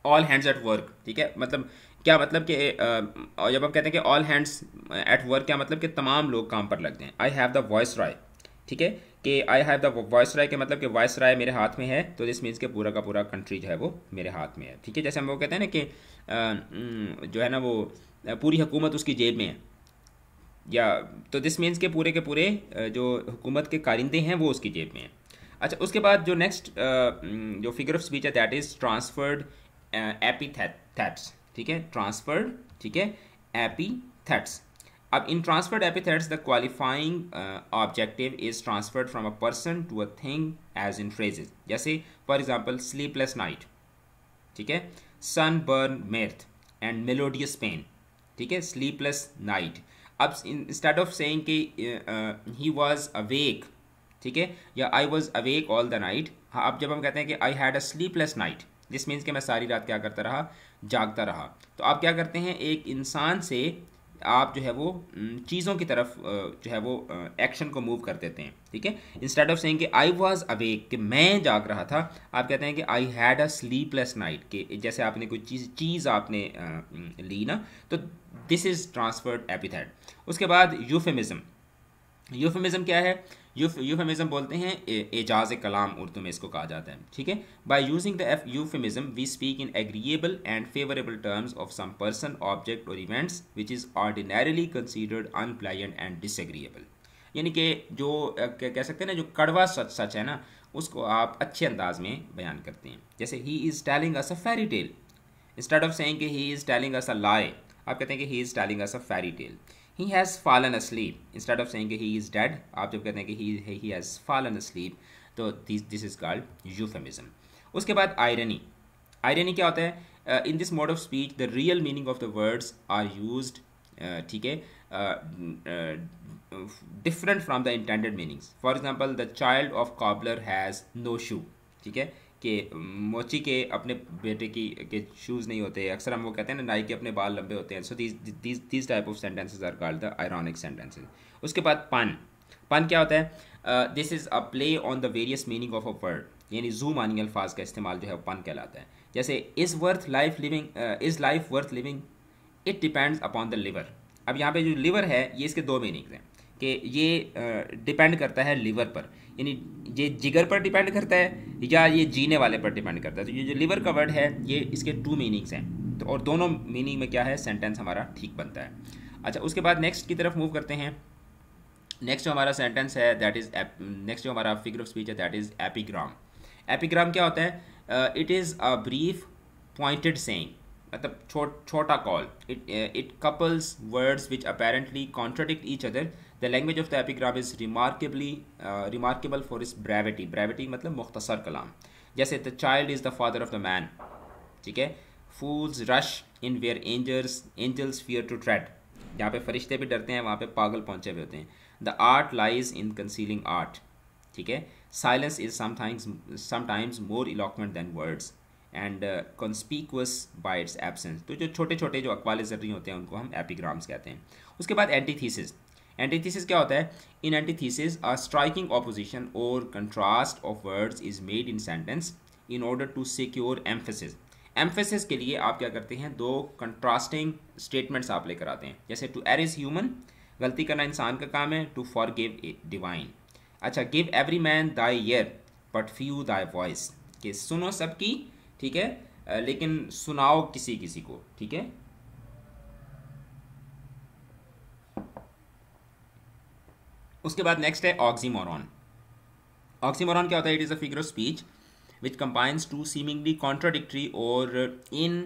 ऑल हैंड्स एट वर्क ठीक है मतलब क्या मतलब कि जब हम कहते हैं कि ऑल हैंड्स एट वर्क क्या मतलब कि तमाम लोग काम पर लगते हैं आई हैव द वॉइस राय ठीक है कि आई हैव द वॉइस राय के मतलब कि वॉइस राय मेरे हाथ में है तो दिस मीन्स के पूरा का पूरा कंट्री जो है वो मेरे हाथ में है ठीक है जैसे हम वो कहते हैं ना कि जो है ना वो पूरी हुकूमत उसकी जेब में है या तो दिस मीन्स के पूरे के पूरे जो हुकूमत के कारिंदे हैं वो उसकी जेब में हैं अच्छा उसके बाद जो नेक्स्ट जो फिगर ऑफ स्पीच है दैट इज़ ट्रांसफर्ड एपीथैट्स ठीक है ट्रांसफर्ड ठीक है एपीथैट्स अब in transferred epithets the qualifying objective is transferred from a person to a thing as in phrases जैसे फॉर एग्जाम्पल स्लीपलेस नाइट ठीक है sunburnt mirth and melodious pain ठीक है स्लीपलेस नाइट अब instead of saying कि he was awake ठीक है या I was awake all the night हाँ अब जब हम कहते हैं कि I had a sleepless night this means कि मैं सारी रात क्या करता रहा जागता रहा तो आप क्या करते हैं एक इंसान से आप जो है वो चीज़ों की तरफ uh, जो है वो एक्शन uh, को मूव कर देते हैं ठीक है इंस्टेड ऑफ सेइंग कि आई वाज अवेक कि मैं जाग रहा था आप कहते हैं कि I had a sleepless night के जैसे आपने कोई चीज़ चीज़ आपने uh, ली ना तो दिस इज ट्रांसफर्ड एपिथेट उसके बाद यूफेमिज्म यूफेमिज्म क्या है यूफेमिज्म बोलते हैं एजाज कलाम उर्दू में इसको कहा जाता है ठीक है by using the F we speak in agreeable and favourable terms of some person object और events which is ordinarily considered unpleasant and disagreeable यानी कि जो कह सकते हैं ना जो कड़वा सच सच है ना उसको आप अच्छे अंदाज में बयान करते हैं जैसे he is telling us a fairy tale instead of saying he is telling us a lie आप कहते हैं कि he is telling us a fairy tale he has fallen asleep instead of saying he is dead आप जब कहते हैं कि he he has fallen asleep तो this this is called euphemism उसके बाद आयरनी आयरनी क्या होता है in this mode of speech the real meaning of the words are use ठीक है different from the intended meanings for example the child of cobbler has no shoe ठीक है के मोची के अपने बेटे की के शूज़ नहीं होते अक्सर हम वो कहते हैं ना नाई के अपने बाल लंबे होते हैं so these these type of sentences are called the ironic sentences उसके बाद पन पन क्या होता है this is a play on the various meaning of a word यानी जू मानी अल्फाज का इस्तेमाल जो है पन कहलाता है जैसे is worth life living is life worth living it depends upon the liver अब यहाँ पे जो लिवर है ये इसके दो मीनिंग हैं कि ये डिपेंड uh, करता है लिवर पर यानी ये जिगर पर डिपेंड करता है या ये जीने वाले पर डिपेंड करता है तो ये जो लिवर का वर्ड है ये इसके टू मीनिंग्स हैं तो और दोनों मीनिंग में क्या है सेंटेंस हमारा ठीक बनता है अच्छा उसके बाद नेक्स्ट की तरफ मूव करते हैं नेक्स्ट जो हमारा सेंटेंस है दैट इज़ नेक्स्ट जो हमारा फिगर ऑफ स्पीच है दैट इज़ एपीग्राम एपीग्राम क्या होता है it is a brief pointed saying मतलब छोटा कॉल it it couples words which apparently contradict each other the language of the epigram is remarkably remarkable for its brevity brevity मतलब मुख्तसर कलाम जैसे the child is the father of the man ठीक है fools rush in where angels angels fear to tread जहाँ पे फरिश्ते भी डरते हैं वहाँ पे पागल पहुँचे हुए होते हैं the art lies in concealing art ठीक है silence is sometimes sometimes more eloquent than words and conspicuous by its absence तो जो छोटे छोटे जो अकवाल ज़रूरी होते हैं उनको हम एपीग्राम्स कहते हैं उसके बाद थीसिस एंटीथीसिस क्या होता है in antithesis a striking opposition और contrast of words is made in sentence in order to secure emphasis emphasis के लिए आप क्या करते हैं दो कंट्रास्टिंग स्टेटमेंट्स आप लेकर आते हैं जैसे टू इज ह्यूमन गलती करना इंसान का काम है टू फॉर गिव डिवाइन अच्छा give every man thy ear but few thy voice कि सुनो सबकी ठीक है लेकिन सुनाओ किसी किसी को ठीक है उसके बाद नेक्स्ट है ऑक्सीमोरॉन ऑक्सीमोरॉन क्या होता है it is a figure of speech which combines two seemingly contradictory और 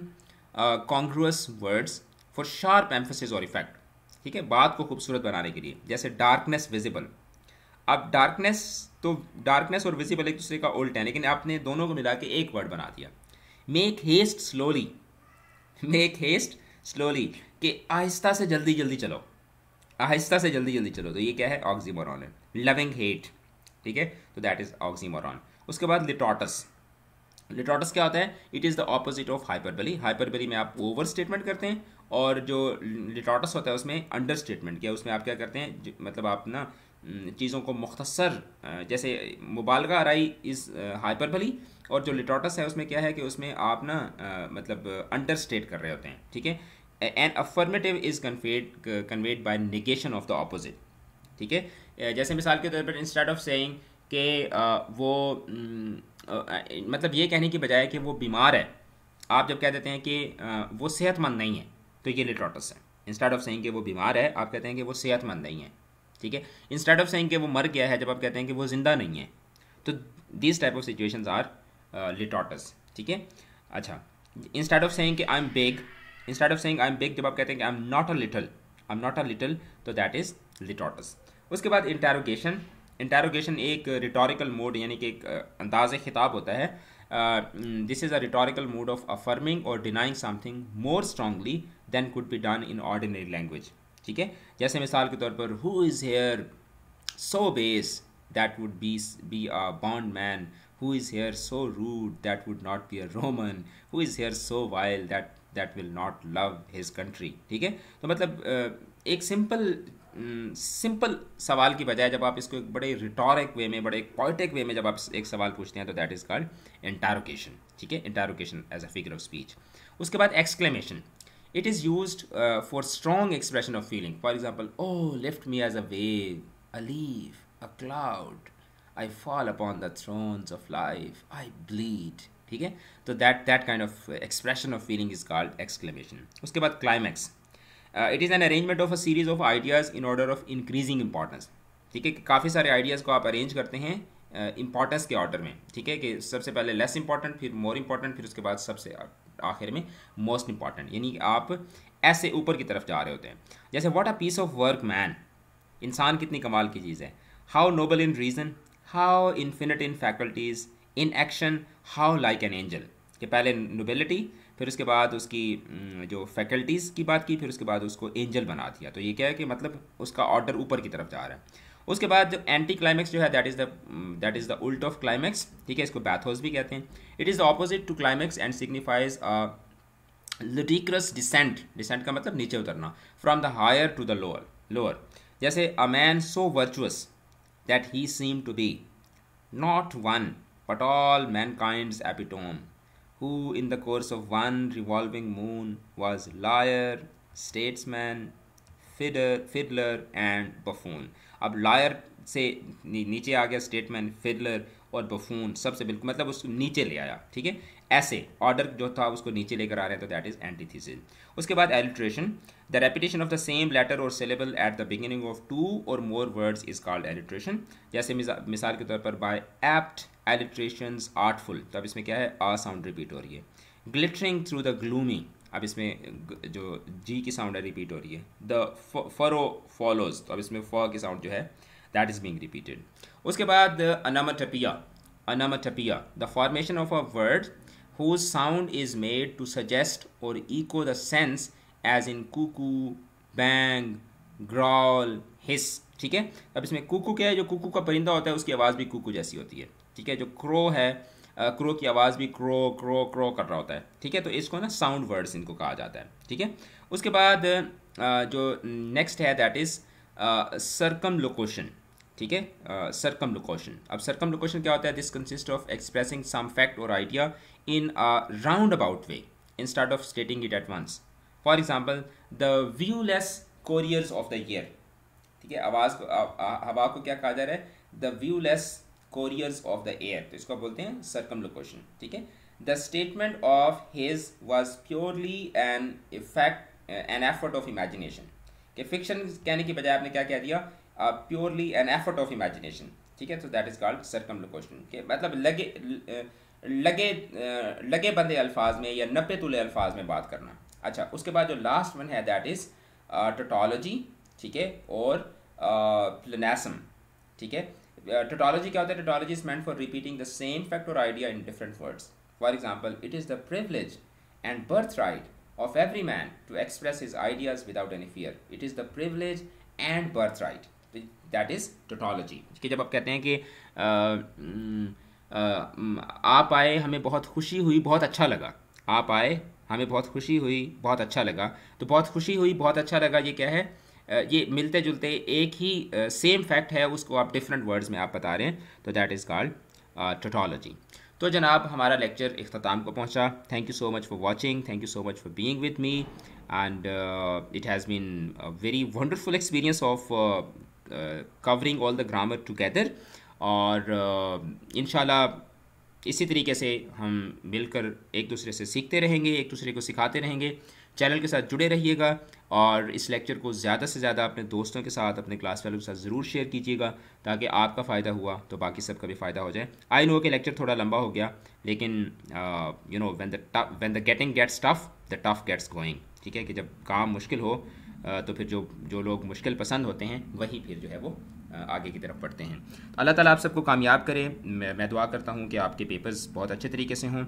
incongruous words for sharp emphasis और इफेक्ट ठीक है बात को खूबसूरत बनाने के लिए जैसे डार्कनेस विजिबल अब डार्कनेस तो डार्कनेस और विजिबल एक दूसरे का उल्ट है लेकिन आपने दोनों को मिला के एक वर्ड बना दिया make haste slowly make haste slowly कि आहिस्ता से जल्दी जल्दी चलो आहिस्ता से जल्दी जल्दी चलो तो ये क्या है ऑक्सीमोरॉन है लविंग हेट ठीक है तो दैट इज ऑक्सीमोरॉन उसके बाद लिटोटस लिटोटस क्या होता है it is the opposite of hyperbole hyperbole में आप ओवर स्टेटमेंट करते हैं और जो लिटोटस होता है उसमें अंडर स्टेटमेंट किया उसमें आप क्या करते हैं मतलब आप ना चीज़ों को मुख्तसर जैसे मुबालगा आरई इज़ हाइपरबली और जो लिटोटस है उसमें क्या है कि उसमें आप ना मतलब अंडर स्टेट कर रहे होते हैं ठीक है an affirmative is conveyed conveyed by negation of the opposite ठीक है uh, जैसे मिसाल के तौर पर इंस्टेड ऑफ सेइंग के वो mm, uh, uh, मतलब ये कहने की बजाय कि वो बीमार है आप जब कह देते हैं कि वो सेहतमंद नहीं है तो ये लिट्रॉटस है इंस्टेड ऑफ सेइंग कि वो बीमार है आप कहते हैं कि वो सेहतमंद नहीं है ठीक है इंस्टेड ऑफ सेइंग कि वो मर गया है जब आप कहते हैं कि वो ज़िंदा नहीं है तो this type of situations are litotes ठीक है अच्छा इंस्टेड ऑफ सेइंग कि I am big instead of saying I am big जब आप कहते हैं कि I am not a little I am not a little तो दैट इज लिटोटस उसके बाद इंटेरोगेशन इंटेरोगेशन एक रिटोरिकल मोड यानी कि एक अंदाज खिताब होता है this is a rhetorical mode of affirming और denying something more strongly than could be done in ordinary language ठीक है जैसे मिसाल के तौर पर who is here so base that would be be a bond man who is here so rude that would not be a Roman who is here so wild that that will not love his country ठीक है तो मतलब एक simple simple सवाल की बजाय जब आप इसको एक बड़े रिटोरिक वे में बड़े पॉइटिक वे में जब आप एक सवाल पूछते हैं तो दैट इज़ कॉल्ड इंटारोकेशन ठीक है interrogation as a figure of speech उसके बाद exclamation it is use for strong expression of feeling for example O lift me as a wave a leaf a cloud I fall upon the thorns of life I bleed ठीक है तो that that kind of expression of feeling is called exclamation उसके बाद climax it is an arrangement of a series of ideas in order of increasing importance ठीक है काफ़ी सारे ideas को आप अरेंज करते हैं इंपॉर्टेंस uh, के ऑर्डर में ठीक है कि सबसे पहले लेस इंपॉर्टेंट फिर मोर इंपॉर्टेंट फिर उसके बाद सबसे आखिर में मोस्ट इंपॉर्टेंट यानी आप ऐसे ऊपर की तरफ जा रहे होते हैं जैसे what a piece of work man इंसान कितनी कमाल की चीज़ है how noble in reason how infinite in faculties in action how like an angel कि पहले नोबेलिटी फिर उसके बाद उसकी जो फैकल्टीज़ की बात की फिर उसके बाद उसको एंजल बना दिया तो ये क्या है कि मतलब उसका ऑर्डर ऊपर की तरफ जा रहा है उसके बाद जो एंटी क्लाइमैक्स जो है that is the that is the उल्ट ऑफ क्लाइमैक्स ठीक है इसको बैथोस भी कहते हैं it is the opposite to climax and signifies ludicrous descent descent का मतलब नीचे उतरना from the higher to the lower lower जैसे a man so virtuous that he seem to be not one but all mankind's epitome, who in the course of one revolving moon was liar, statesman, fiddler, fiddler and buffoon. अब liar से नीचे आ गया statesman Fiddler और buffoon सबसे बिल्कुल मतलब उसको नीचे ले आया ठीक है ऐसे ऑर्डर जो था उसको नीचे लेकर आ रहे हैं तो दैट इज़ एंटीथीसिस उसके बाद alliteration the repetition of the same letter और syllable at the beginning of two और more words is called alliteration जैसे मिसाल के तौर पर बाय एप्ट एलिट्रेशन आर्टफुल तो अब इसमें क्या है आ साउंड रिपीट हो रही है ग्लिटरिंग थ्रू द ग्लूमी अब इसमें जो जी की साउंड है रिपीट हो रही है द फरो फॉलोज तो अब इसमें फ की साउंड जो है दैट इज़ बींग रिपीटेड उसके बाद onomatopoeia onomatopoeia the formation of a word whose sound is made to suggest or echo the sense as in cuckoo, bang, growl, hiss ठीक है अब इसमें कुकू क्या है जो कुकू का परिंदा होता है उसकी आवाज़ भी कुकू जैसी होती है ठीक है जो क्रो है क्रो की आवाज़ भी क्रो क्रो क्रो कर रहा होता है ठीक है तो इसको ना साउंड वर्ड्स इनको कहा जाता है ठीक है उसके बाद जो नेक्स्ट है दैट इज़ सरकम लोकोशन ठीक है सरकम लोकोशन अब सरकम लोकोशन क्या होता है this consist of expressing some fact और idea in a round about way instead of stating it at once for example the viewless couriers of the air ठीक है आवाज़ को हवा को क्या कहा जा रहा है the viewless couriers of the air तो इसको बोलते हैं सरकम लोकोशन ठीक है the statement of his was purely an effect an effort of imagination कि फिक्शन कहने की बजाय आपने क्या कह दिया purely an effort of imagination ठीक है तो that is called circumlocution के मतलब लगे लगे लगे बंदे अल्फाज में या नपे तुले अल्फाज में बात करना अच्छा उसके बाद जो लास्ट वन है दैट इज़ टोटोलॉजी ठीक है और प्लनेसम uh, ठीक है टोटोलॉजी uh, क्या होता है tautology is meant for repeating the same fact और idea in different words for example it is the privilege and birth right of every man to express his ideas without any fear it is the privilege and birth right that is tautology कि जब आप कहते हैं कि आ, आ, आप आए हमें बहुत खुशी हुई बहुत अच्छा लगा आप आए हमें बहुत खुशी हुई बहुत अच्छा लगा तो बहुत खुशी हुई बहुत अच्छा लगा ये क्या है ये मिलते जुलते एक ही सेम फैक्ट है उसको आप डिफरेंट वर्ड्स में आप बता रहे हैं तो दैट इज़ कॉल्ड टोटोलॉजी तो जनाब हमारा लेक्चर अख्ताम को पहुंचा thank you so much for watching thank you so much for being with me and it has been very wonderful experience of covering all the grammar together और uh, इन इसी तरीके से हम मिलकर एक दूसरे से सीखते रहेंगे एक दूसरे को सिखाते रहेंगे चैनल के साथ जुड़े रहिएगा और इस लेक्चर को ज़्यादा से ज़्यादा अपने दोस्तों के साथ अपने क्लास वालों के साथ ज़रूर शेयर कीजिएगा ताकि आपका फ़ायदा हुआ तो बाकी सबका भी फ़ायदा हो जाए आई नो कि लेक्चर थोड़ा लंबा हो गया लेकिन you know when the the getting gets tough the tough gets going ठीक है कि जब काम मुश्किल हो तो फिर जो जो लोग मुश्किल पसंद होते हैं वही फिर जो है वो आगे की तरफ बढ़ते हैं तो अल्लाह ताला आप सबको कामयाब करे मैं, मैं दुआ करता हूँ कि आपके पेपर्स बहुत अच्छे तरीके से हों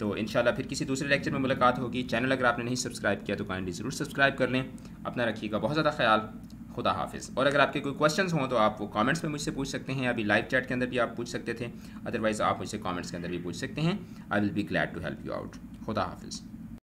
तो इन फिर किसी दूसरे लेक्चर में मुलाकात होगी चैनल अगर आपने नहीं सब्सक्राइब किया तो काइंडली ज़रूर सब्सक्राइब कर लें अपना रखिएगा बहुत ज़्यादा ख्याल खुदा हाफिज़ और अगर आपके कोई क्वेश्चंस हों तो आप वो कमेंट्स में मुझसे पूछ सकते हैं अभी लाइव चैट के अंदर भी आप पूछ सकते थे अदरवाइज़ आप मुझसे कमेंट्स के अंदर भी पूछ सकते हैं I will be glad to help you out खुदा हाफिज़